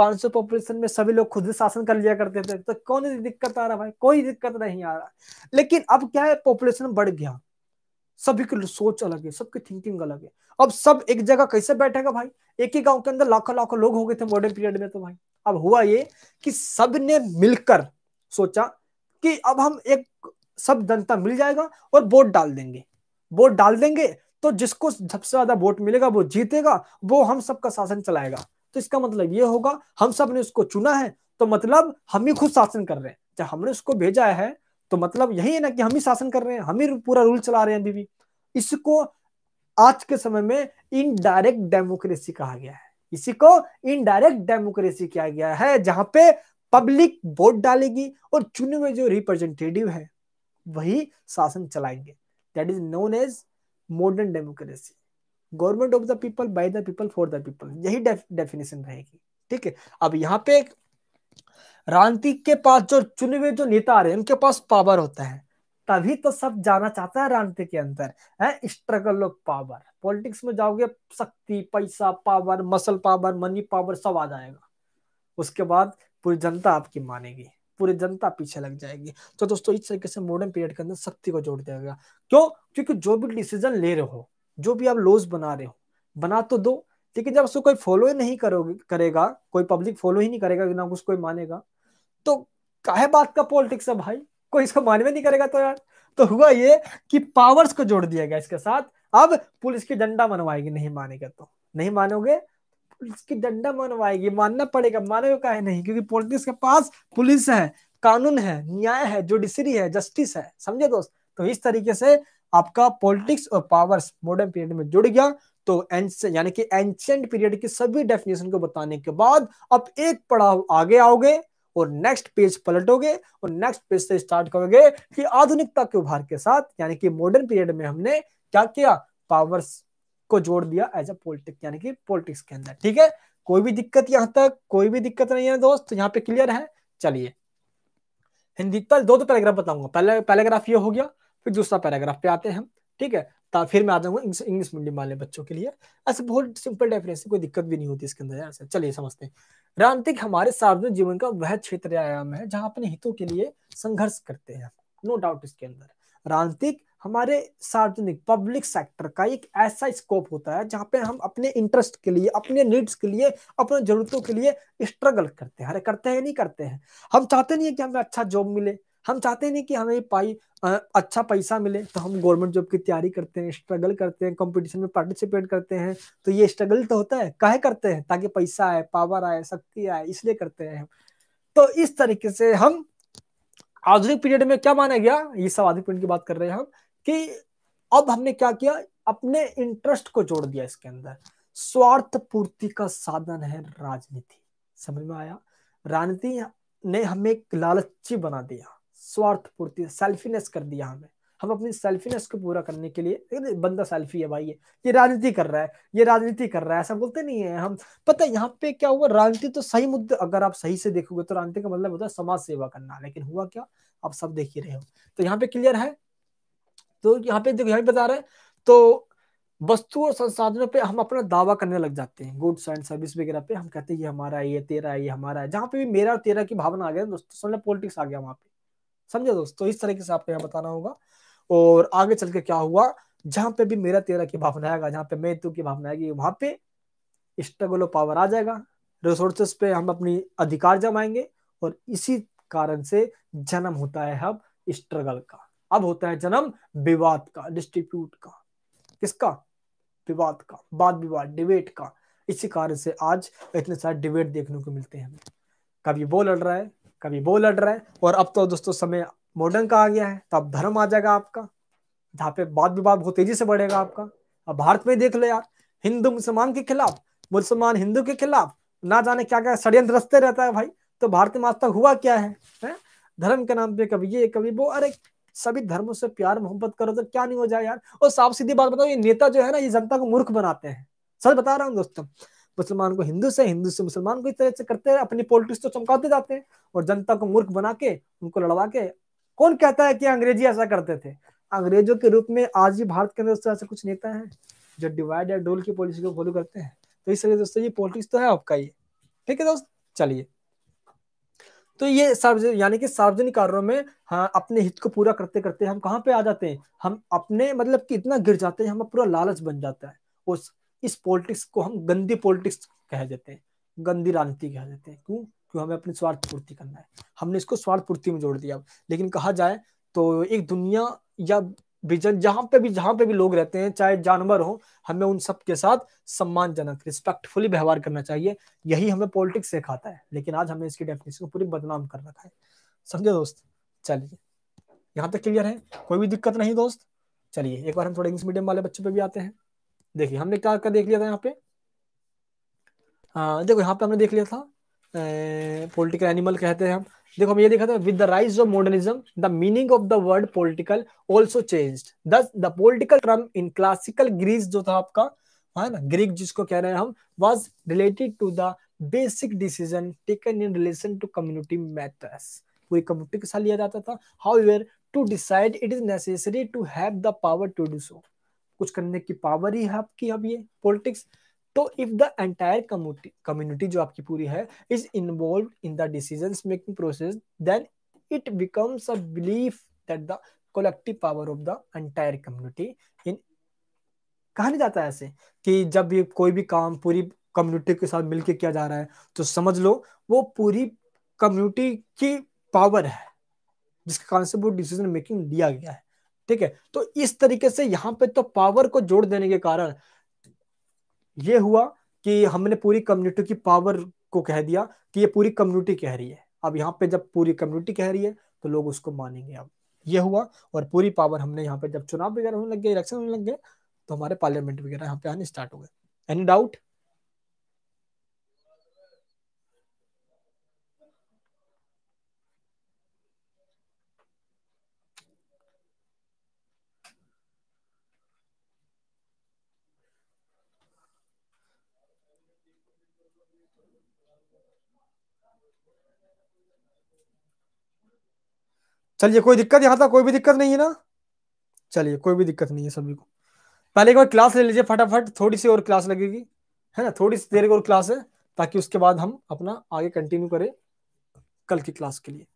500 पॉपुलेशन में सभी लोग खुद शासन कर लिया करते थे तो कौन दिक्कत आ रहा भाई कोई दिक्कत नहीं आ रहा लेकिन अब क्या है पॉपुलेशन बढ़ गया सभी की सोच अलग है सबकी थिंकिंग अलग है अब सब एक जगह कैसे बैठेगा भाई एक ही गांव के अंदर लाखों लाखों लोग हो गए थे मॉडर्न पीरियड में तो भाई अब हुआ ये कि सब ने मिलकर सोचा कि अब हम एक सब जनता मिल जाएगा और वोट डाल देंगे वोट डाल देंगे तो जिसको सबसे ज्यादा वोट मिलेगा वो जीतेगा वो हम सबका शासन चलाएगा तो इसका मतलब ये होगा हम सब ने उसको चुना है तो मतलब हम ही खुद शासन कर रहे हैं जब हमने उसको भेजा है तो मतलब यही है ना कि हम ही शासन कर रहे हैं हम ही पूरा रूल चला रहे हैं अभी भी इसको आज के समय में इनडायरेक्ट डेमोक्रेसी कहा गया है इसी को इनडायरेक्ट डेमोक्रेसी किया गया है जहां पे पब्लिक वोट डालेगी और चुने हुए जो रिप्रेजेंटेटिव है वही शासन चलाएंगे that is known as modern democracy government of the people by the people for the people यही डेफिनेशन रहेगी ठीक है अब यहाँ पे राजनीति के पास जो चुने हुए जो नेता आ रहे हैं उनके पास पावर होता है तभी तो सब जाना चाहता है राजनीति के अंदर है स्ट्रगल ऑफ पावर पॉलिटिक्स में जाओगे शक्ति पैसा power muscle power money power सब आ जाएगा उसके बाद पूरी जनता आपकी मानेगी पूरी जनता पीछे लग जाएगी तो दोस्तों इस तरीके से मॉडर्न पीरियड के अंदर शक्ति को जोड़ दिया गया क्यों क्योंकि जो भी डिसीजन ले रहे हो जो भी आप लॉज बना रहे हो बना तो दो लेकिन जब उसको कोई फॉलो ही नहीं करोगे करेगा कोई पब्लिक फॉलो ही नहीं करेगा ना कुछ कोई मानेगा तो काहे बात का पॉलिटिक्स है भाई कोई इसको मान में नहीं करेगा तो यार तो हुआ ये कि पावर्स को जोड़ दिया गया इसके साथ अब पुलिस की डंडा मनवाएगी नहीं मानेगा तो नहीं मानोगे पुलिस की डंडा मनवाएगी मानना पड़ेगा मानोगे का है नहीं क्योंकि पॉलिटिक्स के पास पुलिस है कानून है न्याय है जुडिशरी है जस्टिस है समझे दोस्त तो इस तरीके से आपका पॉलिटिक्स और पावर्स मॉडर्न पीरियड में जुड़ गया तो यानी कि एंशियंट पीरियड की सभी डेफिनेशन को बताने के बाद अब एक पड़ाव आगे आओगे और नेक्स्ट पेज पलटोगे और नेक्स्ट पेज से स्टार्ट करोगे कि आधुनिकता के उभार के साथ यानी कि मॉडर्न पीरियड में हमने क्या किया पावर्स को जोड़ दिया एज अ पोलिटिक यानी कि पॉलिटिक्स के अंदर ठीक है कोई भी दिक्कत यहाँ तक कोई भी दिक्कत नहीं है दोस्त यहाँ पे क्लियर है चलिए हिंदी पर दो दो पैराग्राफ बताऊंगा पहले पैराग्राफ ये हो गया फिर दूसरा पैराग्राफ पे आते हैं ठीक है फिर मैं आ जाऊंगा इंग्लिश मीडियम वाले बच्चों के लिए ऐसे बहुत सिंपल डेफिनेशन कोई दिक्कत भी नहीं होती इसके अंदर ऐसे चलिए समझते हैं राजनीतिक हमारे सार्वजनिक जीवन का वह क्षेत्र आयाम है जहां अपने हितों के लिए संघर्ष करते हैं नो डाउट इसके अंदर राजनीतिक हमारे सार्वजनिक पब्लिक सेक्टर का एक ऐसा स्कोप होता है जहाँ पे हम अपने इंटरेस्ट के लिए अपने नीड्स के लिए अपने जरूरतों के लिए स्ट्रगल करते हैं अरे करते हैं नहीं करते हैं हम चाहते नहीं है कि हमें अच्छा जॉब मिले हम चाहते नहीं कि हमें पाई अच्छा पैसा मिले तो हम गवर्नमेंट जॉब की तैयारी करते हैं स्ट्रगल करते हैं कंपटीशन में पार्टिसिपेट करते हैं तो ये स्ट्रगल तो होता है कहे करते हैं ताकि पैसा आए पावर आए शक्ति आए इसलिए करते हैं तो इस तरीके से हम आधुनिक पीरियड में क्या माना गया ये सब आधुनिक पीरियड की बात कर रहे हैं हम कि अब हमने क्या किया अपने इंटरेस्ट को जोड़ दिया इसके अंदर स्वार्थ पूर्ति का साधन है राजनीति समझ में आया राजनीति ने हमें लालची बना दिया स्वार्थ पूर्ति सेल्फीनेस कर दिया हमें हम अपनी सेल्फीनेस को पूरा करने के लिए बंदा सेल्फी है भाई ये ये राजनीति कर रहा है ये राजनीति कर रहा है ऐसा बोलते नहीं है हम पता है यहाँ पे क्या हुआ राजनीति तो सही मुद्दे अगर आप सही से देखोगे तो राजनीति का मतलब होता है समाज सेवा करना लेकिन हुआ क्या आप सब देख ही रहे हो तो यहाँ पे क्लियर है तो यहाँ पे देखो यहाँ पे बता रहे हैं तो वस्तु और संसाधनों पे हम अपना दावा करने लग जाते हैं गुड्स एंड सर्विस वगैरह पे हम कहते हैं ये हमारा है ये तेरा है ये हमारा है जहाँ पे भी मेरा और तेरा की भावना आ गया दोस्तों पॉलिटिक्स आ गया वहाँ पे समझे दोस्तों तो इस तरीके से आपको यहाँ बताना होगा और आगे चल के क्या हुआ जहां पे भी मेरा तेरा की भावना आएगा जहां पे मैं तू की भावना आएगी वहां पे स्ट्रगल और पावर आ जाएगा रिसोर्सेस पे हम अपनी अधिकार जमाएंगे और इसी कारण से जन्म होता है अब स्ट्रगल का अब होता है जन्म विवाद का डिस्ट्रीब्यूट का किसका विवाद का वाद विवाद डिबेट का इसी कारण से आज इतने सारे डिबेट देखने को मिलते हैं हमें कभी वो लड़ रहा है कभी वो लड़ रहा है और अब तो दोस्तों समय मॉडर्न का आ गया है तो अब धर्म आ जाएगा आपका जहाँ पे वाद विवाद बहुत तेजी से बढ़ेगा आपका अब भारत में देख लो यार हिंदू मुसलमान के खिलाफ मुसलमान हिंदू के खिलाफ ना जाने क्या क्या षड्यंत्र रस्ते रहता है भाई तो भारत में आज तक हुआ क्या है, है? धर्म के नाम पे कभी ये कभी वो अरे सभी धर्मों से प्यार मोहब्बत करो तो क्या नहीं हो जाए यार और साफ सीधी बात बताओ ये नेता जो है ना ये जनता को मूर्ख बनाते हैं सच बता रहा हूँ दोस्तों मुसलमान को हिंदू से हिंदू से मुसलमान को इस तरह से करते हैं अपनी पॉलिटिक्स तो चमकाते जाते हैं और जनता को मूर्ख बना के उनको लड़वा के कौन कहता है कि अंग्रेजी ऐसा करते थे अंग्रेजों के रूप में आज भी भारत के अंदर उस तरह से कुछ नेता है जो डिवाइड एंड रूल की पॉलिसी को फॉलो करते हैं तो इस तरह दोस्तों ये पॉलिटिक्स तो है आपका ये ठीक है दोस्त चलिए तो ये सार्वजनिक यानी कि सार्वजनिक कार्यों में हाँ अपने हित को पूरा करते करते हम कहाँ पे आ जाते हैं हम अपने मतलब कि इतना गिर जाते हैं हमें पूरा लालच बन जाता है उस इस पॉलिटिक्स को हम गंदी पॉलिटिक्स कह देते हैं गंदी राजनीति कह देते हैं क्यों क्यों हमें अपनी स्वार्थ पूर्ति करना है हमने इसको स्वार्थ पूर्ति में जोड़ दिया लेकिन कहा जाए तो एक दुनिया या विजन जहां पे भी जहां पे भी लोग रहते हैं चाहे जानवर हो हमें उन सब के साथ सम्मानजनक रिस्पेक्टफुली व्यवहार करना चाहिए यही हमें पॉलिटिक्स सिखाता है लेकिन आज हमें इसकी डेफिनेशन को पूरी बदनाम कर रखा है समझे दोस्त चलिए यहाँ तक क्लियर है कोई भी दिक्कत नहीं दोस्त चलिए एक बार हम थोड़े इंग्लिश मीडियम वाले बच्चों पे भी आते हैं देखिए हमने क्या क्या देख लिया था यहाँ पे देखो यहाँ पे हमने देख लिया था पॉलिटिकल एनिमल कहते हैं हम देखो हम ये देखा था with the rise of modernism the meaning of the word political also changes the political term in classical Greece जो था आपका है ना ग्रीक जिसको कह रहे हैं हम was related to the basic decision taken in relation to community matters कोई कम्युनिटी के साथ लिया जाता था how to decide it is necessary to have the power to do so कुछ करने की पावर ही है आपकी अब ये पॉलिटिक्स तो इफ द एंटायर कम्युनिटी जो आपकी पूरी है is involve in the decision making process then it becomes a belief that the collective power of the entire community in कहा नहीं जाता है ऐसे कि जब भी कोई भी काम पूरी कम्युनिटी के साथ मिलकर किया जा रहा है तो समझ लो वो पूरी कम्युनिटी की पावर है जिसके कारण से वो डिसीजन मेकिंग लिया गया है ठीक है तो इस तरीके से यहाँ पे तो पावर को जोड़ देने के कारण ये हुआ कि हमने पूरी कम्युनिटी की पावर को कह दिया कि ये पूरी कम्युनिटी कह रही है अब यहाँ पे जब पूरी कम्युनिटी कह रही है तो लोग उसको मानेंगे अब ये हुआ और पूरी पावर हमने यहाँ पे जब चुनाव वगैरह होने लग गए इलेक्शन होने लग गए तो हमारे पार्लियामेंट वगैरह यहाँ पे आने स्टार्ट हो गए एनी डाउट चलिए कोई दिक्कत यहाँ तक कोई भी दिक्कत नहीं है ना चलिए कोई भी दिक्कत नहीं है सभी को पहले एक बार क्लास ले लीजिए फटाफट थोड़ी सी और क्लास लगेगी है ना थोड़ी सी देर और क्लास है ताकि उसके बाद हम अपना आगे कंटिन्यू करें कल की क्लास के लिए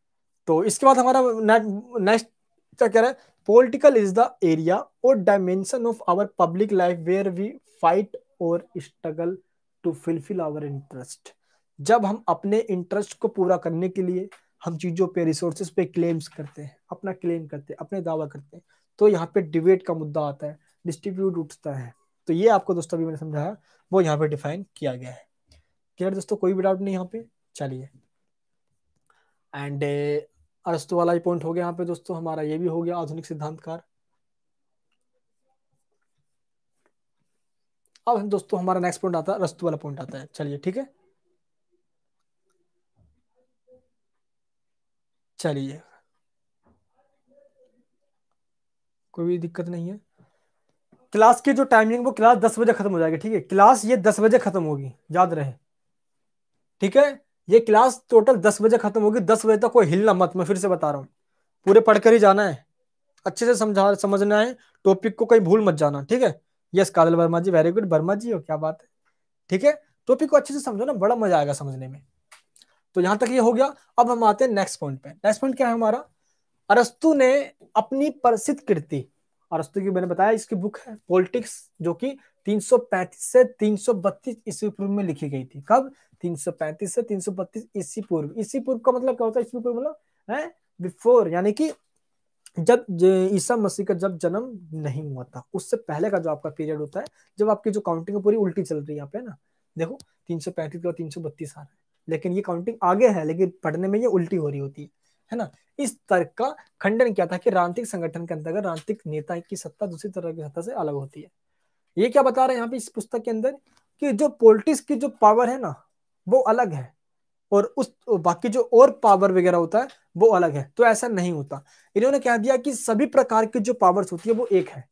तो इसके बाद हमारा नेक्स्ट क्या कह रहा है पॉलिटिकल इज द एरिया और dimension of our public life where we fight और struggle to fulfil our interest जब हम अपने इंटरेस्ट को पूरा करने के लिए हम चीज़ों पे रिसोर्सेस पे क्लेम्स करते हैं अपना क्लेम करते हैं अपने दावा करते हैं तो यहाँ पे डिबेट का मुद्दा आता है डिस्ट्रीब्यूट उठता है तो ये आपको दोस्तों अभी मैंने समझाया वो यहाँ पे डिफाइन किया गया है क्लियर दोस्तों कोई भी डाउट नहीं यहाँ पे चलिए एंड uh, अरस्तु वाला ही पॉइंट हो गया यहाँ पे दोस्तों हमारा ये भी हो गया आधुनिक सिद्धांतकार अब दोस्तों हमारा नेक्स्ट पॉइंट आता है अरस्तु वाला पॉइंट आता है चलिए ठीक है चलिए कोई भी दिक्कत नहीं है क्लास के जो टाइमिंग वो क्लास दस बजे खत्म हो जाएगी ठीक है क्लास ये दस बजे खत्म होगी याद रहे ठीक है ये क्लास टोटल दस बजे खत्म होगी दस बजे तक कोई हिलना मत मैं फिर से बता रहा हूँ पूरे पढ़कर ही जाना है अच्छे से समझा समझना है टॉपिक को कहीं भूल मत जाना ठीक है yes Kajal Verma ji very good Verma ji हो क्या बात है ठीक है टॉपिक को अच्छे से समझो ना बड़ा मजा आएगा समझने में तो यहां तक ये हो गया अब हम आते हैं नेक्स्ट पॉइंट पे नेक्स्ट पॉइंट क्या है हमारा अरस्तु ने अपनी प्रसिद्ध कृति अरस्तु की मैंने बताया इसकी बुक है पॉलिटिक्स जो कि 335 से 332 ईस्वी पूर्व में लिखी गई थी कब 335 से 332 ईस्वी पूर्व ईस्वी पूर्व का मतलब क्या होता है ईस्वी पूर्व मतलब है बिफोर यानी कि जब ईसा मसीह का जब जन्म नहीं हुआ था उससे पहले का जो आपका पीरियड होता है जब आपकी जो काउंटिंग पूरी उल्टी चल रही है यहाँ पे ना देखो तीन सौ पैंतीस का तीन सौ बत्तीस आ रहा है लेकिन ये काउंटिंग आगे है लेकिन पढ़ने में ये उल्टी हो रही होती है है ना इस तर्क का खंडन किया था कि रांतिक संगठन के अंतर्गत रांतिक नेता की सत्ता दूसरी तरह की सत्ता से अलग होती है ये क्या बता रहे हैं यहाँ पे इस पुस्तक के अंदर कि जो पोलिटिक्स की जो पावर है ना वो अलग है और उस बाकी जो और पावर वगैरह होता है वो अलग है तो ऐसा नहीं होता इन्होंने कह दिया कि सभी प्रकार की जो पावर्स होती है वो एक है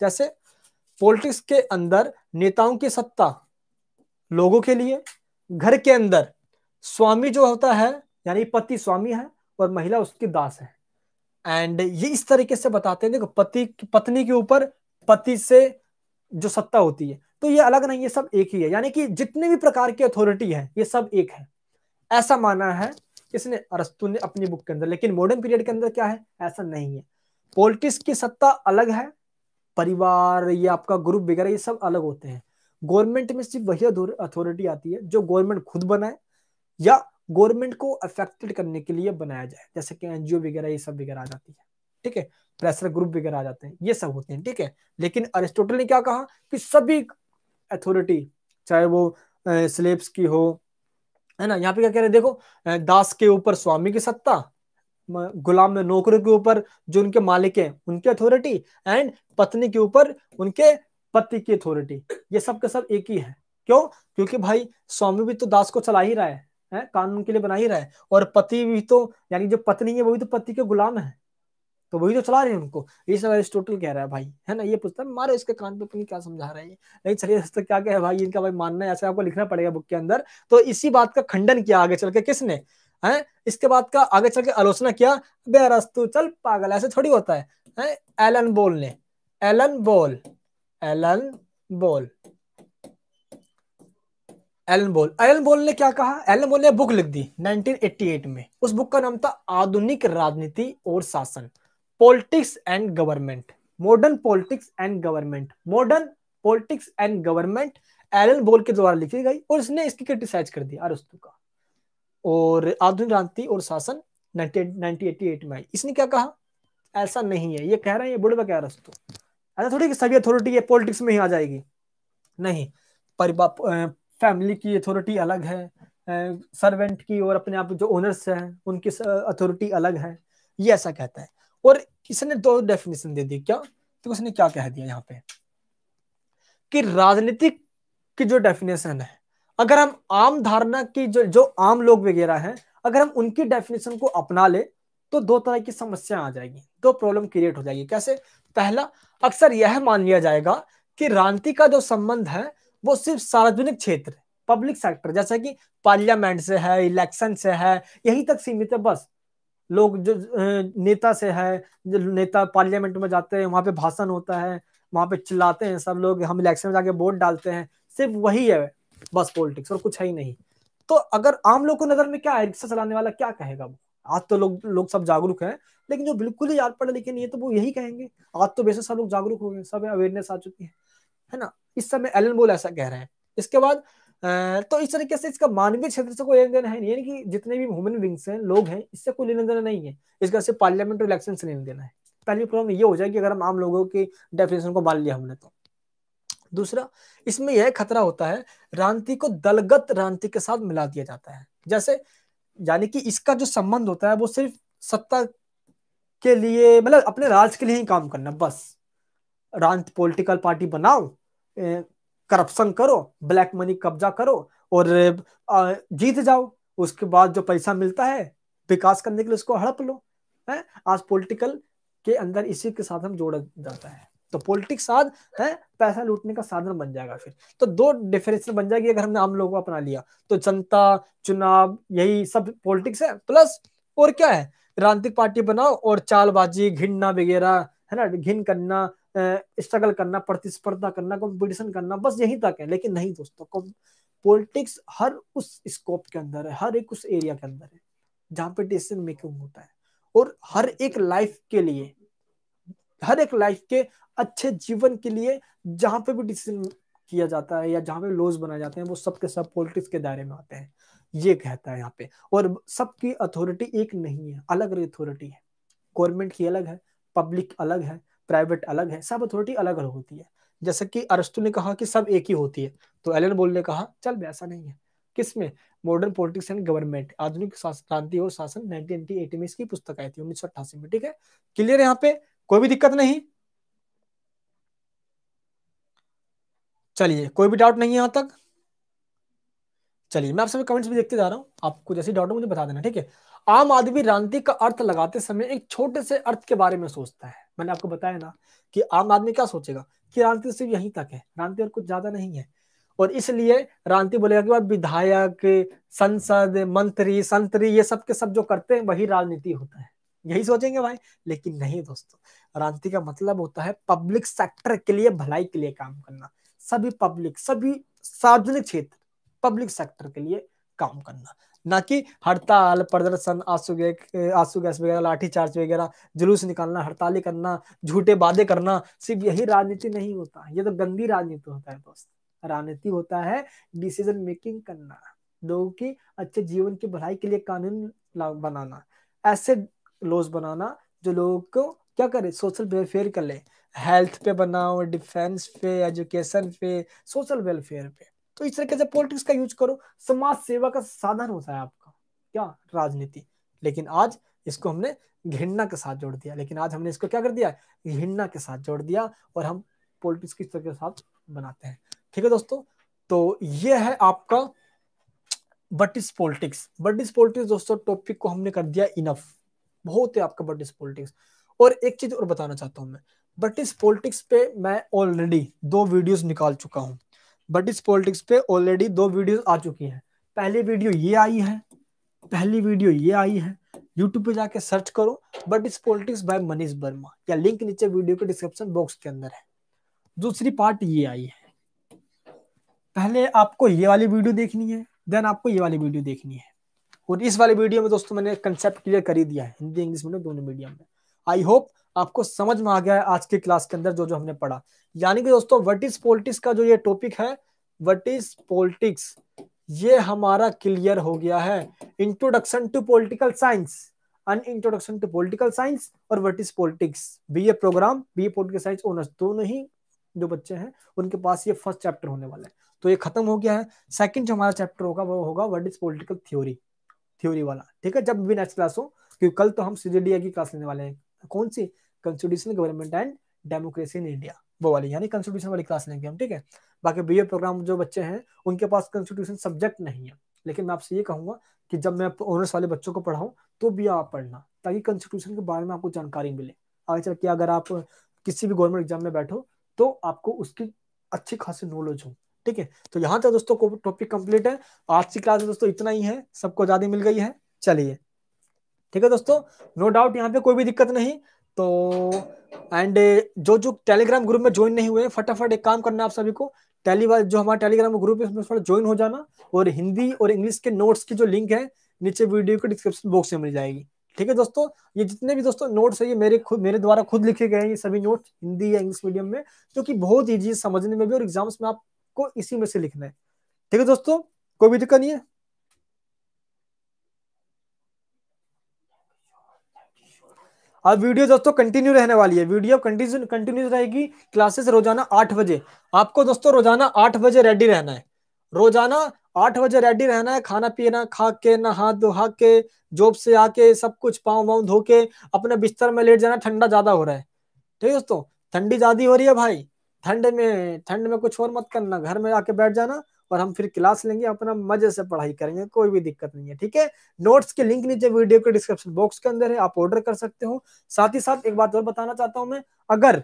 जैसे पॉलिटिक्स के अंदर नेताओं की सत्ता लोगों के लिए घर के अंदर स्वामी जो होता है यानी पति स्वामी है और महिला उसकी दास है एंड ये इस तरीके से बताते हैं देखो पति पत्नी के ऊपर पति से जो सत्ता होती है तो ये अलग नहीं ये सब एक ही है यानी कि जितने भी प्रकार की अथॉरिटी है ये सब एक है ऐसा माना है इसने अरस्तु ने अपनी बुक के अंदर लेकिन मॉडर्न पीरियड के अंदर क्या है ऐसा नहीं है पॉलिटिक्स की सत्ता अलग है परिवार ये आपका ग्रुप वगैरह ये सब अलग होते हैं गवर्नमेंट में सिर्फ वही अथॉरिटी आती है जो गवर्नमेंट खुद बनाए या गवर्नमेंट को अफेक्टेड करने के लिए बनाया जाए जैसे कि एनजीओ वगैरह ये सब वगैरह आ जाती है ठीक है प्रेशर ग्रुप वगैरह आ जाते हैं ये सब होते हैं ठीक है लेकिन अरिस्टोटल ने क्या कहा कि सभी अथॉरिटी चाहे वो स्लेब्स की हो है ना यहाँ पे क्या कह रहे हैं देखो दास के ऊपर स्वामी की सत्ता गुलाम में नौकरों के ऊपर जो उनके मालिक हैं उनकी अथॉरिटी एंड पत्नी के ऊपर उनके पति की अथॉरिटी ये सब के सब एक ही है क्यों क्योंकि भाई स्वामी भी तो दास को चला ही रहा है है कानून के लिए बना ही रहा है और पति भी तो यानी जो पत्नी है वो भी तो पति के गुलाम है तो वही तो चला रहे हैं उनको ये सब अरिस्टोटल कह रहा है भाई है ना ये पूछता है मारो इसके कान पे अपनी क्या समझा रहे हैं नहीं चलिए दोस्तों क्या क्या भाई इनका भाई मानना है ऐसे आपको लिखना पड़ेगा बुक के अंदर तो इसी बात का खंडन किया आगे चल के किसने है इसके बाद का आगे चल के आलोचना किया बेरस्तु चल पागल ऐसे थोड़ी होता है, है? एलन बोल ने एलन बोल एलन बोल एलन बोल एलन बोल ने क्या कहा एलन बोल ने बुक लिख दी 1988 में उस बुक का नाम था आधुनिक राजनीति और शासन politics and government modern politics and government modern politics and government Alan Ball के द्वारा लिखी गई और इसने इसकी क्रिटिसाइज कर दिया अरस्तु का और आधुनिक राजनीति और शासन 1988 में आई इसने क्या कहा ऐसा नहीं है ये कह रहे हैं ये बुढ़वा क्या अरस्तु ऐसा थोड़ी कि सभी अथॉरिटी ये पॉलिटिक्स में ही आ जाएगी नहीं फैमिली की अथॉरिटी अलग है सर्वेंट की और अपने आप जो ओनर्स हैं उनकी अथॉरिटी अलग है ये ऐसा कहता है और इसने दो डेफिनेशन दे दी क्या तो उसने क्या कह दिया यहाँ पे कि राजनीतिक की जो डेफिनेशन है अगर हम आम धारणा की जो जो आम लोग वगैरह हैं अगर हम उनकी डेफिनेशन को अपना ले तो दो तरह की समस्या आ जाएगी दो प्रॉब्लम क्रिएट हो जाएगी कैसे पहला अक्सर यह मान लिया जाएगा कि राजनीति का जो संबंध है वो सिर्फ सार्वजनिक क्षेत्र पब्लिक सेक्टर जैसे कि पार्लियामेंट से है इलेक्शन से है यही तक सीमित है बस लोग जो नेता से है जो नेता पार्लियामेंट में जाते हैं वहां पे भाषण होता है वहाँ पे चिल्लाते हैं सब लोग हम इलेक्शन में जाके वोट डालते हैं सिर्फ वही है बस पॉलिटिक्स और कुछ है ही नहीं तो अगर आम लोग को नजर में क्या है रिक्शा चलाने वाला क्या कहेगा वो आज तो लोग लोग सब जागरूक हैं लेकिन जो बिल्कुल ही याद पड़े लेकिन ये तो वो यही कहेंगे आज तो वैसे सब लोग जागरूक हो गए सब अवेयरनेस आ चुकी है है ना इस समय एलन बोल ऐसा कह रहे हैं इसके बाद तो इस तरीके से इसका मानवीय क्षेत्र से कोई लेन देन है नहीं यानी कि जितने भी ह्यूमन बींग्स हैं लोग हैं इससे कोई लेन देना नहीं है इसका सिर्फ पार्लियामेंट इलेक्शन से लेन देना है पहली प्रॉब्लम ये हो जाएगी अगर हम आम लोगों के डेफिनेशन को मान लिया हमने तो दूसरा इसमें यह खतरा होता है रांति को दलगत रांति के साथ मिला दिया जाता है जैसे यानी कि इसका जो संबंध होता है वो सिर्फ सत्ता के लिए मतलब अपने राज के लिए ही काम करना बस रांत पॉलिटिकल पार्टी बनाओ करप्शन करो ब्लैक मनी कब्जा करो और जीत जाओ उसके बाद जो पैसा मिलता है विकास करने के लिए उसको हड़प लो है आज पॉलिटिकल के अंदर इसी के साथ हम जोड़ा जाता है तो पॉलिटिक्स आज है पैसा लूटने का साधन बन जाएगा फिर तो दो डिफरेंशियल बन जाएगी अगर हमने आम लोगों को अपना लिया तो जनता चुनाव यही सब पॉलिटिक्स है प्लस और क्या है राजनीतिक पार्टी बनाओ और चालबाजी घिनना वगैरह है ना घिन करना स्ट्रगल करना प्रतिस्पर्धा करना कंपटीशन करना बस यहीं तक है लेकिन नहीं दोस्तों पॉलिटिक्स हर उस स्कोप के अंदर है हर एक उस एरिया के अंदर है जहाँ पे डिसीजन मेकिंग होता है और हर एक लाइफ के लिए हर एक लाइफ के अच्छे जीवन के लिए जहाँ पे भी डिसीजन किया जाता है या जहाँ पे लॉज बनाए जाते हैं वो सब के सब पॉलिटिक्स के दायरे में आते हैं ये कहता है यहाँ पे और सबकी अथॉरिटी एक नहीं है अलग अलग अथॉरिटी है गवर्नमेंट की अलग है पब्लिक अलग है प्राइवेट अलग है सब अथॉरिटी अलग अलग होती है जैसे कि अरस्तु ने कहा कि सब एक ही होती है तो एलन बोल ने कहा चल ऐसा नहीं है किसमें मॉडर्न पॉलिटिक्स एंड गवर्नमेंट आधुनिक क्रांति और शासन में इसकी पुस्तक आई थी उन्नीस में ठीक है क्लियर यहाँ पे कोई भी दिक्कत नहीं चलिए कोई भी डाउट नहीं है यहाँ तक चलिए मैं आप सभी कमेंट्स भी देखते जा रहा हूँ आपको जैसे डाउट मुझे बता देना ठीक है आम आदमी रांति का अर्थ लगाते समय एक छोटे से अर्थ के बारे में सोचता है मैंने आपको बताया ना कि आम आदमी क्या सोचेगा कि रांति सिर्फ यहीं तक है रांति और कुछ ज्यादा नहीं है और इसलिए रांति बोलेगा कि विधायक संसद मंत्री संतरी ये सब के सब जो करते हैं वही राजनीति होता है यही सोचेंगे भाई लेकिन नहीं दोस्तों रांति का मतलब होता है पब्लिक सेक्टर के लिए भलाई के लिए काम करना सभी पब्लिक सभी सार्वजनिक क्षेत्र पब्लिक सेक्टर के लिए काम करना ना कि हड़ताल प्रदर्शन आंसू गैस आंसू गैस वगैरह लाठीचार्ज वगैरह जुलूस निकालना हड़ताली करना झूठे वादे करना सिर्फ यही राजनीति नहीं होता ये तो गंदी राजनीति होता है दोस्त राजनीति होता है डिसीजन मेकिंग करना लोगों की अच्छे जीवन की भलाई के लिए कानून बनाना ऐसे लॉज बनाना जो लोगों को क्या करे सोशल वेलफेयर कर ले हेल्थ पे बनाओ डिफेंस पे एजुकेशन पे सोशल वेलफेयर पे तो इस तरीके से पॉलिटिक्स का यूज करो समाज सेवा का साधन होता है आपका क्या राजनीति लेकिन आज इसको हमने घृणा के साथ जोड़ दिया लेकिन आज हमने इसको क्या कर दिया घृणा के साथ जोड़ दिया और हम पॉलिटिक्स किस तरह के साथ बनाते हैं ठीक है दोस्तों तो ये है आपका what is politics what is politics दोस्तों टॉपिक को हमने कर दिया इनफ बहुत है आपका बट इज पॉलिटिक्स और एक चीज और बताना चाहता हूँ मैं बट इज पॉलिटिक्स पे मैं ऑलरेडी दो वीडियोस निकाल चुका हूँ बट इस पॉलिटिक्स पे ऑलरेडी दो वीडियो आ चुकी है पहली वीडियो ये आई है पहली वीडियो ये आई है YouTube पे जाके सर्च करो बट इस पॉलिटिक्स बाय मनीष वर्मा या लिंक नीचे वीडियो के डिस्क्रिप्शन बॉक्स के अंदर है दूसरी पार्ट ये आई है पहले आपको ये वाली वीडियो देखनी है देन आपको ये वाली वीडियो देखनी है और इस वाली वीडियो में दोस्तों मैंने कंसेप्ट क्लियर कर ही दिया है हिंदी इंग्लिश मीडियम दोनों मीडियम में आई होप आपको समझ में आ गया है आज के क्लास के अंदर जो जो हमने पढ़ा यानी कि दोस्तों वट इज पोलिटिक्स का जो ये टॉपिक है वट इज पोलिटिक्स ये हमारा क्लियर हो गया है introduction to political science an introduction to political science और what is politics B A program B A political science honours दोनों ही जो बच्चे हैं उनके पास ये फर्स्ट चैप्टर होने वाला है तो ये खत्म हो गया है सेकंड जो हमारा चैप्टर होगा वो होगा what is political theory theory वाला ठीक है जब भी नेक्स्ट क्लास हो क्योंकि कल तो हम सीजीडीए की क्लास लेने वाले हैं कौन सी constitutional government and democracy in India वो वाली यानी कॉन्स्टिट्यूशन वाली क्लास लेंगे हम ठीक है बाकी बी प्रोग्राम जो बच्चे हैं उनके पास कॉन्स्टिट्यूशन सब्जेक्ट नहीं है लेकिन मैं आपसे ये कहूंगा कि जब मैं ऑनर्स वाले बच्चों को पढ़ाऊँ तो भी आप पढ़ना ताकि कॉन्स्टिट्यूशन के बारे में आपको जानकारी मिले आगे चल के अगर आप किसी भी गवर्नमेंट एग्जाम में बैठो तो आपको उसकी अच्छी खासी नॉलेज हो ठीक है तो यहाँ तक दोस्तों टॉपिक कंप्लीट है आज की क्लास में दोस्तों इतना ही है सबको आजादी मिल गई है चलिए ठीक है दोस्तों नो डाउट यहाँ पे कोई भी दिक्कत नहीं तो एंड uh, जो जो टेलीग्राम ग्रुप में ज्वाइन नहीं हुए फटाफट एक काम करना आप सभी को टेली जो हमारा टेलीग्राम ग्रुप है उसमें थोड़ा ज्वाइन हो जाना और हिंदी और इंग्लिश के नोट्स की जो लिंक है नीचे वीडियो के डिस्क्रिप्शन बॉक्स में मिल जाएगी ठीक है दोस्तों ये जितने भी दोस्तों नोट्स है ये मेरे खुद मेरे द्वारा खुद लिखे गए हैं ये सभी नोट्स हिंदी या इंग्लिश मीडियम में जो कि बहुत ईजी समझने में भी और एग्जाम्स में आपको इसी में से लिखना है ठीक है दोस्तों कोई भी दिक्कत नहीं है अब वीडियो दोस्तों कंटिन्यू रहने वाली है वीडियो कंटिन्यू रहेगी क्लासेस रोजाना आठ बजे आपको दोस्तों रोजाना आठ बजे रेडी रहना है रोजाना आठ बजे रेडी रहना है खाना पीना खा के नहा धोहा के जॉब से आके सब कुछ पाँव वाँव धो के अपने बिस्तर में लेट जाना ठंडा ज्यादा हो रहा है ठीक है दोस्तों ठंडी ज्यादा हो रही है भाई ठंड में ठंड में कुछ और मत करना घर में आके बैठ जाना और हम फिर क्लास लेंगे अपना मजे से पढ़ाई करेंगे कोई भी दिक्कत नहीं है ठीक है नोट्स के लिंक नीचे वीडियो के डिस्क्रिप्शन बॉक्स के अंदर है आप ऑर्डर कर सकते हो साथ ही साथ एक बात और बताना चाहता हूँ मैं अगर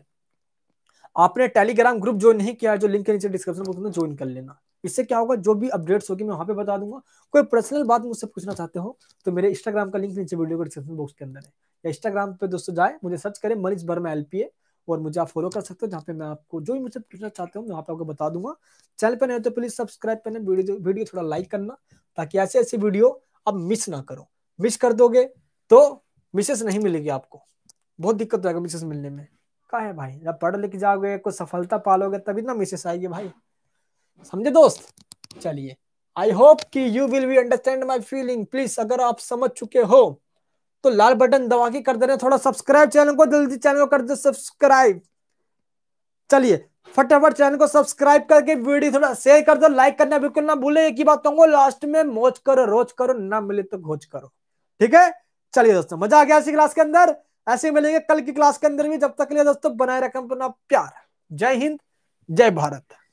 आपने टेलीग्राम ग्रुप ज्वाइन नहीं किया है जो लिंक के नीचे डिस्क्रिप्शन बॉक्स में ज्वाइन कर लेना इससे क्या होगा जो भी अपडेट्स होगी मैं वहां पे बता दूंगा कोई पर्सनल बात मुझसे पूछना चाहते हो तो मेरे इंस्टाग्राम का लिंक नीचे वीडियो के डिस्क्रिप्शन बॉक्स के अंदर है या इंस्टाग्राम पे दोस्तों जाए मुझे सर्च करें मनीष वर्मा एलपीए और मुझे आप फॉलो कर सकते हो जहाँ पे मैं आपको जो भी मुझसे पूछना चाहते हो मैं वहाँ पे आपको बता दूंगा चैनल पर नहीं तो प्लीज सब्सक्राइब करना वीडियो वीडियो थोड़ा लाइक करना ताकि ऐसे ऐसे वीडियो आप मिस ना करो मिस कर दोगे तो मिसेस नहीं मिलेगी आपको बहुत दिक्कत होगा मिसेस मिलने में का है भाई जब पढ़ लिख जाओगे कुछ सफलता पालोगे तभी तो ना मिसेस आएगी भाई समझे दोस्त चलिए आई होप कि you will be understand my feeling please अगर आप समझ चुके हो तो लाल बटन दबा के कर दे रहे थोड़ा सब्सक्राइब चैनल को जल्दी चैनल को कर दे सब्सक्राइब चलिए फटाफट चैनल को सब्सक्राइब करके वीडियो थोड़ा शेयर कर दो लाइक करना बिल्कुल ना भूले एक ही बात कहूंगा लास्ट में मौज करो रोज करो ना मिले तो घोच करो ठीक है चलिए दोस्तों मजा आ गया ऐसी क्लास के अंदर ऐसे मिलेंगे कल की क्लास के अंदर भी जब तक के लिए दोस्तों बनाए रखें अपना प्यार जय हिंद जय भारत